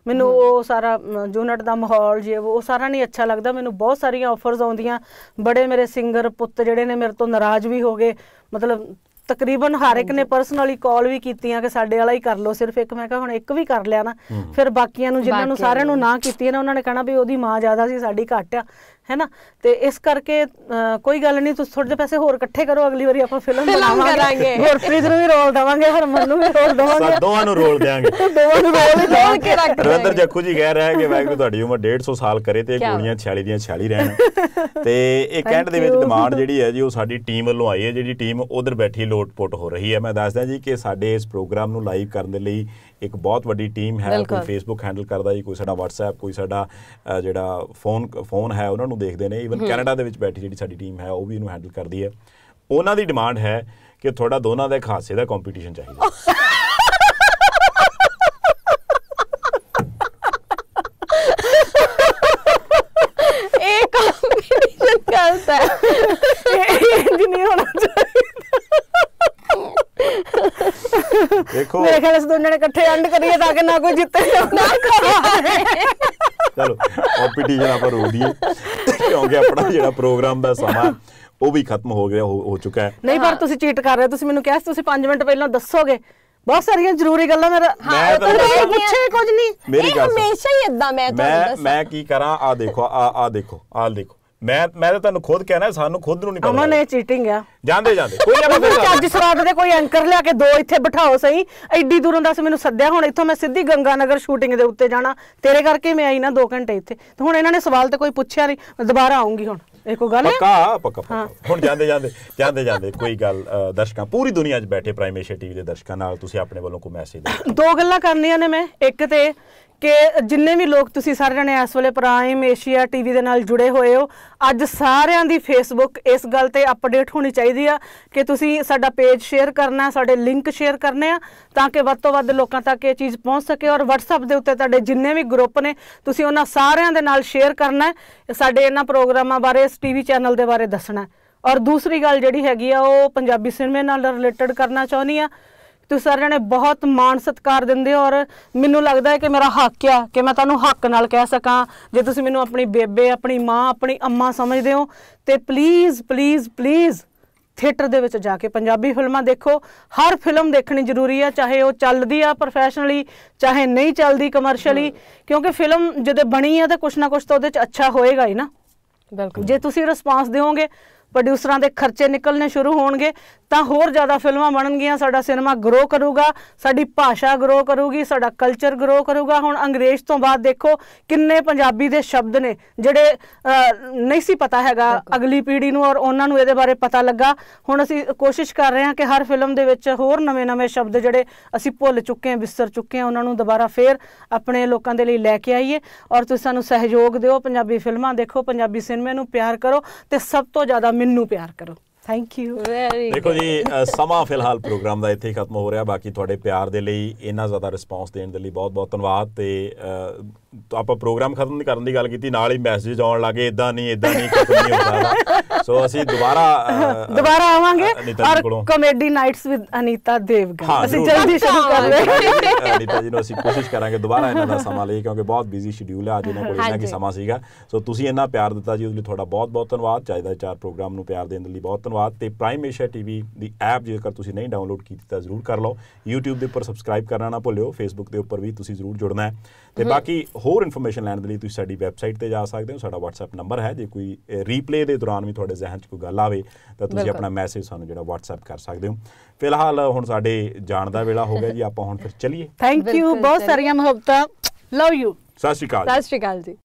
ਮੈਨੂੰ ਉਹ ਸਾਰਾ ਜੁਨਟ ਦਾ ਮਾਹੌਲ ਜੇ ਉਹ ਸਾਰਾ ਨਹੀਂ ਅੱਛਾ ਲੱਗਦਾ ਮੈਨੂੰ ਬਹੁਤ ਸਾਰੀਆਂ ਆਫਰਸ ਆਉਂਦੀਆਂ ਬੜੇ ਮੇਰੇ ਸਿੰਗਰ ਪੁੱਤ ਜਿਹੜੇ ਨੇ ਮੇਰੇ ਤੋਂ ਨਾਰਾਜ਼ ਵੀ ਹੋ ਗਏ ਮਤਲਬ ਤਕਰੀਬਨ ਹਰ ਇੱਕ ਨੇ ਪਰਸਨਲੀ ਕਾਲ ਵੀ ਕੀਤੀਆਂ ਕਿ ਸਾਡੇ ਵਾਲਾ ਹੀ ਕਰ ਲਓ ਸਿਰਫ ਇੱਕ ਮੈਂ ਕਿਹਾ ਹੁਣ ਇੱਕ ਵੀ ਕਰ ਲਿਆ ਨਾ ਫਿਰ ਬਾਕੀਆਂ ਨੂੰ ਜਿਨ੍ਹਾਂ ਨੂੰ ਸਾਰਿਆਂ ਨੂੰ ਨਾ ਕੀਤੀ ਨਾ ਉਹਨਾਂ ਨੇ ਕਹਿਣਾ ਵੀ ਉਹਦੀ ਮਾਂ ਜ਼ਿਆਦਾ ਸੀ ਸਾਡੀ ਘੱਟ ਆ ਹੈ ਨਾ ਤੇ ਇਸ ਕਰਕੇ ਕੋਈ ਗੱਲ ਨਹੀਂ ਤੁਸੀਂ ਥੋੜੇ ਜਿਹੇ ਪੈਸੇ ਹੋਰ ਇਕੱਠੇ ਕਰੋ ਅਗਲੀ ਵਾਰੀ ਆਪਾਂ ਫਿਲਮ ਬਣਾਵਾਂਗੇ ਗੁਰਪ੍ਰੀਤ ਨੂੰ ਵੀ ਰੋਲ ਦਵਾਂਗੇ ਹਰਮਨ ਨੂੰ ਵੀ ਰੋਲ ਦਵਾਂਗੇ ਦੋਵਾਂ ਨੂੰ ਰੋਲ ਦੇਵਾਂਗੇ ਦੋਵਾਂ ਨੂੰ ਰੋਲ ਦੋਵਾਂ ਕੇ ਰੱਖ ਦਿਆਂਗੇ ਰਵਿੰਦਰ ਜੱਖੂ ਜੀ ਕਹਿ ਰਿਹਾ ਕਿ ਵਾਹਿਗੁਰੂ ਤੁਹਾਡੀ ਉਮਰ 150 ਸਾਲ ਕਰੇ ਤੇ ਗੋਲੀਆਂ 46 ਦੀਆਂ 46 ਰਹਿਣ ਤੇ ਇਹ ਕਹਿਣ ਦੇ ਵਿੱਚ ਡਿਮਾਂਡ ਜਿਹੜੀ ਹੈ ਜੀ ਉਹ ਸਾਡੀ ਟੀਮ ਵੱਲੋਂ ਆਈ ਹੈ ਜਿਹੜੀ ਟੀਮ ਉਧਰ ਬੈਠੀ ਲੋਟਪੋਟ ਹੋ ਰਹੀ ਹੈ ਮੈਂ ਦੱਸਦਾ ਜੀ ਕਿ ਸਾਡੇ ਇਸ ਪ੍ਰੋਗਰਾਮ ਨੂੰ ਲਾਈਵ ਕਰਨ ਦੇ ਲਈ ਇੱਕ ਬਹੁਤ ਵੱਡੀ ਟੀਮ ਹੈ ਕੋਈ ਫੇਸਬੁੱਕ ਹੈਂਡਲ ਕਰਦਾ ਜੀ ਕੋਈ ਸਾਡਾ ਵਟਸਐਪ ਕੋਈ ਸਾਡਾ ਜਿਹੜਾ ਫੋਨ ਫੋਨ ਹੈ ਉਹਨਾਂ ਨੂੰ ਦੇਖਦੇ ਨੇ ਇਵਨ ਕੈਨੇਡਾ ਦੇ ਵਿੱਚ ਬੈਠੀ ਜਿਹੜੀ ਸਾਡੀ ਟੀਮ ਹੈ ਉਹ ਵੀ ਇਹਨੂੰ ਹੈਂਡਲ ਕਰਦੀ ਹੈ ਉਹਨਾਂ ਦੀ ਡਿਮਾਂਡ ਹੈ ਕਿ ਤੁਹਾਡਾ ਦੋਨਾਂ ਦਾ ਇੱਕ ਦਾ ਕੰਪੀਟੀਸ਼ਨ ਚਾਹੀਦਾ ਦੇਖੋ ਮੇਰੇ ਖਿਆਲ ਇਸ ਦੋਨਾਂ ਨੇ ਇਕੱਠੇ ਅੰਡ ਕਰੀਏ ਤਾਂ ਕਿ ਨਾ ਕੋਈ ਜਿੱਤੇ ਨਾ ਚਲੋ ਕੰਪੀਟੀਸ਼ਨ ਆਪਾਂ ਰੋਕ ਦਈਏ ਕਿਉਂਕਿ ਆਪਣਾ ਜਿਹੜਾ ਪ੍ਰੋਗਰਾਮ ਦਾ ਸਮਾਂ ਉਹ ਵੀ ਖਤਮ ਹੋ ਗਿਆ ਹੋ ਚੁੱਕਾ ਹੈ ਨਹੀਂ ਪਰ ਤੁਸੀਂ ਚੀਟ ਕਰ ਰਹੇ ਹੋ ਤੁਸੀਂ ਮੈਨੂੰ ਕਿਹਾ ਸੀ ਤੁਸੀਂ 5 ਮਿੰਟ ਪਹਿਲਾਂ ਦੱਸੋਗੇ ਬਹੁਤ ਸਾਰੀਆਂ ਜ਼ਰੂਰੀ ਗੱਲਾਂ ਮੇਰਾ ਹਾਂ ਪੁੱਛੇ ਕੁਝ ਨਹੀਂ ਮੇਰੀ ਗੱਲ ਹਮੇਸ਼ਾ ਹੀ ਇਦਾਂ ਮੈਂ ਤੁਹਾਨੂੰ ਦੱਸਾਂ ਮੈਂ ਕੀ ਕਰਾਂ ਆ ਦੇਖੋ ਆ ਆ ਦੇਖੋ ਆ ਦੇਖੋ ਮੈਂ ਮੈਂ ਤਾਂ ਤੁਹਾਨੂੰ ਖੁਦ ਕਹਿਣਾ ਸਾਨੂੰ ਖੁਦ ਨੂੰ ਨਹੀਂ ਪਤਾ ਅਮਨ ਇਹ ਚੀਟਿੰਗ ਆ ਜਾਂਦੇ ਜਾਂਦੇ ਕੋਈ ਨਾ ਮੈਂ ਚੱਜ ਸਰਾਦ ਦੇ ਕੋਈ ਐਂਕਰ ਲਿਆ ਕੇ ਦੋ ਇੱਥੇ ਬਿਠਾਓ ਸਹੀ ਐਡੀ ਦੂਰੋਂ ਦੱਸ ਮੈਨੂੰ ਸੱਦਿਆ ਹੁਣ ਇੱਥੋਂ ਮੈਂ ਸਿੱਧੀ ਗੰਗਾ ਨਗਰ ਸ਼ੂਟਿੰਗ ਦੇ ਉੱਤੇ ਜਾਣਾ ਤੇਰੇ ਕਰਕੇ ਮੈਂ ਆਈ ਨਾ 2 ਘੰਟੇ ਇੱਥੇ ਤੇ ਹੁਣ ਇਹਨਾਂ ਨੇ ਸਵਾਲ ਤੇ ਕੋਈ ਪੁੱਛਿਆ ਨਹੀਂ ਦੁਬਾਰਾ ਆਉਂਗੀ ਹੁਣ ਇਹ ਕੋ ਗੱਲ ਪੱਕਾ ਪੱਕਾ ਹੁਣ ਜਾਂਦੇ ਜਾਂਦੇ ਜਾਂਦੇ ਜਾਂਦੇ ਕੋਈ ਗੱਲ ਦਰਸ਼ਕਾਂ ਪੂਰੀ ਦੁਨੀਆ 'ਚ ਬੈਠੇ ਪ੍ਰਾਈਮ ਟੀਵੀ ਦੇ ਦਰਸ਼ਕਾਂ ਨਾਲ ਤੁਸੀਂ ਆਪਣੇ ਵੱਲੋਂ ਕੋਈ ਮੈਸੇਜ ਦੋ ਗੱਲਾਂ ਕਰਨੀਆਂ ਨੇ ਮੈਂ ਇੱਕ ਤੇ ਕਿ ਜਿੰਨੇ ਵੀ ਲੋਕ ਤੁਸੀਂ ਸਾਰੇ ਜਣੇ ਇਸ ਵੇਲੇ ਪ੍ਰਾਈਮ ਏਸ਼ੀਆ ਟੀਵੀ ਦੇ ਨਾਲ ਜੁੜੇ ਹੋਏ ਹੋ ਅੱਜ ਸਾਰਿਆਂ ਦੀ ਫੇਸਬੁੱਕ ਇਸ ਗੱਲ ਤੇ ਅਪਡੇਟ ਹੋਣੀ ਚਾਹੀਦੀ ਆ ਕਿ ਤੁਸੀਂ ਸਾਡਾ ਪੇਜ ਸ਼ੇਅਰ ਕਰਨਾ ਸਾਡੇ ਲਿੰਕ ਸ਼ੇਅਰ ਕਰਨੇ ਆ ਤਾਂ ਕਿ ਵੱਧ ਤੋਂ ਵੱਧ ਲੋਕਾਂ ਤੱਕ ਇਹ ਚੀਜ਼ ਪਹੁੰਚ ਸਕੇ ਔਰ WhatsApp ਦੇ ਉੱਤੇ ਤੁਹਾਡੇ ਜਿੰਨੇ ਵੀ ਗਰੁੱਪ ਨੇ ਤੁਸੀਂ ਉਹਨਾਂ ਸਾਰਿਆਂ ਦੇ ਨਾਲ ਸ਼ੇਅਰ ਕਰਨਾ ਸਾਡੇ ਇਹਨਾਂ ਪ੍ਰੋਗਰਾਮਾਂ ਬਾਰੇ ਇਸ ਟੀਵੀ ਚੈਨਲ ਦੇ ਬਾਰੇ ਦੱਸਣਾ ਔਰ ਦੂਸਰੀ ਗੱਲ ਜਿਹੜੀ ਹੈਗੀ ਆ ਉਹ ਪੰਜਾਬੀ ਸਿਨੇਮੇ ਨਾਲ ਰਿਲੇਟਡ ਕਰਨਾ ਚਾਹੁੰਦੀ ਆ ਤੁਸੀਂ ਸਾਰੇ ਜਣੇ ਬਹੁਤ ਮਾਣ ਸਤਿਕਾਰ ਦਿੰਦੇ ਹੋ ਔਰ ਮੈਨੂੰ ਲੱਗਦਾ ਹੈ ਕਿ ਮੇਰਾ ਹੱਕ ਆ ਕਿ ਮੈਂ ਤੁਹਾਨੂੰ ਹੱਕ ਨਾਲ ਕਹਿ ਸਕਾਂ ਜੇ ਤੁਸੀਂ ਮੈਨੂੰ ਆਪਣੀ ਬੇਬੇ ਆਪਣੀ ਮਾਂ ਆਪਣੀ ਅੰਮਾ ਸਮਝਦੇ ਹੋ ਤੇ ਪਲੀਜ਼ ਪਲੀਜ਼ ਪਲੀਜ਼ ਥੀਏਟਰ ਦੇ ਵਿੱਚ ਜਾ ਕੇ ਪੰਜਾਬੀ ਫਿਲਮਾਂ ਦੇਖੋ ਹਰ ਫਿਲਮ ਦੇਖਣੀ ਜ਼ਰੂਰੀ ਆ ਚਾਹੇ ਉਹ ਚੱਲਦੀ ਆ ਪ੍ਰੋਫੈਸ਼ਨਲੀ ਚਾਹੇ ਨਹੀਂ ਚੱਲਦੀ ਕਮਰਸ਼ੀਅਲੀ ਕਿਉਂਕਿ ਫਿਲਮ ਜਦੋਂ ਬਣੀ ਆ ਤਾਂ ਕੁਛ ਨਾ ਕੁਛ ਤਾਂ ਉਹਦੇ ਵਿੱਚ ਅੱਛਾ ਹੋਏਗਾ ਹੀ ਨਾ ਬਿਲਕੁਲ ਜੇ ਤੁਸੀਂ ਰਿਸਪਾਂਸ ਦਿਓਗੇ ਪ੍ਰੋਡਿਊਸਰਾਂ ਦੇ ਖਰਚੇ ਨਿਕਲਨੇ ਸ਼ੁਰੂ ਹੋਣਗੇ ਤਾਂ ਹੋਰ ਜ਼ਿਆਦਾ ਫਿਲਮਾਂ ਬਣਨਗੀਆਂ ਸਾਡਾ ਸਿਨੇਮਾ ਗਰੋ ਕਰੂਗਾ ਸਾਡੀ ਭਾਸ਼ਾ ਗਰੋ ਕਰੂਗੀ ਸਾਡਾ ਕਲਚਰ ਗਰੋ ਕਰੂਗਾ ਹੁਣ ਅੰਗਰੇਜ਼ ਤੋਂ ਬਾਅਦ ਦੇਖੋ ਕਿੰਨੇ ਪੰਜਾਬੀ ਦੇ ਸ਼ਬਦ ਨੇ ਜਿਹੜੇ ਨਹੀਂ ਸੀ ਪਤਾ ਹੈਗਾ ਅਗਲੀ ਪੀੜ੍ਹੀ ਨੂੰ ਔਰ ਉਹਨਾਂ ਨੂੰ ਇਹਦੇ ਬਾਰੇ ਪਤਾ ਲੱਗਾ ਹੁਣ ਅਸੀਂ ਕੋਸ਼ਿਸ਼ ਕਰ ਰਹੇ ਹਾਂ ਕਿ ਹਰ ਫਿਲਮ ਦੇ ਵਿੱਚ ਹੋਰ ਨਵੇਂ-ਨਵੇਂ ਸ਼ਬਦ ਜਿਹੜੇ ਅਸੀਂ ਭੁੱਲ ਚੁੱਕੇ ਹਾਂ ਵਿਸਰ ਚੁੱਕੇ ਹਾਂ ਉਹਨਾਂ ਨੂੰ ਦੁਬਾਰਾ ਫੇਰ ਆਪਣੇ ਲੋਕਾਂ ਦੇ ਲਈ ਲੈ ਕੇ ਆਈਏ ਔਰ ਤੁਸੀਂ ਸਾਨੂੰ ਸਹਿਯੋਗ ਦਿਓ ਪੰਜਾਬੀ ਫਿਲਮਾਂ ਦੇਖੋ ਪੰਜਾਬੀ ਸਿਨੇਮੇ ਨੂੰ ਪਿਆਰ ਕਰੋ ਤੇ ਸਭ ਤੋਂ ਜ਼ਿਆਦਾ ਮੈਨੂੰ ਪਿਆਰ ਕਰੋ ਥੈਂਕ ਯੂ ਵੈਰੀ ਦੇਖੋ ਜੀ ਸਮਾਂ ਫਿਲਹਾਲ ਪ੍ਰੋਗਰਾਮ ਦਾ ਇੱਥੇ ਖਤਮ ਹੋ ਰਿਹਾ ਬਾਕੀ ਤੁਹਾਡੇ ਪਿਆਰ ਦੇ ਲਈ ਇੰਨਾ ਜ਼ਿਆਦਾ ਰਿਸਪੌਂਸ ਦੇਣ ਦੇ ਲਈ ਬਹੁਤ ਬਹੁਤ ਧੰਨਵਾਦ ਤੇ ਆਪਾਂ ਪ੍ਰੋਗਰਾਮ ਖਤਮ ਕਰਨ ਦੀ ਗੱਲ ਕੀਤੀ ਨਾਲ ਹੀ ਮੈਸੇਜ ਆਉਣ ਲੱਗੇ ਇਦਾਂ ਨਹੀਂ ਇਦਾਂ ਨਹੀਂ ਕੁਝ ਨਹੀਂ ਹੁੰਦਾ ਸੋ ਅਸੀਂ ਦੁਬਾਰਾ ਦੁਬਾਰਾ ਆਵਾਂਗੇ ਔਰ comedy nights with Anita Devgan ਅਸੀਂ ਜਲਦੀ ਸ਼ੁਰੂ ਕਰ ਰਹੇ ਅਨੀਤਾ ਜੀ ਨੂੰ ਅਸੀਂ ਕੋਸ਼ਿਸ਼ ਕਰਾਂਗੇ ਦੁਬਾਰਾ ਇਹਨਾਂ ਦਾ ਸਮਾਂ ਲਈ ਕਿਉਂਕਿ ਬਹੁਤ ਬਿਜ਼ੀ ਸ਼ਡਿਊਲ ਹੈ ਅੱਜ ਇਹਨਾਂ ਕੋਲ ਇਹਨਾਂ ਕੀ ਸਮਾਂ ਸੀਗਾ ਸੋ ਤੁਸੀਂ ਇਹਨਾਂ ਪਿਆਰ ਦਿੱਤਾ ਜੀ ਉਸ ਲਈ ਤੁਹਾਡਾ ਬਹੁਤ ਬਹੁਤ ਧੰਨਵਾਦ ਚਾਹੀਦਾ ਚਾਰ ਪ੍ਰੋਗਰਾਮ ਨੂੰ ਪਿਆਰ ਦੇਣ ਲਈ ਬਹੁਤ ਧੰਨਵਾਦ ਤੇ ਪ੍ਰਾਈਮ ਏਸ਼ੀਆ ਟੀਵੀ ਦੀ ਐਪ ਜੇਕਰ ਤੁਸੀਂ ਨਹੀਂ ਡਾਊਨਲੋਡ ਕੀਤੀ ਤਾਂ ਜ਼ਰੂਰ ਕਰ ਲਓ YouTube ਦੇ ਉੱਪਰ ਸਬਸਕ੍ਰਾਈਬ ਕਰਨਾ ਨਾ ਭੁੱਲਿਓ Facebook ਦੇ ਉੱਪਰ ਵੀ ਤੁਸੀਂ ਜ਼ਰੂਰ ਜੁੜਨਾ ਹੈ ਤੇ ਬਾਕੀ ਹੋਰ ਇਨਫੋਰਮੇਸ਼ਨ ਲੈਣ ਦੇ ਲਈ ਤੁਸੀਂ ਸਾਡੀ ਵੈਬਸਾਈਟ ਤੇ ਜਾ ਸਕਦੇ ਹੋ ਸਾਡਾ WhatsApp ਨੰਬਰ ਹੈ ਜੇ ਕੋਈ ਰੀਪਲੇ ਦੇ ਦੌਰਾਨ ਵੀ ਤੁਹਾਡੇ ਜ਼ਿਹਨ 'ਚ ਕੋਈ ਗੱਲ ਆਵੇ ਤਾਂ ਤੁਸੀਂ ਆਪਣਾ ਮੈਸੇਜ ਸਾਨੂੰ ਜਿਹੜਾ WhatsApp ਕਰ ਸਕਦੇ ਹੋ ਫਿਲਹਾਲ ਹੁਣ ਸਾਡੇ ਜਾਣ ਦਾ ਵੇਲਾ ਹੋ ਗਿਆ ਜੀ ਆਪਾਂ ਹੁਣ ਫਿਰ ਚੱਲੀਏ ਥੈਂਕ ਯੂ ਬਹੁਤ ਸਾਰੀਆਂ ਮੁਹੱਬਤਾਂ ਲਵ ਯੂ ਸਤਿ ਸ਼੍ਰੀ ਅਕਾਲ ਸਤਿ ਸ਼੍ਰੀ ਅਕਾਲ ਜੀ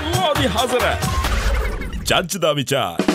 ਉਹ ਦੀ ਹਾਜ਼ਰ ਹੈ ਜੱਜ ਦਾ ਵਿਚਾਰ